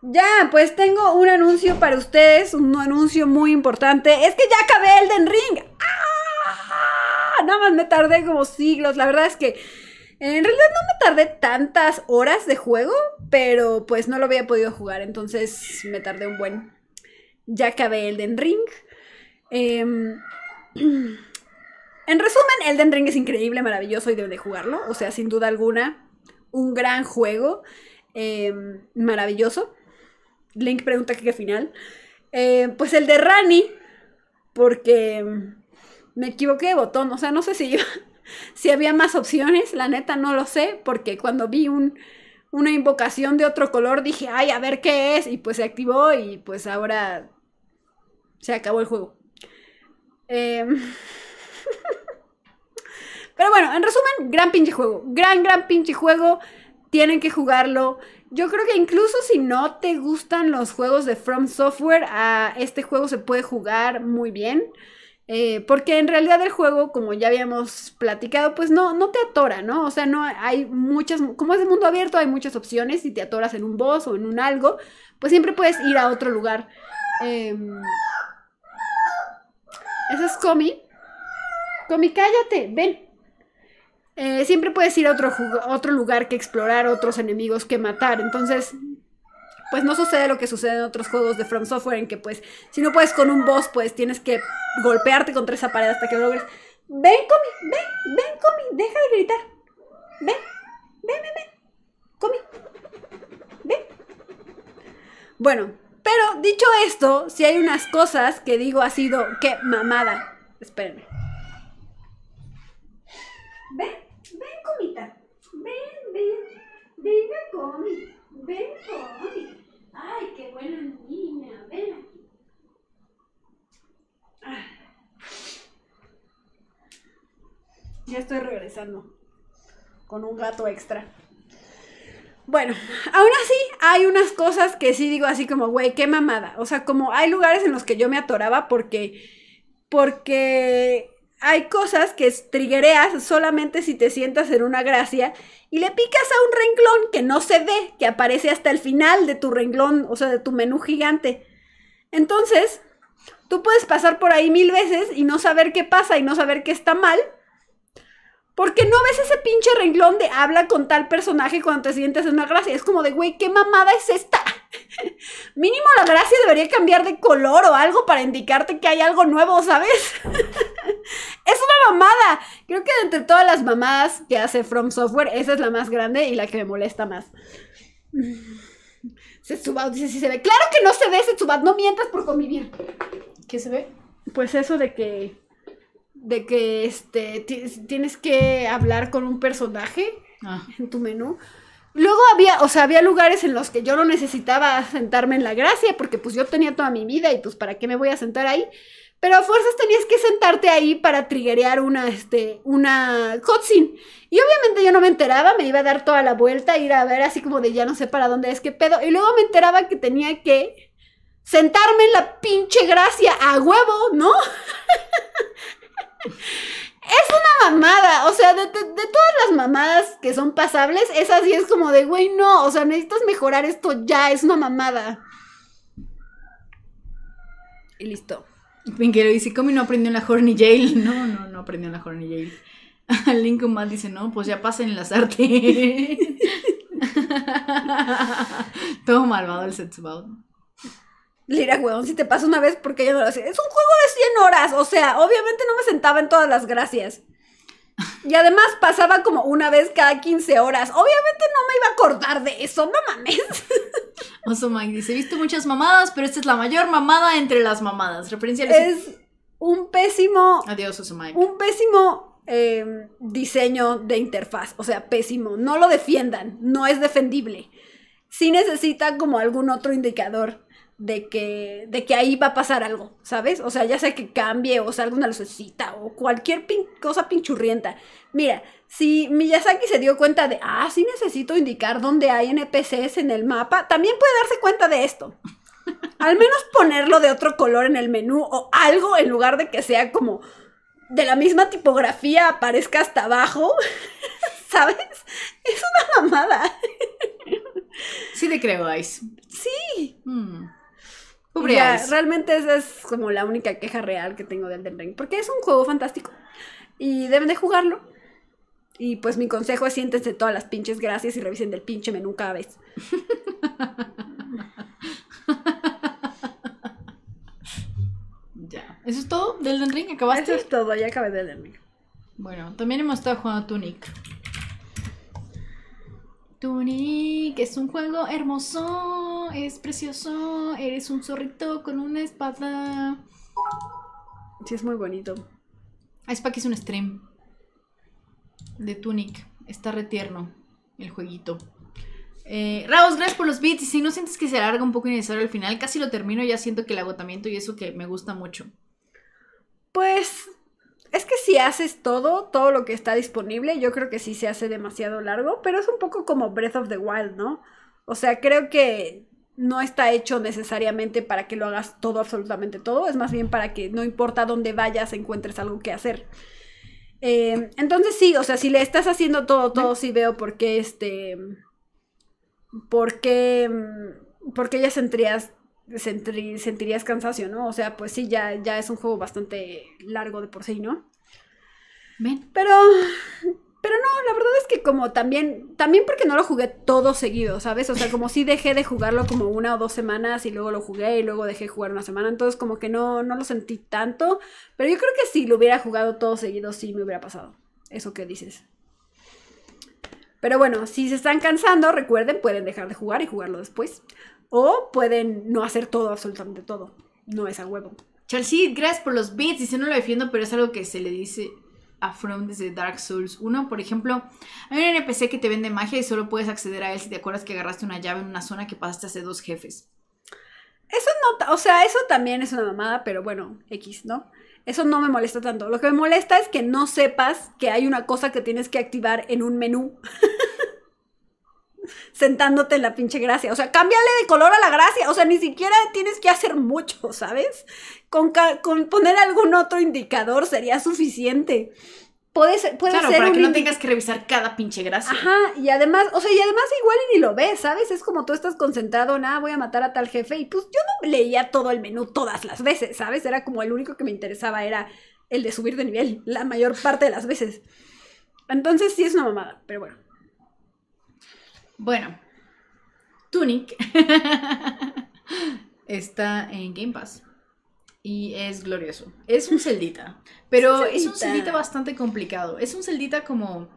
Ya, pues tengo un anuncio para ustedes, un anuncio muy importante. Es que ya acabé Elden Ring. ¡Ah! Nada más me tardé como siglos. La verdad es que en realidad no me tardé tantas horas de juego, pero pues no lo había podido jugar, entonces me tardé un buen. Ya acabé Elden Ring. Eh... *clears throat* En resumen, Elden Ring es increíble, maravilloso y debe de jugarlo. O sea, sin duda alguna, un gran juego. Em, maravilloso. Link pregunta qué final. Eh, pues el de Rani, porque em, me equivoqué de botón. O sea, no sé si, *laughs* si había más opciones. La neta no lo sé, porque cuando vi una invocación de otro color dije, ay, a ver qué es. Y pues se activó y pues ahora se acabó el juego. Eh... *laughs* Pero bueno, en resumen, gran pinche juego. Gran, gran pinche juego. Tienen que jugarlo. Yo creo que incluso si no te gustan los juegos de From Software, a este juego se puede jugar muy bien. Eh, porque en realidad el juego, como ya habíamos platicado, pues no, no te atora, ¿no? O sea, no hay muchas, como es de mundo abierto, hay muchas opciones. Si te atoras en un boss o en un algo, pues siempre puedes ir a otro lugar. Em, Eso es Comi. Comi, cállate, ven. Eh, siempre puedes ir a otro, otro lugar que explorar, otros enemigos que matar. Entonces, pues no sucede lo que sucede en otros juegos de From Software, en que pues si no puedes con un boss, pues tienes que golpearte contra esa pared hasta que logres. Ven, Comi, ven, ven, Comi, deja de gritar. Ven, ven, ven, ven. Comi, ven. Bueno, pero dicho esto, si hay unas cosas que digo ha sido, que mamada. Espérenme. Ven. Ven, comita. Ven, ven. Venga, comi. Ven, comi. Ay, qué buena niña. Ven aquí. Ah. Ya estoy regresando con un gato extra. Bueno, aún así hay unas cosas que sí digo así como, güey, qué mamada. O sea, como hay lugares en los que yo me atoraba porque, porque hay cosas que triguereas solamente si te sientas en una gracia y le picas a un renglón que no se ve, que aparece hasta el final de tu renglón, o sea, de tu menú gigante. Entonces, tú puedes pasar por ahí mil veces y no saber qué pasa y no saber qué está mal, porque no ves ese pinche renglón de habla con tal personaje cuando te sientas en una gracia. Es como de, güey, ¿qué mamada es esta? *laughs* Mínimo la gracia debería cambiar de color o algo para indicarte que hay algo nuevo, ¿sabes? *laughs* es una mamada. Creo que entre todas las mamadas que hace From Software, esa es la más grande y la que me molesta más. *laughs* Se suba, dice si se ve. Claro que no se ve, suba, no mientas por convivir. ¿Qué se ve? Pues eso de que. de que este. tienes que hablar con un personaje ah. en tu menú. Luego había, o sea, había lugares en los que yo no necesitaba sentarme en la gracia, porque pues yo tenía toda mi vida y pues para qué me voy a sentar ahí. Pero a fuerzas tenías que sentarte ahí para triggerear una, este, una cutscene. Y obviamente yo no me enteraba, me iba a dar toda la vuelta, ir a ver así como de ya no sé para dónde es que pedo. Y luego me enteraba que tenía que sentarme en la pinche gracia a huevo, ¿no? *laughs* Es una mamada, o sea, de, todas las mamadas que son pasables, esa sí es como de, güey, no, o sea, necesitas mejorar esto ya, es una mamada. Y listo. Pinkero dice, ¿cómo no aprendió en la Horny Jail? *laughs* No, no, no aprendió en la Horny Jail. *laughs* Lincoln Mal dice, no, pues ya pasen las artes. *laughs* Todo malvado el Setsubao. Le weón, si te pasa una vez, porque yo no lo hacía. Es un juego de 100 horas, o sea, obviamente no me sentaba en todas las gracias. Y además pasaba como una vez cada 15 horas. Obviamente no me iba a acordar de eso, no mames. *laughs* Oso Mike dice, he visto muchas mamadas, pero esta es la mayor mamada entre las mamadas. Referencia Es un pésimo... Adiós, Oso Un pésimo em, diseño de interfaz, o sea, pésimo. No lo defiendan, no es defendible. Sí necesita como algún otro indicador de que, de que ahí va a pasar algo, ¿sabes? O sea, ya sea que cambie o salga una lucecita o cualquier cosa pinchurrienta. Mira, si Miyazaki se dio cuenta de, ah, sí necesito indicar dónde hay NPCs en el mapa, también puede darse cuenta de esto. *laughs* Al menos ponerlo de otro color en el menú o algo en lugar de que sea como de la misma tipografía aparezca hasta abajo. *laughs* ¿Sabes? Es una mamada. Sí te creo, Sí. Hmm. Ya, realmente esa es como la única queja real que tengo de Elden Ring. Porque es un juego fantástico. Y deben de jugarlo. Y pues mi consejo es siéntense todas las pinches gracias y revisen del pinche menú cada vez. *laughs* ya. ¿Eso es todo del Elden Ring? ¿Acabaste? Eso es todo, ya acabé de Elden Ring. Bueno, también hemos estado jugando Tunic. Tunic es un juego hermoso, es precioso, eres un zorrito con una espada. Sí, es muy bonito. Ah, es un stream de Tunic. Está retierno el jueguito. Eh, Raos, gracias por los beats. Y si no sientes que se alarga un poco innecesario al final, casi lo termino, ya siento que el agotamiento y eso que me gusta mucho. Pues es que si haces todo, todo lo que está disponible, yo creo que sí se hace demasiado largo, pero es un poco como Breath of the Wild, ¿no? O sea, creo que no está hecho necesariamente para que lo hagas todo, absolutamente todo, es más bien para que no importa dónde vayas, encuentres algo que hacer. Eh, entonces sí, o sea, si le estás haciendo todo, todo, sí veo por qué este... ¿Por qué, mm, por qué ya sentirías sentir, sentirías cansancio, ¿no? O sea, pues sí, ya, ya es un juego bastante largo de por sí, ¿no? Pero, pero no, la verdad es que como también, también porque no lo jugué todo seguido, ¿sabes? O sea, como si dejé de jugarlo como una o dos semanas y luego lo jugué y luego dejé de jugar una semana, entonces como que no, no lo sentí tanto, pero yo creo que si lo hubiera jugado todo seguido sí me hubiera pasado, eso que dices. Pero bueno, si se están cansando, recuerden, pueden dejar de jugar y jugarlo después o pueden no hacer todo, absolutamente todo. No es a huevo. Chelsea, gracias por los beats. Dice, no lo defiendo, pero es algo que se le dice a From desde Dark Souls 1. Por ejemplo, hay un NPC que te vende magia y solo puedes acceder a él si te acuerdas que agarraste una llave en una zona que pasaste hace dos jefes. Eso no, o sea, eso también es una mamada, pero bueno, X, ¿no? Eso no me molesta tanto. Lo que me molesta es que no sepas que hay una cosa que tienes que activar en un menú. *laughs* sentándote en la pinche gracia. O sea, cámbiale de color a la gracia. O sea, ni siquiera tienes que hacer mucho, *laughs* ¿sabes? Con, poner algún otro indicador sería suficiente. Puede ser, claro, para que no tengas que revisar cada pinche gracia. Ajá, y además, o sea, y además igual y ni lo ves, ¿sabes? Es como tú estás concentrado en, ah, voy a matar a tal jefe, y pues yo no leía todo el menú todas las veces, ¿sabes? Era como el único que me interesaba, era el de subir de nivel, la mayor parte de las veces. Entonces sí es una mamada, pero bueno. Bueno, Tunic *laughs* está en Game Pass. Y es glorioso. Es un celdita. *laughs* Pero es un celdita bastante complicado. Es un celdita como.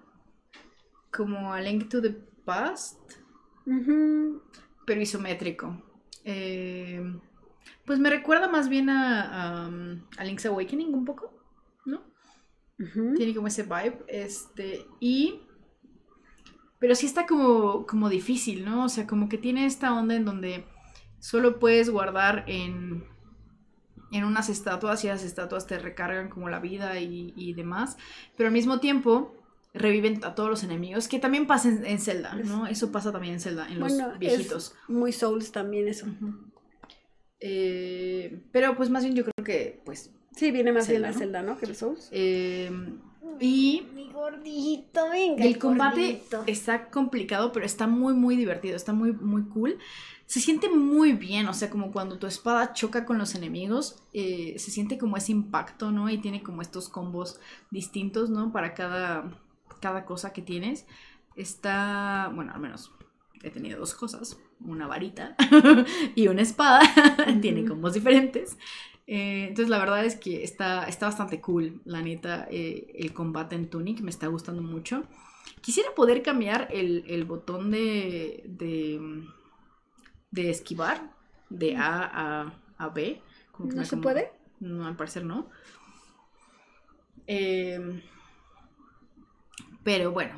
como A Link to the Past. Pero isométrico. Eh, pues me recuerda más bien a, a, um, Link's Awakening un poco, ¿no? Tiene como ese vibe. Este. Y pero sí está como, como difícil, ¿no? O sea, como que tiene esta onda en donde solo puedes guardar en, en unas estatuas y las estatuas te recargan como la vida y, demás. Pero al mismo tiempo reviven a todos los enemigos, que también pasa en, Zelda, ¿no? Eso pasa también en Zelda, en los viejitos. Es muy Souls también eso. Eh, pero pues más bien yo creo que pues... Sí, viene más bien la Zelda, ¿no? Que los Souls. Eh, y mi gordito, El combate está complicado, pero está muy, muy divertido, está muy, muy cool. Se siente muy bien, o sea, como cuando tu espada choca con los enemigos, eh, se siente como ese impacto, ¿no? Y tiene como estos combos distintos, ¿no? Para cada, cada cosa que tienes. Está, bueno, al menos he tenido dos cosas, una varita *laughs* y una espada, *laughs* tiene combos diferentes. Eh, entonces la verdad es que está, está bastante cool, la neta, eh, el combate en Tunic, me está gustando mucho. Quisiera poder cambiar el, botón de, de, esquivar de A a, B. ¿No se puede? No, al parecer no. Em, pero bueno,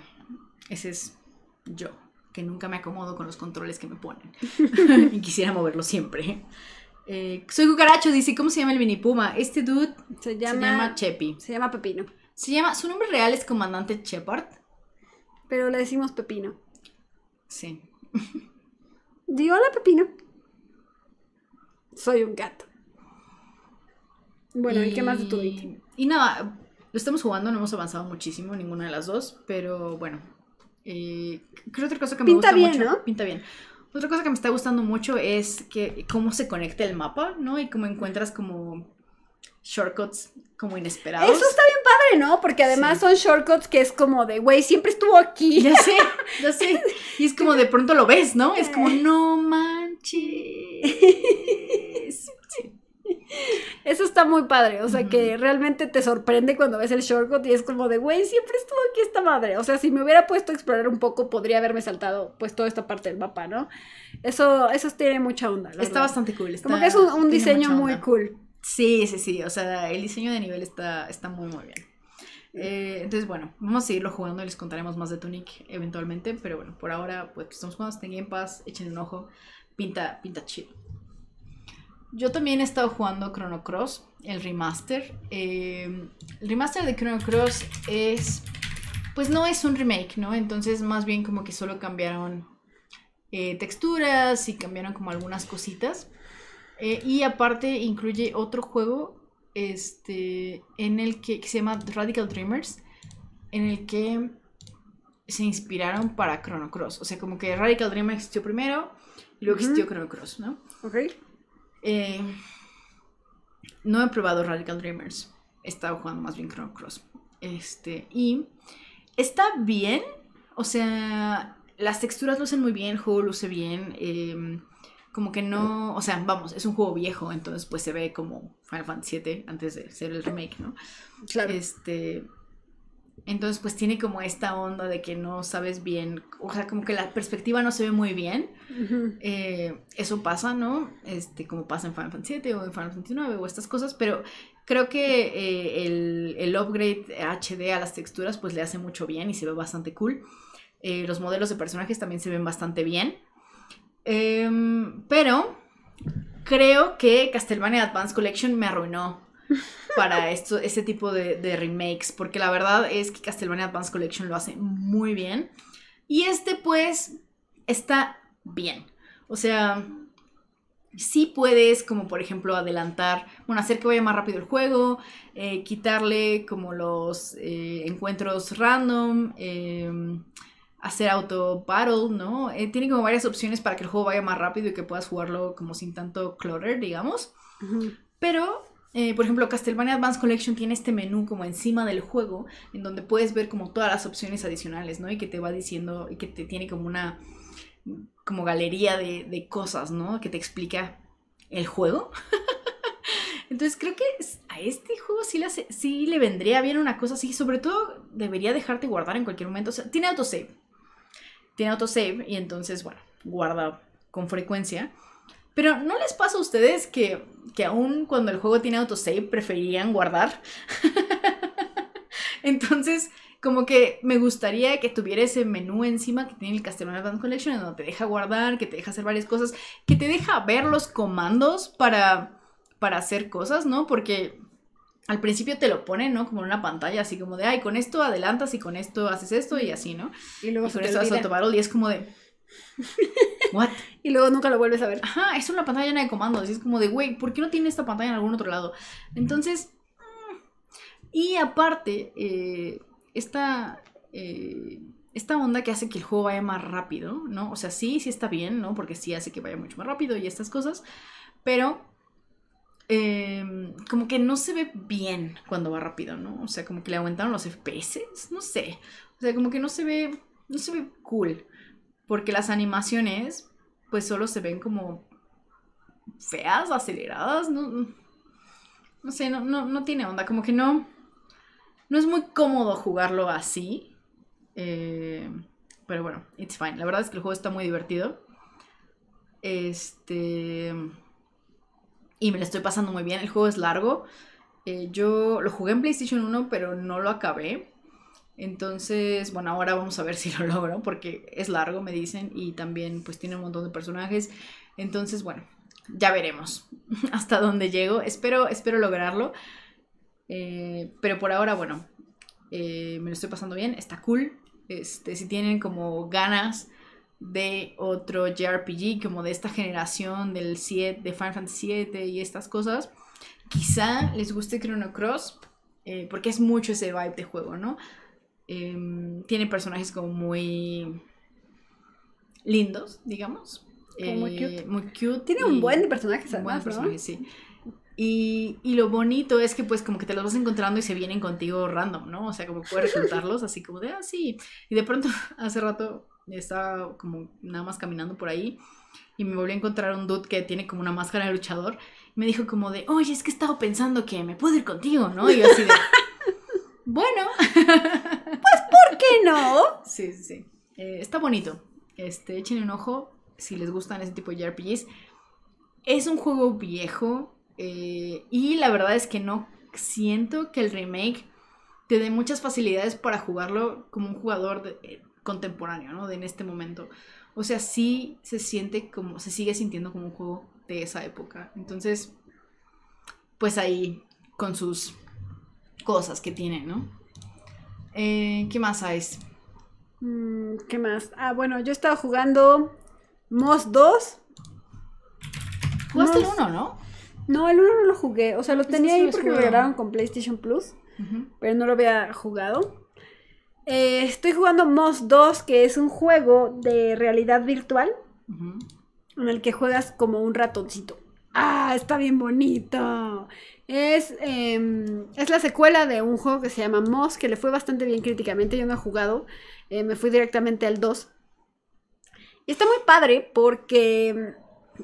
ese es yo, que nunca me acomodo con los controles que me ponen *laughs* *laughs* y quisiera moverlo siempre. Eh, soy cucaracho, dice, ¿cómo se llama el mini puma? Este dude se llama, Chepi. Se llama Pepino. Se llama, su nombre real es Comandante Shepard. Pero le decimos Pepino. Sí. Di hola Pepino. Soy un gato. Bueno, ¿y, qué más de tu Y nada, lo estamos jugando, no hemos avanzado muchísimo ninguna de las dos, pero bueno. Eh, creo otra cosa que me Pinta gusta bien, mucho. ¿no? Pinta bien. Otra cosa que me está gustando mucho es que cómo se conecta el mapa, ¿no? Y cómo encuentras como shortcuts como inesperados. Eso está bien padre, ¿no? Porque además son shortcuts que es como de, güey, siempre estuvo aquí. Ya sé, ya sé. Y es como *laughs* de pronto lo ves, ¿no? Es como, eh. no manches. *laughs* Eso está muy padre, o sea, que realmente te sorprende cuando ves el shortcut y es como de, güey, siempre estuvo aquí esta madre. O sea, si me hubiera puesto a explorar un poco, podría haberme saltado pues toda esta parte del mapa, ¿no? Eso, eso tiene mucha onda. Está bastante cool. como que es un, diseño muy cool. Sí, sí, sí, o sea, el diseño de nivel está, está muy, muy bien. Eh, entonces, bueno, vamos a seguirlo jugando y les contaremos más de Tunic eventualmente. Pero bueno, por ahora, pues estamos jugando tengáis en paz, echen un ojo. Pinta, pinta chido. Yo también he estado jugando Chrono Cross, el remaster. Eh, el remaster de Chrono Cross es, pues no es un remake, ¿no? Entonces más bien como que solo cambiaron eh, texturas y cambiaron como algunas cositas. Eh, y aparte incluye otro juego este, en el que, se llama Radical Dreamers, en el que se inspiraron para Chrono Cross. O sea, como que Radical Dreamers existió primero y luego existió Chrono Cross, ¿no? Ok. Eh, no he probado Radical Dreamers. He estado jugando más bien Chrono Cross. Este, y está bien. O sea, las texturas lucen muy bien, el juego luce bien. Em, como que no, o sea, vamos, es un juego viejo, entonces pues se ve como Final Fantasy VII antes de ser el remake, ¿no? Claro. Este, entonces, pues tiene como esta onda de que no sabes bien, o sea, como que la perspectiva no se ve muy bien. Eh, eso pasa, ¿no? Este, como pasa en Final Fantasy VII o en Final Fantasy IX o estas cosas, pero creo que eh, el, upgrade HD a las texturas pues le hace mucho bien y se ve bastante cool. Eh, los modelos de personajes también se ven bastante bien. Em, pero creo que Castlevania Advance Collection me arruinó para esto, este tipo de, remakes, porque la verdad es que Castlevania Advance Collection lo hace muy bien. Y este pues está bien. O sea, sí puedes como por ejemplo adelantar, bueno, hacer que vaya más rápido el juego, eh, quitarle como los eh, encuentros random. Em, hacer auto battle, ¿no? Eh, tiene como varias opciones para que el juego vaya más rápido y que puedas jugarlo como sin tanto clutter, digamos. Pero eh, por ejemplo, Castlevania Advanced Collection tiene este menú como encima del juego, en donde puedes ver como todas las opciones adicionales, ¿no? Y que te va diciendo, y que te tiene como una como galería de, cosas, ¿no? Que te explica el juego. *laughs* Entonces creo que a este juego sí, sí, le vendría bien una cosa así. Sobre todo debería dejarte guardar en cualquier momento. O sea, tiene autosave. Tiene autosave y entonces, bueno, guarda con frecuencia. Pero ¿no les pasa a ustedes que, que aún cuando el juego tiene autosave preferían guardar? *laughs* Entonces, como que me gustaría que tuviera ese menú encima que tiene el Castlevania Advanced Collection, donde te deja guardar, que te deja hacer varias cosas, que te deja ver los comandos para, para hacer cosas, ¿no? Porque al principio te lo ponen, ¿no? Como en una pantalla, así como de, ay, con esto adelantas y con esto haces esto y así, ¿no? Y luego y y es como de, *laughs* What? y luego nunca lo vuelves a ver. Ajá, es una pantalla llena de comandos. Y es como de, güey, ¿por qué no tiene esta pantalla en algún otro lado? Entonces. Mm, y aparte, eh, esta. Eh, esta onda que hace que el juego vaya más rápido, ¿no? O sea, sí, sí está bien, ¿no? Porque sí hace que vaya mucho más rápido y estas cosas. Pero em, como que no se ve bien cuando va rápido, ¿no? O sea, como que le aumentaron los FPS, no sé. O sea, como que no se ve, no se ve cool porque las animaciones pues solo se ven como feas, aceleradas, no, sé, no, tiene onda, como que no, no es muy cómodo jugarlo así, eh, pero bueno, it's fine, la verdad es que el juego está muy divertido, este, y me lo estoy pasando muy bien, el juego es largo, eh, yo lo jugué en PlayStation 1 pero no lo acabé, entonces, bueno, ahora vamos a ver si lo *laughs* logro porque es largo, me dicen, y también pues tiene un montón de personajes. Entonces, bueno, ya veremos *laughs* hasta dónde llego. Espero, espero lograrlo. Eh, pero por ahora, bueno, eh, me lo estoy pasando bien, está cool. Este, si tienen como ganas de otro JRPG, como de esta generación del 7, de Final Fantasy VII y estas cosas, quizá les guste Chrono Cross, eh, porque es mucho ese vibe de juego, ¿no? Em, tiene personajes como muy lindos, digamos. Como muy, eh, cute. Tiene un buen de personajes, un buen personaje, sí. Y, y, lo bonito es que pues como que te los vas encontrando y se vienen contigo random, ¿no? O sea, como puedes *laughs* juntarlos así como de, ah, Y de pronto, *laughs* hace rato estaba como nada más caminando por ahí y me volví a encontrar un dude que tiene como una máscara de luchador. Y me dijo como de, oye, es que he estado pensando que me puedo ir contigo, ¿no? Y yo así de... *laughs* Bueno. *laughs* pues, ¿por qué no? Sí, sí, sí. Eh, está bonito. Este, échenle un ojo si les gustan ese tipo de JRPGs. Es un juego viejo eh, y la verdad es que no siento que el remake te dé muchas facilidades para jugarlo como un jugador eh, contemporáneo, ¿no? De en este momento. O sea, sí se siente como, se sigue sintiendo como un juego de esa época. Entonces, pues ahí con sus cosas que tiene, ¿no? Eh, ¿Qué más hay? Mm, ¿Qué más? Ah, bueno, yo estaba jugando Moss 2. Jugaste el 1, ¿no? No, el 1 no lo jugué. O sea, lo tenía ahí porque lo regalaron con PlayStation Plus. Pero no lo había jugado. Eh, estoy jugando Moss 2, que es un juego de realidad virtual. En el que juegas como un ratoncito. ¡Ah! Está bien bonito. Es, em, es la secuela de un juego que se llama Moss, que le fue bastante bien críticamente, yo no he jugado, eh, me fui directamente al 2. Y está muy padre porque,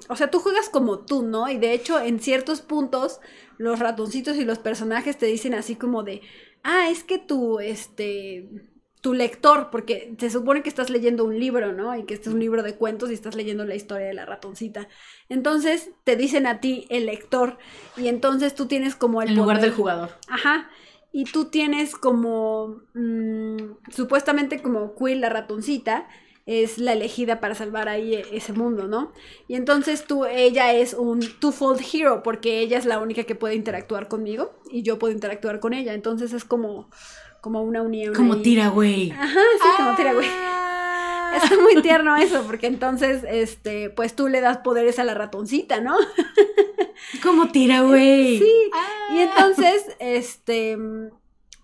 o sea, tú juegas como tú, ¿no? Y de hecho, en ciertos puntos, los ratoncitos y los personajes te dicen así como de, ah, es que tú, este tu lector, porque se supone que estás leyendo un libro, ¿no? Y que este es un libro de cuentos y estás leyendo la historia de la ratoncita. Entonces te dicen a ti el lector y entonces tú tienes como el... lugar del jugador. Ajá. Y tú tienes como... Mm, supuestamente como Quill la ratoncita es la elegida para salvar ahí e-, ese mundo, ¿no? Y entonces tú, ella es un twofold hero porque ella es la única que puede interactuar conmigo y yo puedo interactuar con ella. Entonces es como como una unión. Como tira, güey. Ajá, sí, como tira, güey. Ah. Está muy tierno eso, porque entonces, este, pues tú le das poderes a la ratoncita, ¿no? Como tira, güey. Sí. Ah. Y entonces, este,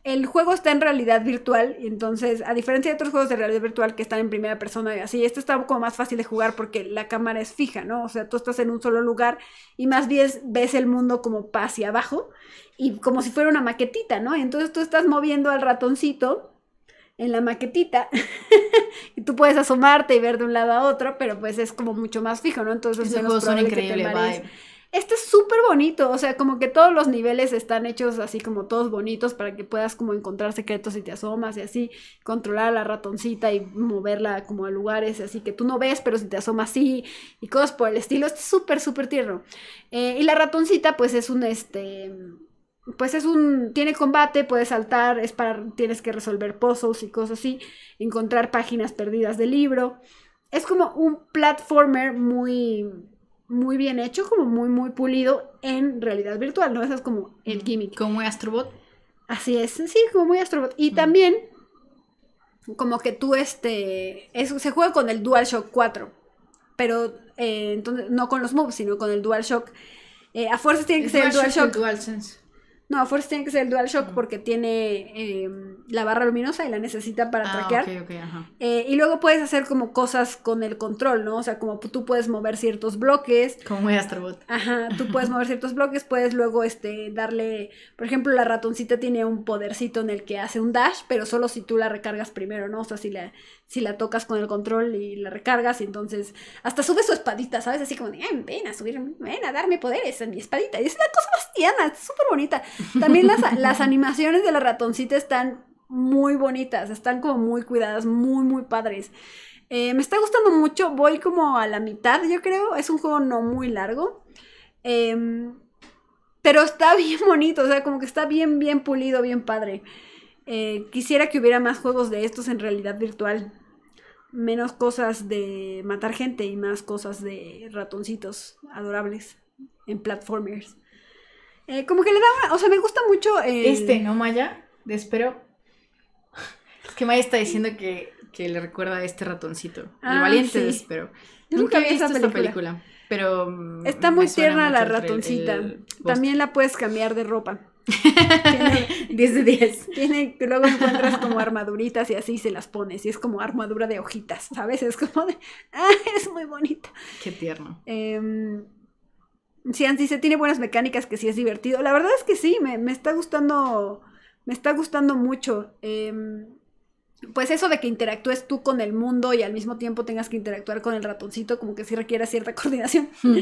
el juego está en realidad virtual, entonces, a diferencia de otros juegos de realidad virtual que están en primera persona y así, este está como más fácil de jugar porque la cámara es fija, ¿no? O sea, tú estás en un solo lugar y más bien ves el mundo como hacia abajo y como si fuera una maquetita, ¿no? entonces tú estás moviendo al ratoncito en la maquetita *laughs* y tú puedes asomarte y ver de un lado a otro, pero pues es como mucho más fijo, ¿no? Entonces, Esos juegos son este es súper bonito, o sea, como que todos los niveles están hechos así como todos bonitos para que puedas como encontrar secretos y te asomas y así, controlar a la ratoncita y moverla como a lugares así que tú no ves, pero si te asomas sí y cosas por el estilo. Este es súper, súper tierno. Eh, y la ratoncita pues es un este pues es un, tiene combate, puede saltar, es para, tienes que resolver puzzles y cosas así, encontrar páginas perdidas del libro. Es como un platformer muy, muy bien hecho, como muy, muy pulido en realidad virtual, ¿no? Eso es como el gimmick. Como Astrobot. Así es, sí, como muy Astrobot. Y también, como que tú, este, se juega con el DualShock 4, pero eh, entonces, no con los moves, sino con el DualShock. Eh, a fuerza tiene que ser el DualShock. No, a fuerza tiene que ser el dual shock porque tiene em, la barra luminosa y la necesita para ah, traquear. ok, ajá. Eh, y luego puedes hacer como cosas con el control, ¿no? O sea, como tú puedes mover ciertos bloques. Como en Astrobot. Ajá, tú puedes mover ciertos bloques, puedes luego este, darle, por ejemplo, la ratoncita tiene un podercito en el que hace un dash, pero solo si tú la recargas primero, ¿no? O sea, si, la, si la tocas con el control y la recargas, y entonces hasta sube su espadita, ¿sabes? Así como de, ven a subir, ven a darme poderes en mi espadita. Y es una cosa bastiana, súper bonita. También las, *laughs* animaciones de la ratoncita están muy bonitas, están como muy cuidadas, muy, muy padres. Eh, me está gustando mucho, voy como a la mitad, yo creo. Es un juego no muy largo. Em, pero está *laughs* bien bonito, o sea, como que está bien, bien pulido, bien padre. Eh, quisiera que hubiera más juegos de estos en realidad virtual menos cosas de matar gente y más cosas de ratoncitos adorables en platformers. Eh, como que le da o sea, me gusta mucho Este, ¿no, Maya? De espero. Es que Maya está diciendo que, que le recuerda a este ratoncito. el ah, valiente sí. nunca, vi visto esta película. pero... Está muy tierna la ratoncita. También la puedes cambiar de ropa. 10 de 10. Tiene, luego encuentras como armaduritas y así se las pones. Y es como armadura de hojitas, ¿sabes? Es como de. Es muy bonita. Qué tierno. Eh, em, dice, tiene buenas mecánicas que sí es divertido. La verdad es que sí, me, está gustando. Me está gustando mucho. Em, pues eso de que interactúes tú con el mundo y al mismo tiempo tengas que interactuar con el ratoncito, como que sí requiere cierta *laughs* coordinación. Mm.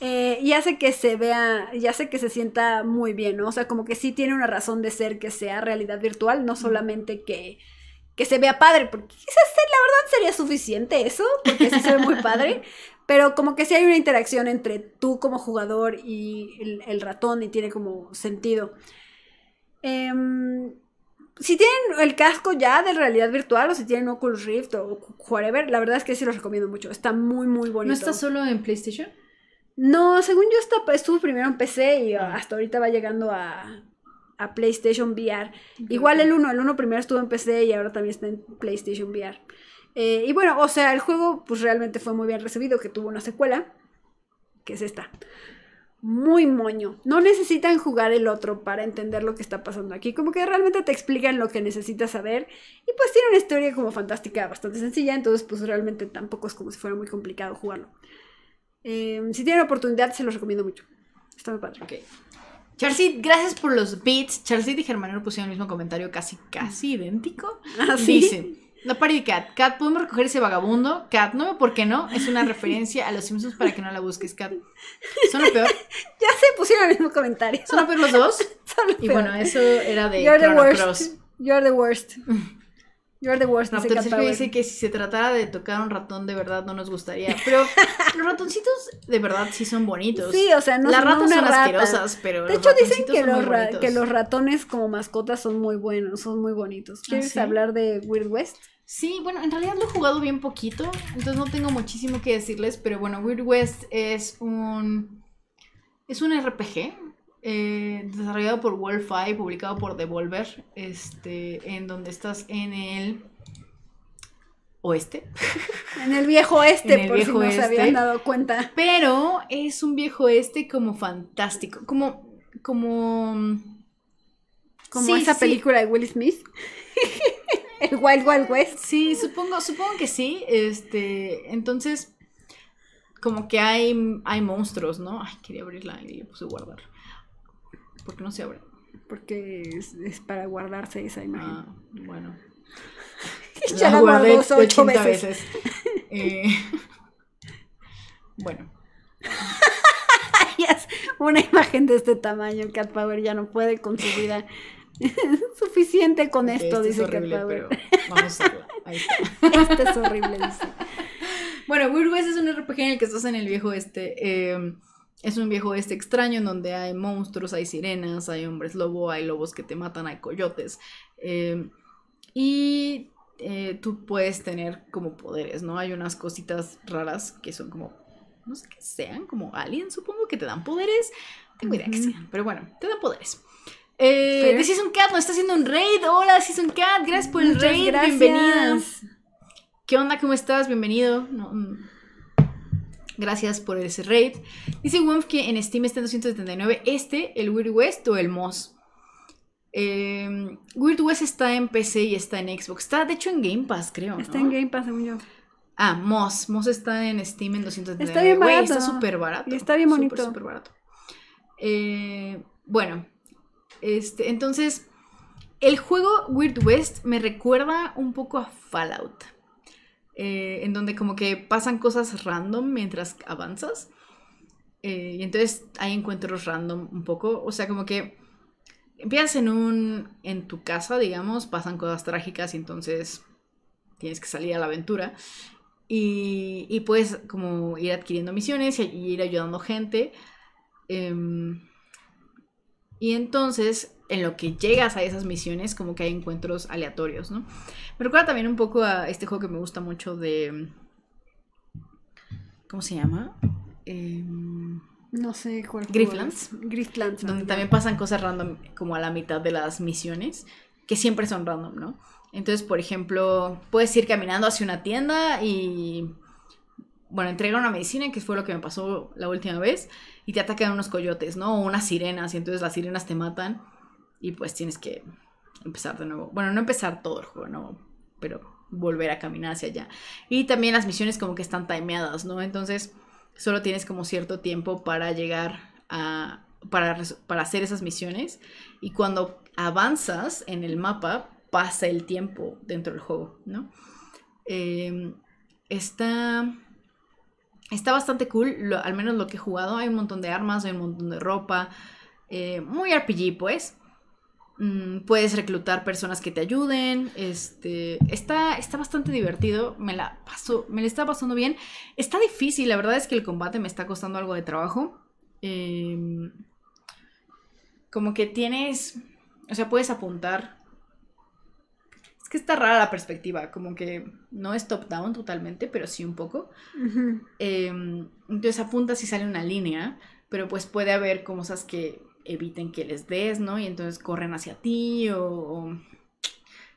Eh, y hace que se vea, y hace que se sienta muy bien, ¿no? O sea, como que sí tiene una razón de ser que sea realidad virtual, no solamente que, que se vea padre, porque quizás la verdad sería suficiente eso, porque sí se ve muy padre, *laughs* pero como que sí hay una interacción entre tú como jugador y el, ratón y tiene como sentido. Em, si tienen el casco ya de realidad virtual o si tienen Oculus Rift o whatever, la verdad es que sí los recomiendo mucho. Está muy, muy bonito. ¿No está solo en PlayStation? No, según yo está, estuvo primero en PC y ah. hasta ahorita va llegando a, PlayStation VR. Igual el 1, el 1 primero estuvo en PC y ahora también está en PlayStation VR. Eh, y bueno, o sea, el juego pues realmente fue muy bien recibido, que tuvo una secuela, que es esta. Muy moño. No necesitan jugar el otro para entender lo que está pasando aquí. Como que realmente te explican lo que necesitas saber. Y pues tiene una historia como fantástica, bastante sencilla. Entonces pues realmente tampoco es como si fuera muy complicado jugarlo. Em, si tienen oportunidad, se los recomiendo mucho. Está muy padre. Okay. Charcid, gracias por los beats. Charcid y Germán pusieron el mismo comentario casi, casi mm. idéntico. *laughs* ¿Ah, ¿Sí? Dice, no de Cat. Cat, ¿podemos recoger ese vagabundo? Cat, no, ¿por qué no? Es una *laughs* referencia a los Simpsons para que no la busques, Cat. Son lo peor. *laughs* ya se pusieron el mismo comentario. Son lo peor los dos. Y bueno, eso era de the worst. You're the worst. You're the worst. No, dice dice que si se tratara de tocar un ratón de verdad no nos gustaría. Pero *laughs* los ratoncitos de verdad sí son bonitos. Sí, o sea, no Las ratas son asquerosas, pero. De hecho, dicen que los, ratones como mascotas son muy buenos, son muy bonitos. Ah, ¿Quieres hablar de Weird West? Sí, bueno, en realidad lo he jugado bien poquito, entonces no tengo muchísimo que decirles, pero bueno, Weird West es un. Es un RPG, eh, desarrollado por Wolfi, publicado por Devolver, este, en donde estás en el oeste. *laughs* En el viejo oeste, por si no se habían dado cuenta. Pero es un viejo oeste como fantástico, como... Como, como esa película de Will Smith. *laughs* el Wild Wild West. Sí, supongo, supongo que sí. Este, entonces, como que hay, hay monstruos, ¿no? Ay, quería abrirla y le puse guardar. Porque no se abre. Porque es, para guardarse esa imagen. Ah, bueno. *laughs* ya la, guardé ocho 80 veces. Eh, *laughs* bueno. *laughs* una imagen de este tamaño, Cat Power ya no puede con su vida. Suficiente con esto, este dice es horrible, Cat Power. Pero vamos a verlo. Ahí está. Este es horrible, dice. Bueno, Weird es un RPG en el que estás en el viejo este. Eh, es un viejo este extraño en donde hay monstruos, hay sirenas, hay hombres lobo, hay lobos que te matan, hay coyotes. Em, y eh, tú puedes tener como poderes, ¿no? Hay unas cositas raras que son como, no sé qué sean, como aliens, supongo que te dan poderes. Tengo idea que sean, pero bueno, te dan poderes. Eh, un Season Cat nos está haciendo un raid. Hola, un Cat, gracias por el raid. Bienvenidas. ¿Qué onda? ¿Cómo estás? Bienvenido. No, mm, Gracias por ese raid. Dice Wolf que en Steam está en 279 este, el Weird West o el Moss. Em, Weird West está en PC y está en Xbox. Está, de hecho, en Game Pass, creo. Está en Game Pass, según yo. Ah, Moss. Moss está en Steam en 279. Está bien barato. está súper barato. está bien bonito. Súper, barato. Eh, bueno, este, entonces, el juego Weird West me recuerda un poco a Fallout. Eh, en donde como que pasan cosas random mientras avanzas. Eh, y entonces hay encuentros random un poco. O sea, como que empiezas en un. en tu casa, digamos, pasan cosas trágicas y entonces tienes que salir a la aventura. Y, y puedes como ir adquiriendo misiones y, ir ayudando gente. Em, y entonces en lo que llegas a esas misiones, como que hay encuentros aleatorios, ¿no? Me recuerda también un poco a este juego que me gusta mucho de... ¿Cómo se llama? Em, no sé cuál. Grifflands. Grifflands. Donde también pasan cosas random como a la mitad de las misiones, que siempre son random, ¿no? Entonces, por ejemplo, puedes ir caminando hacia una tienda y... Bueno, entrega una medicina, que fue lo que me pasó la última vez, y te atacan unos coyotes, ¿no? O unas sirenas, y entonces las sirenas te matan y pues tienes que empezar de nuevo. Bueno, no empezar todo el juego, no, pero volver a caminar hacia allá. Y también las misiones como que están timeadas, ¿no? Entonces solo tienes como cierto tiempo para llegar a... Para, hacer esas misiones y cuando avanzas en el mapa pasa el tiempo dentro del juego, ¿no? Eh, está, está bastante cool, al menos lo que he jugado. Hay un montón de armas, hay un montón de ropa. Eh, muy RPG, pues. Mm, puedes reclutar personas que te ayuden. Este, está, está bastante divertido. Me la paso, me la está pasando bien. Está difícil, la verdad es que el combate me está costando algo de trabajo. Em, como que tienes. O sea, puedes apuntar. Es que está rara la perspectiva. Como que no es top-down totalmente, pero sí un poco. Em, entonces apuntas y sale una línea. Pero pues puede haber cosas que eviten que les des, ¿no? Y entonces corren hacia ti o,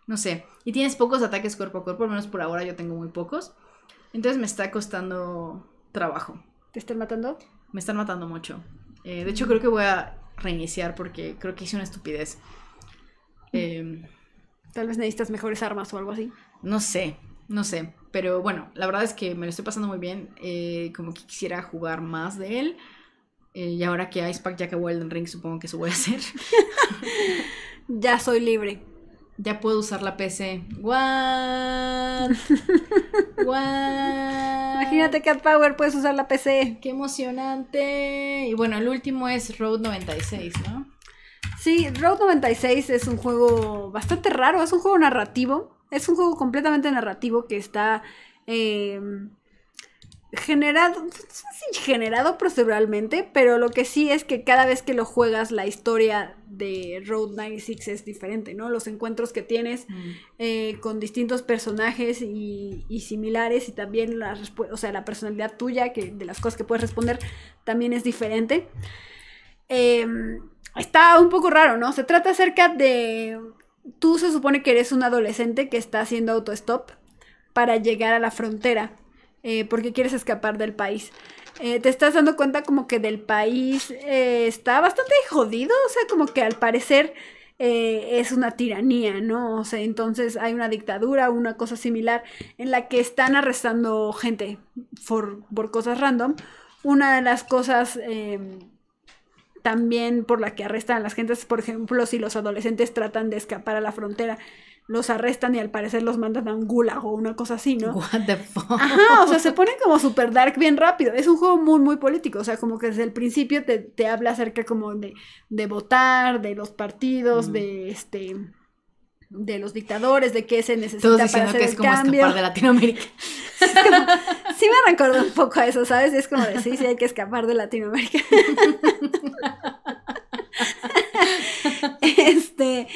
no sé. Y tienes pocos ataques cuerpo a cuerpo, al menos por ahora yo tengo muy pocos. Entonces me está costando trabajo. ¿Te están matando? Me están matando mucho. Eh, de hecho creo que voy a reiniciar porque creo que hice una estupidez. Mm. Em, Tal vez necesitas mejores armas o algo así. No sé, no sé. Pero bueno, la verdad es que me lo estoy pasando muy bien. Eh, como que quisiera jugar más de él. Eh, y ahora que Ice Pack ya que Welden Ring, supongo que eso voy a hacer. *laughs* ya soy libre. Ya puedo usar la PC. What? *laughs* What? Imagínate que Power puedes usar la PC. Qué emocionante. Y bueno, el último es Road 96, ¿no? Sí, Road 96 es un juego bastante raro, es un juego narrativo, es un juego completamente narrativo que está em, generado, generado proceduralmente, pero lo que sí es que cada vez que lo juegas la historia de Road 96 es diferente, ¿no? Los encuentros que tienes mm. eh, con distintos personajes y, similares y también la, o sea, la personalidad tuya, que de las cosas que puedes responder, también es diferente. Em, está un poco raro, ¿no? Se trata acerca de... Tú se supone que eres un adolescente que está haciendo autostop para llegar a la frontera eh, porque quieres escapar del país. Eh, te estás dando cuenta como que del país eh, está bastante jodido, o sea, como que al parecer es una tiranía, ¿no? O sea, entonces hay una dictadura, una cosa similar, en la que están arrestando gente por, por cosas random. Una de las cosas em, también por la que arrestan a las gentes, por ejemplo, si los adolescentes tratan de escapar a la frontera los arrestan y al parecer los mandan a un gulag o una cosa así, ¿no? What the fuck? Ajá, o sea, se pone como super dark bien rápido. Es un juego muy, muy político. O sea, como que desde el principio te, habla acerca como de, votar, de los partidos, de este de los dictadores, de qué se necesita diciendo que es como escapar de Latinoamérica. *laughs* sí me recuerdo un poco a eso, ¿sabes? Es como decir, Si hay que escapar de Latinoamérica. *laughs* este,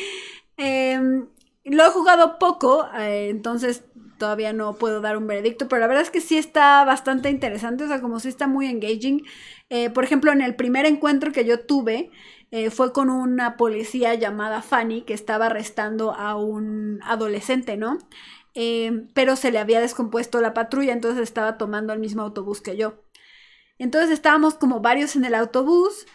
poco, eh, entonces todavía no puedo dar un veredicto, pero la verdad es que sí está bastante interesante, o sea, como sí está muy engaging. Eh, por ejemplo, en el primer encuentro que yo tuve eh, fue con una policía llamada Fanny que estaba arrestando a un adolescente, ¿no? pero se le había descompuesto la patrulla, entonces estaba tomando el mismo autobús que yo. Entonces estábamos como varios en el autobús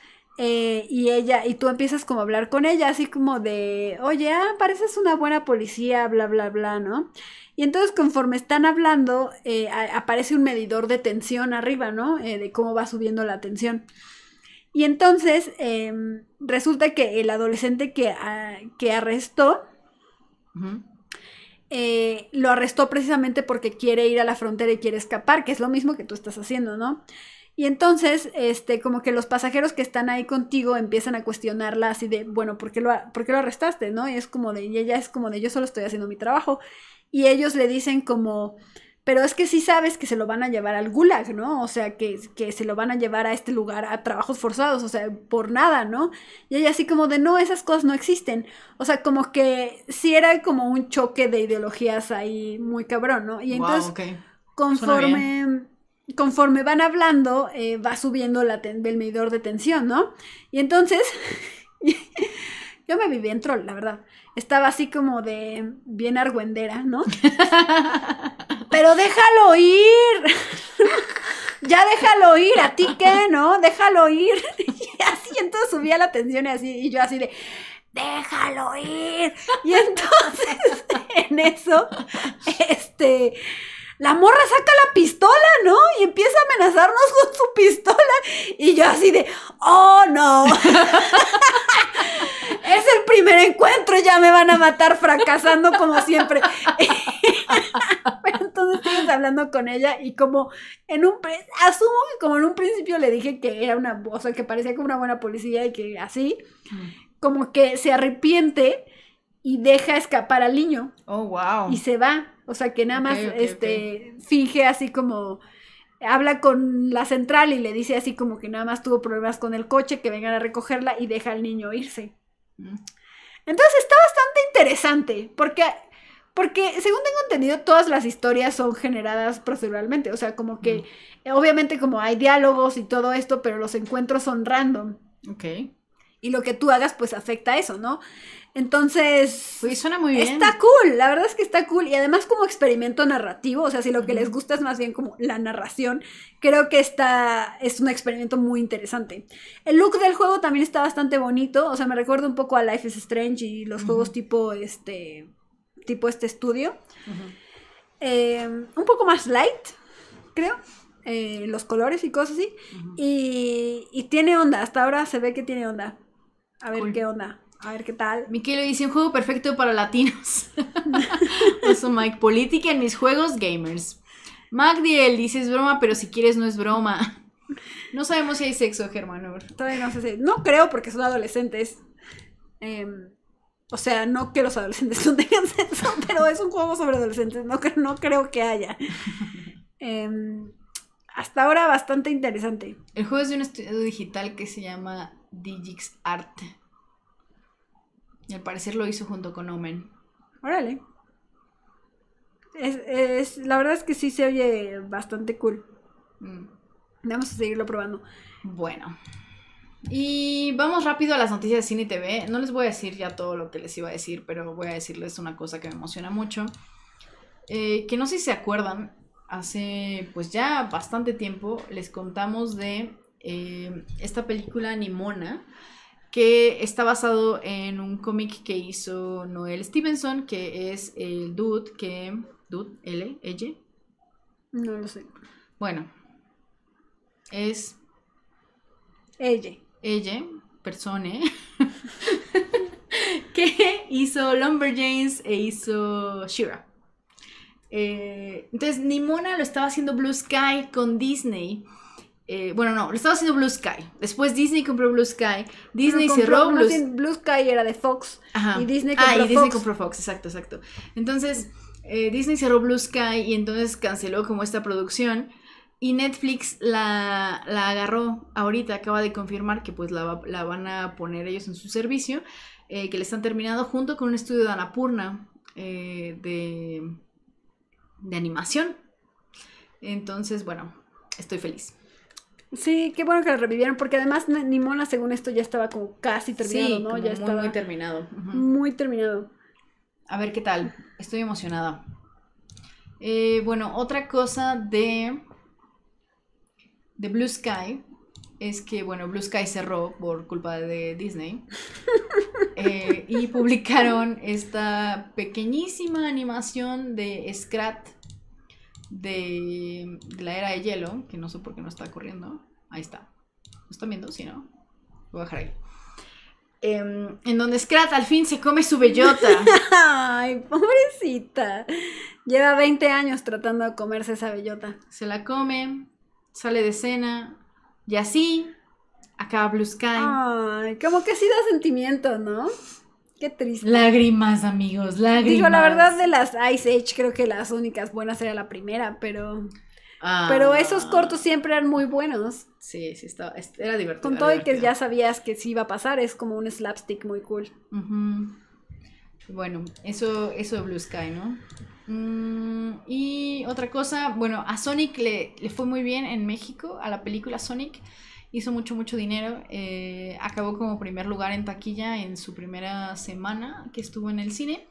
eh, y ella, y tú empiezas como a hablar con ella, así como de, oye, ah, pareces una buena policía, bla, bla, bla, ¿no? Y entonces conforme están hablando, eh, aparece un medidor de tensión arriba, ¿no? Eh, de cómo va subiendo la tensión. Y entonces em, resulta que el adolescente que, ah, que arrestó, lo arrestó precisamente porque quiere ir a la frontera y quiere escapar, que es lo mismo que tú estás haciendo, ¿no? Y entonces, este, como que los pasajeros que están ahí contigo empiezan a cuestionarla así de, bueno, ¿por qué lo, ¿por lo arrestaste? ¿No? Y es como de, y ella es como de, yo solo estoy haciendo mi trabajo. Y ellos le dicen como, pero es que sí sabes que se lo van a llevar al gulag, ¿no? O sea, que, que se lo van a llevar a este lugar a trabajos forzados, o sea, por nada, ¿no? Y ella así como de, no, esas cosas no existen. O sea, como que sí era como un choque de ideologías ahí muy cabrón, ¿no? Y entonces, conforme conforme van hablando, eh, va subiendo el medidor de tensión, ¿no? Y entonces, *laughs* yo me viví en troll, la verdad. Estaba así como de bien argüendera, ¿no? *laughs* Pero déjalo ir. *laughs* ya déjalo ir, a ti qué, ¿no? Déjalo ir. y así, entonces subía la tensión y así, y yo así de, déjalo ir. Y entonces, en eso, este, la morra saca la pistola, ¿no? Y empieza a amenazarnos *laughs* con su pistola. Y yo así de, oh no. *laughs* es el primer encuentro, ya me van a matar fracasando como siempre. *laughs* entonces estuvimos hablando con ella y como en un, asumo como en un principio le dije que era una, o sea, que parecía como una buena policía y que así, como que se arrepiente y deja escapar al niño. Oh, wow. Y se va. O sea, que nada más este, finge así como habla con la central y le dice así como que nada más tuvo problemas con el coche, que vengan a recogerla y deja al niño irse. Entonces está bastante interesante, porque, porque según tengo entendido, todas las historias son generadas proceduralmente, o sea, como que obviamente como hay diálogos y todo esto, pero los encuentros son random. Ok. Y lo que tú hagas pues afecta a eso, ¿no? Entonces. suena muy bien. Está cool, la verdad es que está cool. Y además, como experimento narrativo, o sea, si lo que les gusta es más bien como la narración, creo que está. Es un experimento muy interesante. El look del juego también está bastante bonito. O sea, me recuerda un poco a Life is Strange y los juegos tipo este. tipo este estudio. Em, un poco más light, creo. Eh, los colores y cosas así. y, tiene onda, hasta ahora se ve que tiene onda. A ver qué onda. A ver qué tal. Miquelo dice un juego perfecto para latinos. *laughs* Oso Mike, política en mis juegos gamers. Diel dice es broma, pero si quieres no es broma. *laughs* No sabemos si hay sexo, Germán. Todavía no sé. No creo porque son adolescentes. Em, o sea, no que los adolescentes *laughs* no tengan sexo, pero es un juego sobre adolescentes. No, no creo que haya. Em, hasta ahora bastante interesante. El juego es de un estudio digital que se llama Digix Art. Y al parecer lo hizo junto con Omen. Órale. Es, la verdad es que sí se oye bastante cool. Mm. Vamos a seguirlo probando. Bueno. Y vamos rápido a las noticias de cine TV. No les voy a decir ya todo lo que les iba a decir, pero voy a decirles una cosa que me emociona mucho. Eh, que no sé si se acuerdan, hace pues ya bastante tiempo les contamos de eh, esta película Nimona que está basado en un cómic que hizo Noel Stevenson, que es el dude que... ¿Dude? ¿L? No lo sé. Bueno, es... Ella. Ella, persona, *laughs* *laughs* que hizo Lumberjanes e hizo Shira. Eh, entonces, Nimona lo estaba haciendo Blue Sky con Disney eh, bueno, no, lo estaba haciendo Blue Sky. Después Disney compró Blue Sky. Disney cerró Blue... Sky. Blue Sky era de Fox. Y Disney compró ah, y Fox. Disney compró Fox, exacto, exacto. Entonces, eh, Disney cerró Blue Sky y entonces canceló como esta producción. Y Netflix la, agarró ahorita, acaba de confirmar que pues la, van a poner ellos en su servicio, eh, que le están terminando junto con un estudio de Anapurna de, de animación. Entonces, bueno, estoy feliz. Sí, qué bueno que la revivieron, porque además Nimona, según esto, ya estaba como casi terminado, ¿no? ya muy, estaba muy terminado. Muy terminado. A ver qué tal. Estoy emocionada. Eh, bueno, otra cosa de, de Blue Sky es que, bueno, Blue Sky cerró por culpa de Disney. *laughs* Eh, y publicaron esta pequeñísima animación de Scrat de, la era de hielo, que no sé por qué no está corriendo. Ahí está. ¿Lo están viendo? Sí, ¿no? voy a dejar ahí. Em, en donde Scrat al fin se come su bellota. *laughs* Ay, pobrecita. Lleva 20 años tratando de comerse esa bellota. Se la come, sale de cena y así acaba Blue Sky. Ay, como que sí da sentimiento, ¿no? Qué triste. Lágrimas, amigos, lágrimas. Digo, la verdad de las Ice Age creo que las únicas buenas era la primera, pero... pero ah. esos cortos siempre eran muy buenos. Sí, sí, estaba, era divertido. Con todo y que ya sabías que sí iba a pasar, es como un slapstick muy cool. Bueno, eso, eso de Blue Sky, ¿no? Mm, y otra cosa, bueno, a Sonic le, le fue muy bien en México, a la película Sonic hizo mucho, mucho dinero. Eh, acabó como primer lugar en taquilla en su primera semana que estuvo en el cine.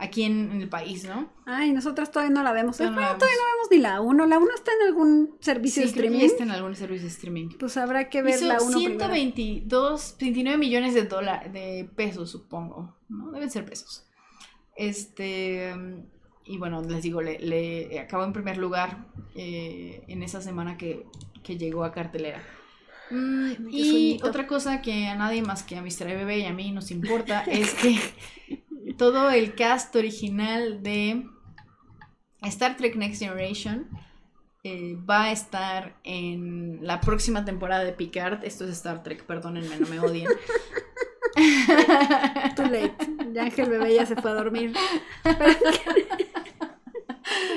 Aquí en, el país, ¿no? Ay, nosotros todavía no la vemos. No, todavía no vemos ni la 1. La 1 está en algún servicio de streaming. está en algún servicio de streaming. Pues habrá que ver la 122, 29 millones de dólares, de pesos, supongo. ¿No? Deben ser pesos. Este y bueno, les digo, le, acabó en primer lugar eh, en esa semana que, llegó a cartelera y otra cosa que a nadie más que a Mr. Bebé y a mí nos importa *laughs* es que todo el cast original de Star Trek Next Generation eh, va a estar en la próxima temporada de Picard. Esto es Star Trek, perdónenme, no me odien. Too late. Ya Ángel Bebé ya se fue a dormir. *laughs*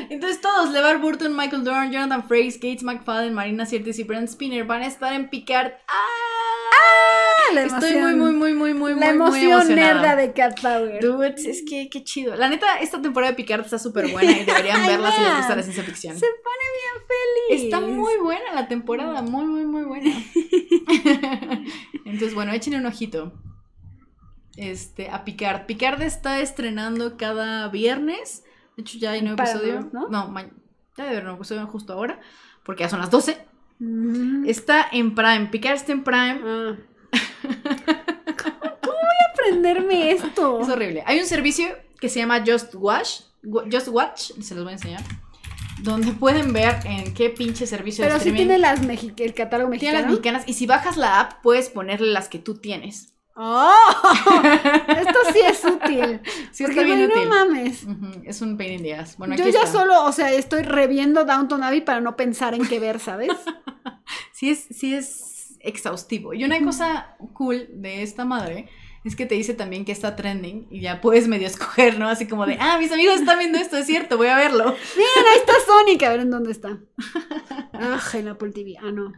Entonces todos, LeVar Burton, Michael Dorn, Jonathan Frakes, Gates McFadden, Marina Sirtis y Brent Spinner van a estar en Picard. ¡Ah! ah Estoy muy, muy, muy, muy, muy, la muy, emoción de Cat Power. Dude, es que qué chido. La neta, esta temporada de Picard está súper buena y deberían *laughs* verla si les gusta la ciencia ficción. Se pone bien feliz. Está muy buena la temporada, muy, muy, muy buena. *laughs* Entonces, bueno, échenle un ojito este, a Picard. Picard está estrenando cada viernes de hecho, ya hay nuevo episodio. ¿no? no mañana. ya debe haber nuevo episodio justo ahora, porque ya son las 12. Mm. Está en Prime. Picar está en Prime. Ah. ¿Cómo, voy a aprenderme esto? Es horrible. Hay un servicio que se llama Just Watch. Just Watch, se los voy a enseñar. Donde pueden ver en qué pinche servicio Pero Pero sí tiene las el catálogo mexicano. Tiene las mexicanas. Y si bajas la app, puedes ponerle las que tú tienes. ¡Oh! *laughs* Esto sí es útil. *laughs* Sí, porque está bien no mames. Es un pain in the ass. Bueno, Yo ya solo, o sea, estoy reviendo Downton Abbey para no pensar en qué ver, ¿sabes? *laughs* sí, es, sí es exhaustivo. Y una cosa cool de esta madre es que te dice también que está trending y ya puedes medio escoger, ¿no? Así como de, ah, mis amigos están viendo esto, es cierto, voy a verlo. Mira, ahí está Sonic, a ver en dónde está. Ah, en Apple TV. Ah, no.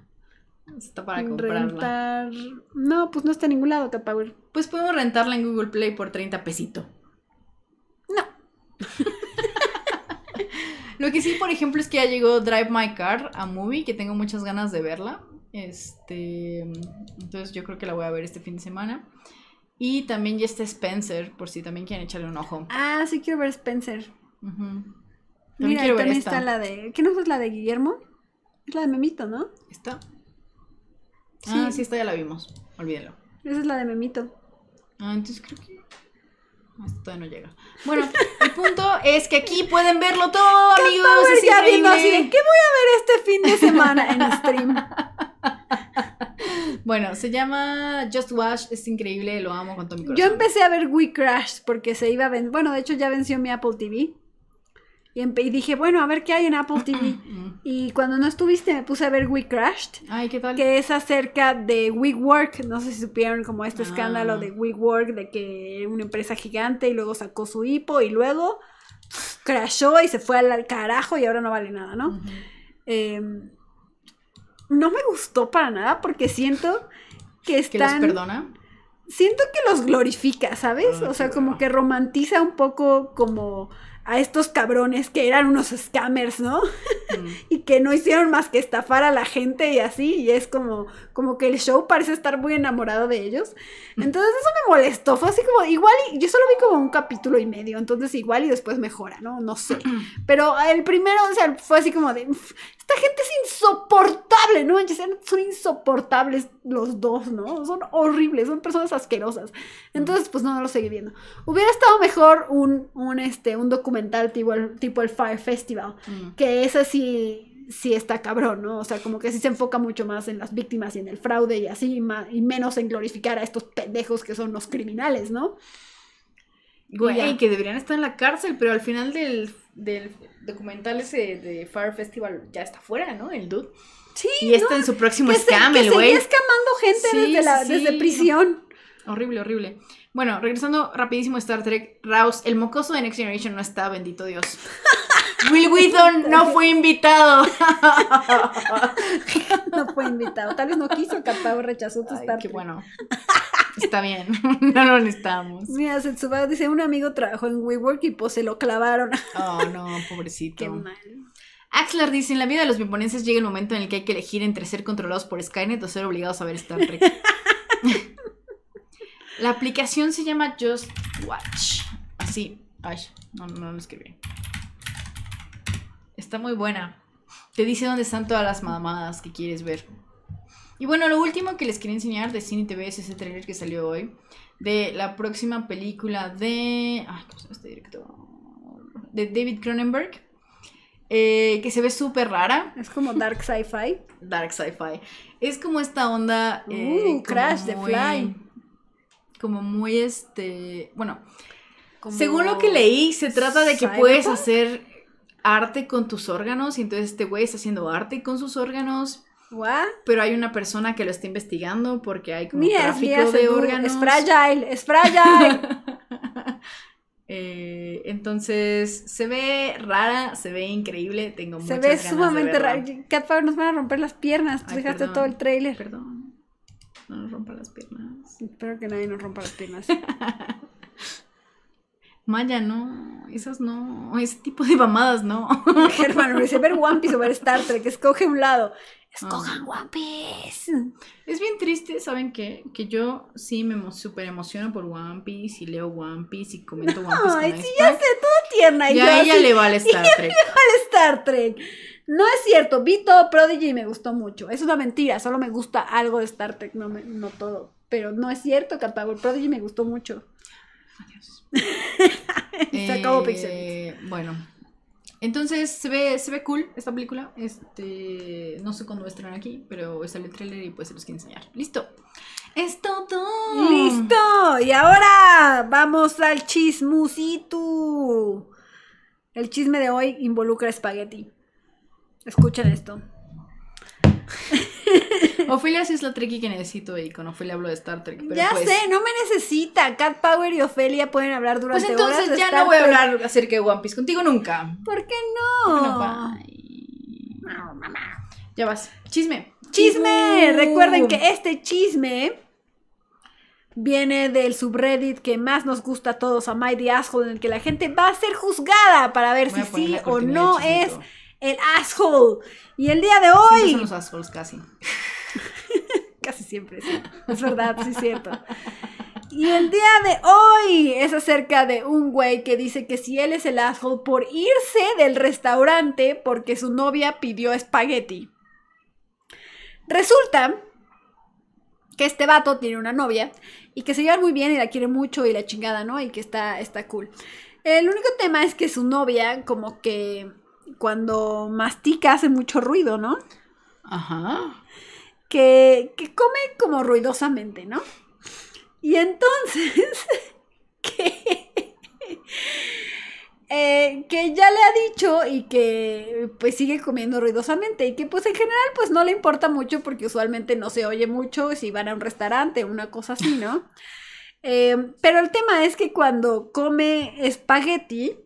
Está para comprarla. No, pues no está en ningún lado Tapower. Pues podemos rentarla en Google Play por 30 pesito. No. *laughs* Lo que sí, por ejemplo, es que ya llegó Drive My Car a Movie, que tengo muchas ganas de verla. Este, entonces yo creo que la voy a ver este fin de semana. Y también ya está Spencer, por si también quieren echarle un ojo. Ah, sí quiero ver Spencer. Mira, también está la de... ¿Qué no es la de Guillermo? Es la de Memito, ¿no? Está. Ah, sí, esta ya la vimos. Olvídelo. Esa es la de Memito. Ah, entonces creo que. Esto no llega. Bueno, el punto es que aquí pueden verlo todo, amigos. ¿qué voy a ver este fin de semana en stream? *laughs* bueno, se llama Just Watch, es increíble, lo amo con todo mi corazón. Yo empecé a ver We Crash porque se iba a vencer. Bueno, de hecho ya venció mi Apple TV. Y, y, dije, bueno, a ver qué hay en Apple TV. *clears throat* Y cuando no estuviste me puse a ver We Crashed. Ay, ¿qué tal? Que es acerca de WeWork. No sé si supieron como este ah. escándalo de WeWork, de que una empresa gigante y luego sacó su hipo y luego crashó y se fue al carajo y ahora no vale nada, ¿no? Em, no me gustó para nada porque siento que están... ¿Que los perdona? Siento que los glorifica, ¿sabes? o sea, como que romantiza un poco como a estos cabrones que eran unos scammers, ¿no? Mm. *laughs* y que no hicieron más que estafar a la gente y así, y es como, como que el show parece estar muy enamorado de ellos. Mm. Entonces eso me molestó, fue así como, igual, y, yo solo vi como un capítulo y medio, entonces igual y después mejora, ¿no? No sé. *clears throat* Pero el primero, o sea, fue así como de, gente es insoportable, ¿no? Son insoportables los dos, ¿no? Son horribles, son personas asquerosas. Entonces, pues no, lo seguí viendo. Hubiera estado mejor un, este, un documental tipo el, tipo el Fire Festival, mm. que es así sí está cabrón, ¿no? O sea, como que sí se enfoca mucho más en las víctimas y en el fraude y así, y, menos en glorificar a estos pendejos que son los criminales, ¿no? Güey, y que deberían estar en la cárcel, pero al final del documentales de Fire Festival ya está fuera, ¿no? El dude. Sí. Y está en su próximo que scam, se, que escamando gente desde, la, desde prisión. Horrible, horrible. Bueno, regresando rapidísimo a Star Trek, Rouse, el mocoso de Next Generation no está, bendito Dios. *laughs* Will Wheaton no fue invitado. *laughs* no fue invitado. Tal vez no quiso, capaz rechazó tu Star Trek. Qué bueno. *laughs* Está bien, *laughs* no lo necesitamos. Mira, dice, un amigo trabajó en WeWork y pues se lo clavaron. *laughs* Oh, no, pobrecito. Qué mal. Axler dice, en la vida de los miponenses llega el momento en el que hay que elegir entre ser controlados por Skynet o ser obligados a ver Star Trek. *laughs* la aplicación se llama Just Watch. Así. Ay, no, no lo escribí. Está muy buena. Te dice dónde están todas las mamadas que quieres ver. Y bueno, lo último que les quería enseñar de Cine TV es ese trailer que salió hoy de la próxima película de. Ay, este director? De David Cronenberg. Eh, que se ve súper rara. Es como Dark Sci-Fi. *laughs* Dark Sci-Fi. Es como esta onda. Uh, eh, Crash de Fly. Como muy este. Bueno. según lo que leí, se trata de que puedes hacer arte con tus órganos. Y entonces este güey está haciendo arte con sus órganos pero hay una persona que lo está investigando porque hay como tráfico de órganos. Es fragile, es fragile. *laughs* Eh, entonces, se ve rara, se ve increíble, tengo se Se ve sumamente rara. Cat nos van a romper las piernas, tú todo el trailer. Perdón, no nos rompa las piernas. Espero que nadie nos rompa las piernas. *laughs* Maya, no, esas no, ese tipo de mamadas no. *laughs* Germán dice, ver One Piece o ver Star Trek, escoge un lado escojan One Piece. Es bien triste, ¿saben qué? Que yo sí me súper emociono por One Piece y leo One Piece y comento no, One Piece. Ay, sí, ya sé, ¡Todo tierna. Y, y a ella le vale Star *laughs* Trek. Star Trek. No es cierto, vi todo Prodigy y me gustó mucho. Es una mentira, solo me gusta algo de Star Trek, no, no todo. Pero no es cierto, Catabol. Prodigy me gustó mucho. Adiós. *laughs* Se acabó eh, Pixel. Bueno, entonces se ve, cool esta película. Este, no sé cuándo va a estar aquí, pero sale el trailer y pues se los quiero enseñar. Listo. Es todo. Listo. Y ahora vamos al chismusito. El chisme de hoy involucra espagueti. Escuchen esto. *laughs* Ofelia sí es la tricky que necesito y con Ofelia hablo de Star Trek. ya pues sé, no me necesita. Cat Power y Ofelia pueden hablar durante pues entonces ya no voy a hablar acerca de One Piece contigo nunca. ¿Por qué no? Ya vas. Chisme. Chisme. Recuerden que este chisme viene del subreddit que más nos gusta a todos, a My en el que la gente va a ser juzgada para ver si sí o no es el asshole. Y el día de hoy. son los assholes casi. *laughs* casi siempre, sí. Es verdad, sí cierto. Y el día de hoy es acerca de un güey que dice que si él es el asshole por irse del restaurante porque su novia pidió espagueti. Resulta que este vato tiene una novia y que se lleva muy bien y la quiere mucho y la chingada, ¿no? Y que está, está cool. El único tema es que su novia como que cuando mastica hace mucho ruido, ¿no? Ajá. Que, come como ruidosamente, ¿no? Y entonces, *laughs* que, eh, que ya le ha dicho y que pues sigue comiendo ruidosamente y que pues en general pues no le importa mucho porque usualmente no se oye mucho si van a un restaurante, o una cosa así, ¿no? *laughs* Eh, pero el tema es que cuando come espagueti,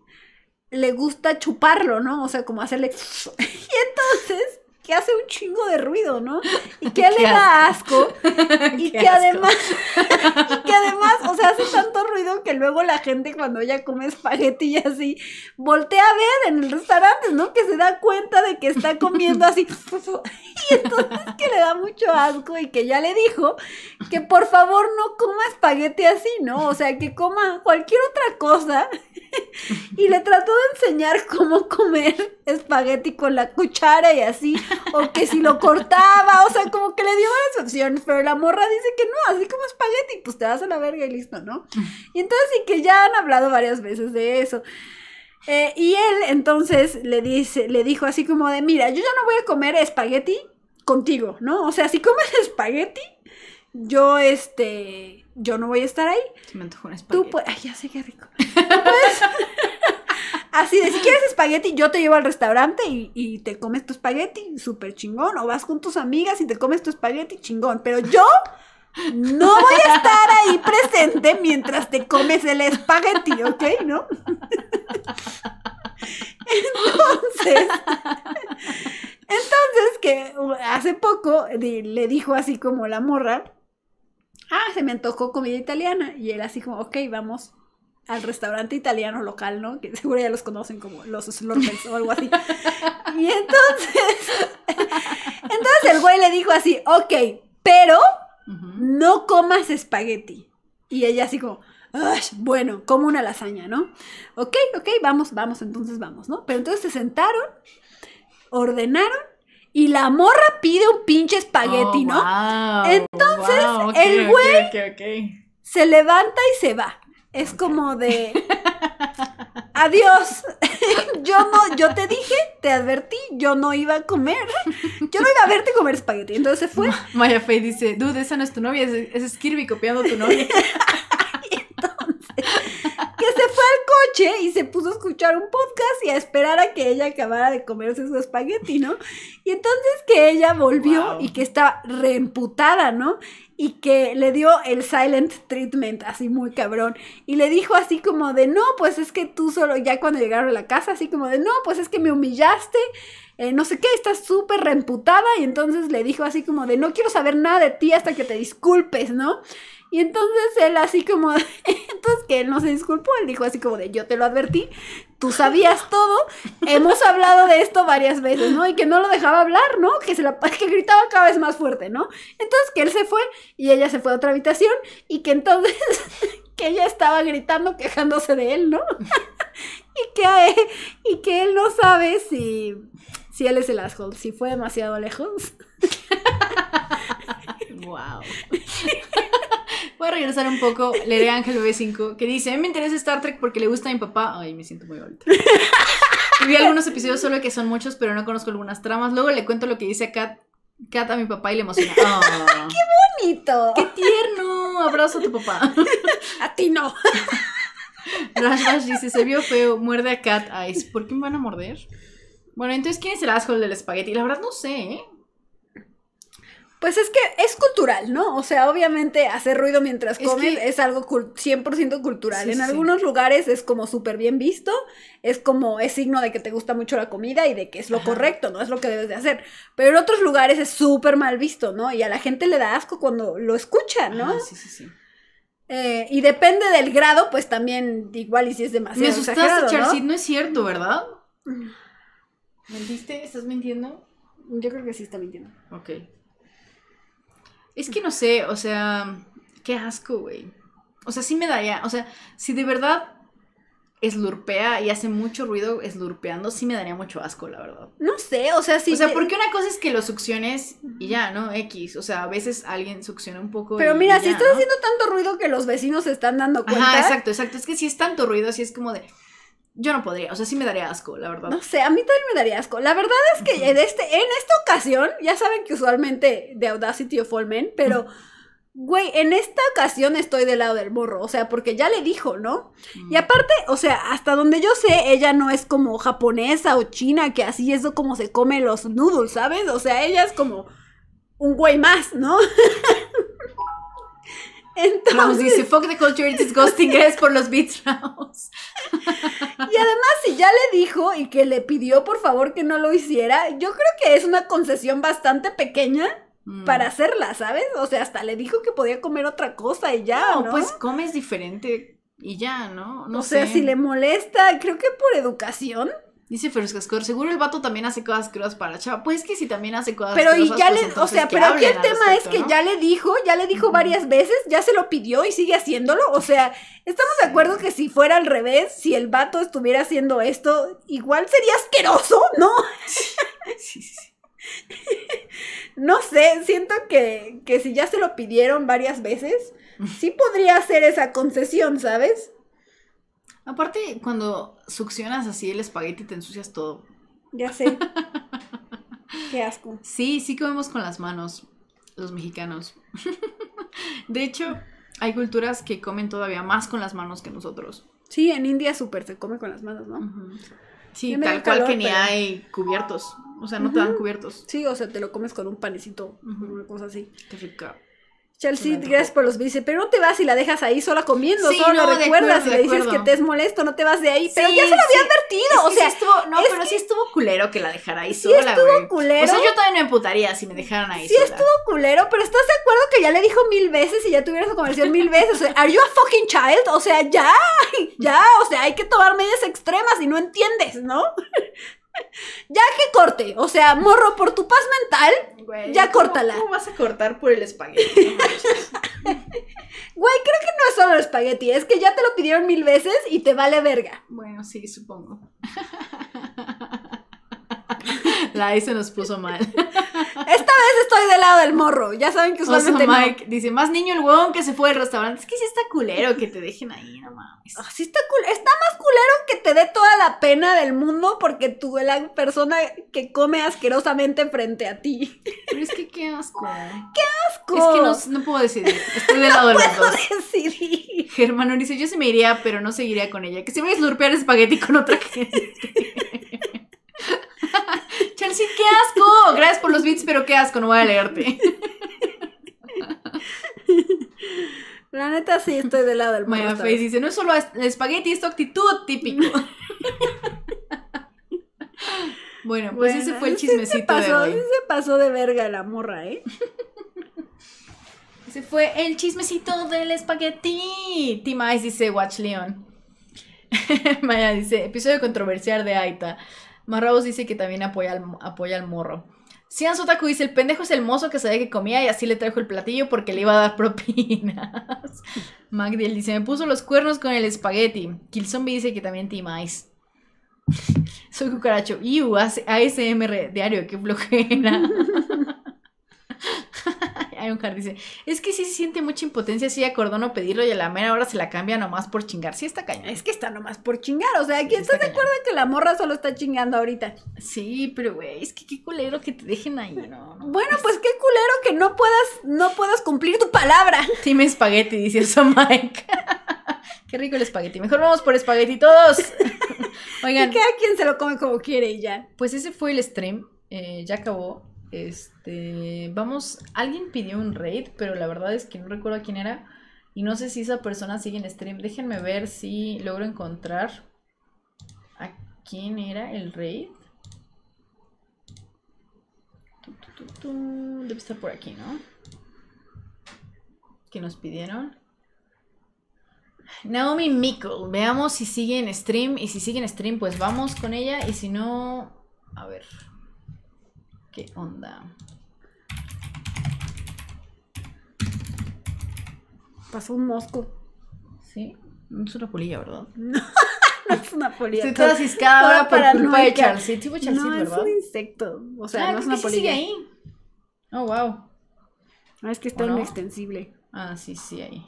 le gusta chuparlo, ¿no? O sea, como hacerle... *laughs* y entonces, que hace un chingo de ruido, ¿no? Y *laughs* que le da asco. *laughs* Y que además... y que además, o sea, hace tanto ruido que luego la gente cuando ella come espagueti y así, voltea a ver en el restaurante, ¿no? Que se da cuenta de que está comiendo así. y entonces que le da mucho asco y que ya le dijo que por favor no coma espagueti así, ¿no? O sea, que coma cualquier otra cosa *laughs* y le trató de enseñar cómo comer espagueti con la cuchara y así, o que si lo cortaba, o sea, como que le dio varias opciones, pero la morra dice que no, así como espagueti, pues te vas a la verga y listo, ¿no? Y entonces sí que ya han hablado varias veces de eso. Eh, y él entonces le dice, le dijo así como de, mira, yo ya no voy a comer espagueti contigo, ¿no? O sea, si comes *laughs* espagueti, yo este yo no voy a estar ahí. Se me antojó un espagueti. Tú puedes, ay, ya sé qué rico. Pues, *laughs* así de, si quieres espagueti, yo te llevo al restaurante y, y te comes tu espagueti, súper chingón. O vas con tus amigas y te comes tu espagueti, chingón. Pero yo no voy a estar ahí presente mientras te comes el espagueti, ¿ok? ¿No? *laughs* Entonces, entonces que uh, hace poco le dijo así como la morra, ah, se me antojó comida italiana. Y él así como, ok, vamos al restaurante italiano local, ¿no? Que seguro ya los conocen como los Slurpees o algo así. Y entonces, *laughs* entonces el güey le dijo así, ok, pero no comas espagueti. Y ella así como, bueno, como una lasaña, ¿no? Ok, ok, vamos, vamos, entonces vamos, ¿no? Pero entonces se sentaron, ordenaron y la morra pide un pinche espagueti, ¿no? Oh, Entonces, el güey se levanta y se va. Es como de *laughs* adiós. *laughs* yo no, yo te dije, te advertí, yo no iba a comer. Yo no iba a verte comer espagueti. Entonces se fue. Maya Fey dice, dude, esa no es tu novia, es Kirby copiando tu novia. *laughs* y se puso a escuchar un podcast y a esperar a que ella acabara de comerse su espagueti, ¿no? Y entonces que ella volvió y que está reemputada, ¿no? Y que le dio el silent treatment, así muy cabrón. Y le dijo así como de, no, pues es que tú solo, ya cuando llegaron a la casa, así como de, no, pues es que me humillaste. Eh, no sé qué, está súper reemputada y entonces le dijo así como de, no quiero saber nada de ti hasta que te disculpes, ¿no? Y entonces él así como, *laughs* entonces que él no se disculpó, él dijo así como de, yo te lo advertí, tú sabías *laughs* todo, hemos hablado de esto varias veces, ¿no? Y que no lo dejaba hablar, ¿no? Que, se la, *laughs* que gritaba cada vez más fuerte, ¿no? Entonces que él se fue y ella se fue a otra habitación y que entonces que ella estaba gritando, quejándose de él, ¿no? y, que, él, y que él no sabe si, si él es el asco, si fue demasiado lejos. wow. Voy a regresar un poco, leeré Ángel B5, que dice, a mí me interesa Star Trek porque le gusta a mi papá. Ay, me siento muy alta. Vi algunos episodios, solo que son muchos, pero no conozco algunas tramas. Luego le cuento lo que dice a Kat, a mi papá y le emociona. *laughs* Ah. ¡Qué bonito! ¡Qué tierno! Abrazo a tu papá. *laughs* a ti no. *laughs* Rush dice, se vio feo, muerde a Kat. Ay, ¿Por qué me van a morder? Bueno, entonces, ¿quién es el asco del espagueti? La verdad no sé, ¿eh? Pues es que es cultural, ¿no? O sea, obviamente hacer ruido mientras comen es, es algo 100% cultural. en algunos lugares es como súper bien visto, es como es signo de que te gusta mucho la comida y de que es lo correcto, ¿no? Es lo que debes de hacer. Pero en otros lugares es súper mal visto, ¿no? Y a la gente le da asco cuando lo escucha, ¿no? sí, sí, sí. Eh, y depende del grado, pues también igual y si es demasiado. Me asustaste, ¿no? no es cierto, ¿verdad? Mm. ¿Mentiste? ¿Estás mintiendo? Yo creo que sí está mintiendo. Ok. Es que no sé, o sea, qué asco, güey. O sea, sí me daría, o sea, si de verdad eslurpea y hace mucho ruido eslurpeando, sí me daría mucho asco, la verdad. No sé, o sea, sí. o sea, porque una cosa es que lo succiones y ya, ¿no? X. O sea, a veces alguien succiona un poco. Pero mira, si estás haciendo tanto ruido que los vecinos se están dando cuenta. Ajá, exacto, exacto. Es que si es tanto ruido, así es como de yo no podría, o sea, sí me daría asco, la verdad. No sé, a mí también me daría asco. La verdad es que en, este, en esta ocasión, ya saben que usualmente de Audacity o Fall Men, pero, güey, en esta ocasión estoy del lado del morro, o sea, porque ya le dijo, ¿no? Y mm. aparte, o sea, hasta donde yo sé, ella no es como japonesa o china, que así es como se come los noodles, ¿sabes? O sea, ella es como un güey más, ¿no? *laughs* Entonces, dice, fuck the culture, it's por los beats, *laughs* Rose. Y además, si ya le dijo y que le pidió por favor que no lo hiciera, yo creo que es una concesión bastante pequeña mm. para hacerla, ¿sabes? O sea, hasta le dijo que podía comer otra cosa y ya, no, ¿no? pues comes diferente y ya, ¿no? No o sea, si le molesta, creo que por educación Dice Feroz Cascor, seguro el vato también hace cosas crudas para la chava. Pues que si también hace cosas pero crudas. Pero y ya pues le, o sea, pero aquí el tema es que ya le dijo, ya le dijo varias veces, ya se lo pidió y sigue haciéndolo. O sea, estamos de acuerdo que si fuera al revés, si el vato estuviera haciendo esto, igual sería asqueroso, ¿no? *laughs* *laughs* no sé, siento que, que si ya se lo pidieron varias veces, sí podría hacer esa concesión, ¿sabes? Aparte, cuando succionas así el espagueti te ensucias todo. Ya sé. *laughs* Qué asco. Sí, sí comemos con las manos, los mexicanos. *laughs* de hecho, hay culturas que comen todavía más con las manos que nosotros. Sí, en India súper se come con las manos, ¿no? Sí, tal cual que ni hay cubiertos. O sea, no te dan cubiertos. Sí, o sea, te lo comes con un panecito, una cosa así. Qué rica. Chelsea, gracias por los bici, pero no te vas y la dejas ahí sola comiendo, solo no, recuerdas y le dices que te es molesto, no te vas de ahí, pero ya se lo había advertido, o sea, estuvo, no, pero sí estuvo culero que la dejara ahí sola, Sí estuvo culero. O sea, yo también me emputaría si me dejaran ahí sola. Sí estuvo culero, pero estás de acuerdo que ya le dijo mil veces y ya tuvieron su conversión mil veces, o sea, are you a fucking child? O sea, ya, ya, o sea, hay que tomar medidas extremas y no entiendes, ¿no? Ya que corte, o sea, morro por tu paz mental, ya córtala. ¿cómo, vas a cortar por el espagueti? *laughs* Güey, creo que no es solo el espagueti, es que ya te lo pidieron mil veces y te vale verga. Bueno, sí, supongo. *laughs* La se nos puso mal. *laughs* Esta vez estoy del lado del morro. Ya saben que usualmente Mike dice, más niño el huevón que se fue del restaurante. Es que sí está culero que te dejen ahí, no mames. Ah, está, está más culero que te dé toda la pena del mundo porque tú la persona que come asquerosamente frente a ti. Pero es que qué asco. ¡Qué asco! Es que no, puedo decidir. Estoy del lado del *laughs* de los puedo decidir. Germano dice, yo se me iría, pero no seguiría con ella. Que si me a slurpear espagueti con otra *laughs* gente qué asco. Gracias por los beats, pero qué asco, no voy a leerte. La neta sí estoy de lado del Maya Face dice, no es solo espagueti, es tu actitud típico. *laughs* bueno, pues ese fue el chismecito se pasó, de pasó de verga la morra, ¿eh? ese fue el chismecito del espagueti. Tim Ice dice, Watch Leon. *laughs* Maya dice, episodio controversial de Aita. Marraus dice que también apoya al, apoya al morro. Sian Sotaku dice, el pendejo es el mozo que sabía que comía y así le trajo el platillo porque le iba a dar *laughs* propinas. Magdiel dice, me puso los cuernos con el espagueti. Killzombie dice que también timáis. *laughs* Soy cucaracho. Iu, ASMR diario, qué flojera. *laughs* dice, es que sí se siente mucha impotencia si acordó no pedirlo y a la mera hora se la cambia nomás por chingar. Sí está cañón. Es que está nomás por chingar, o sea, ¿quién está de acuerdo que la morra solo está chingando ahorita? Sí, pero güey, es que qué culero que te dejen ahí, ¿no? *laughs* bueno, pues qué culero que no puedas, no puedas cumplir tu palabra. *laughs* Dime espagueti, dice eso Mike. *laughs* qué rico el espagueti. Mejor vamos por espagueti todos. Oigan. Y a quien se lo come como quiere y ya. Pues ese fue el stream. Eh, ya acabó. Este, vamos, alguien pidió un raid, pero la verdad es que no recuerdo quién era. Y no sé si esa persona sigue en stream. Déjenme ver si logro encontrar a quién era el raid. Debe estar por aquí, ¿no? Que nos pidieron. Naomi Mikkel. Veamos si sigue en stream. Y si sigue en stream, pues vamos con ella. Y si no, a ver. ¿Qué onda? Pasó un mosco. ¿Sí? No es una polilla, ¿verdad? *laughs* No, no es una polilla. Estoy toda ciscada ahora por culpa de Charles. Tipo Charles, no, es un insecto. O sea, ah, no es una polilla. sigue ahí. Oh, wow. Ah, es que está inextensible. Ah, sí, sí, ahí.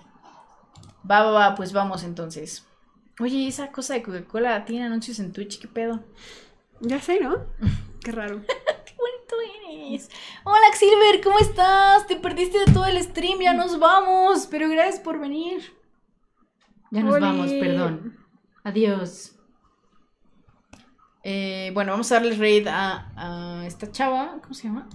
Va, va, va, pues vamos entonces. Oye, esa cosa de Coca-Cola tiene anuncios en Twitch, ¿qué pedo? Ya sé, ¿no? *laughs* Qué raro. Hola Silver, ¿cómo estás? Te perdiste de todo el stream, ya nos vamos, pero gracias por venir. Ya nos vamos, perdón. Adiós. Eh, bueno, vamos a darle raid a, esta chava. ¿Cómo se llama?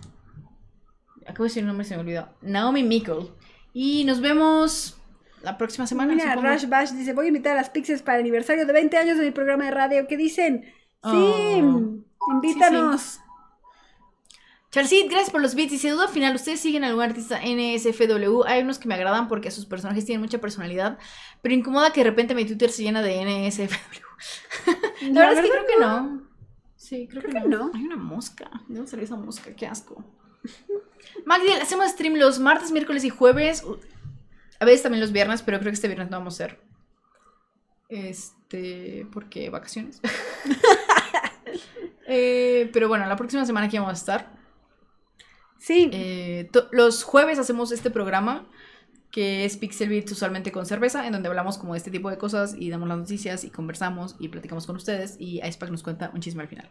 Acabo de decir el nombre, se me olvidó. Naomi Mikkel. Y nos vemos la próxima semana. Mira, Rush Bash dice: Voy a invitar a las Pixies para el aniversario de 20 años de mi programa de radio. ¿Qué dicen? Oh. Sí, invítanos. Charcid, gracias por los beats Y si duda final, ¿ustedes siguen a algún artista NSFW? Hay unos que me agradan porque sus personajes tienen mucha personalidad, pero incomoda que de repente mi Twitter se llena de NSFW. *laughs* La, verdad, es que creo que no. Sí, creo, que, no. Hay una mosca. ¿De dónde salió esa mosca? Qué asco. *laughs* Magdiel, hacemos stream los martes, miércoles y jueves. A veces también los viernes, pero creo que este viernes no vamos a hacer. Este, porque vacaciones. *laughs* Eh, pero bueno, la próxima semana aquí vamos a estar. Sí. Eh, los jueves hacemos este programa que es Pixel Beats usualmente con cerveza, en donde hablamos como de este tipo de cosas y damos las noticias y conversamos y platicamos con ustedes y Icepack nos cuenta un chisme al final.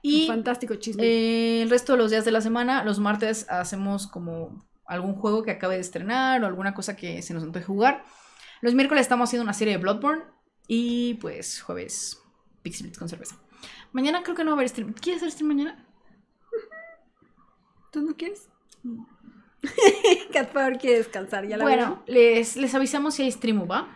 Y, Fantástico chisme. Eh, el resto de los días de la semana, los martes hacemos como algún juego que acabe de estrenar o alguna cosa que se nos antoje jugar. Los miércoles estamos haciendo una serie de Bloodborne y pues jueves Pixel Beats con cerveza. Mañana creo que no va a haber stream. ¿Quieres hacer stream mañana? ¿Tú no quieres? *laughs* Cat Power quiere descansar, ya la Bueno, les, les avisamos si hay stream, ¿va?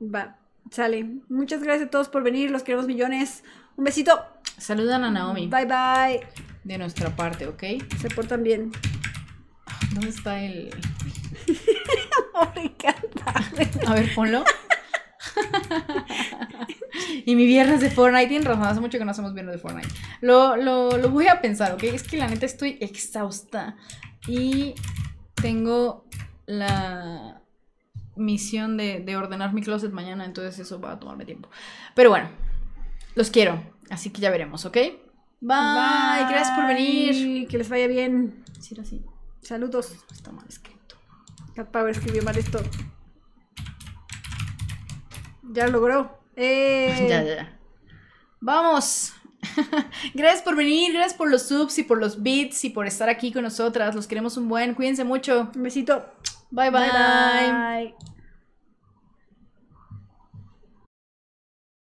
Va, sale. Muchas gracias a todos por venir, los queremos millones. Un besito. Saludan a Naomi. Bye bye. De nuestra parte, ¿ok? Se portan bien. ¿Dónde está el.? *laughs* Me encanta. A ver, ponlo. *laughs* *laughs* y mi viernes de Fortnite. Tienen razón, hace mucho que no hacemos viernes de Fortnite. Lo, voy a pensar, ¿ok? Es que la neta estoy exhausta. Y tengo la misión de, ordenar mi closet mañana, entonces eso va a tomarme tiempo. Pero bueno, los quiero, así que ya veremos, ¿ok? Bye, gracias por venir. Que les vaya bien. así. Saludos. Está mal escrito. Cat Power escribió mal esto. Ya lo logró. Eh, ya, ya, Vamos. *laughs* gracias por venir, gracias por los subs y por los beats y por estar aquí con nosotras. Los queremos un buen. Cuídense mucho. Un besito. Bye. bye. bye.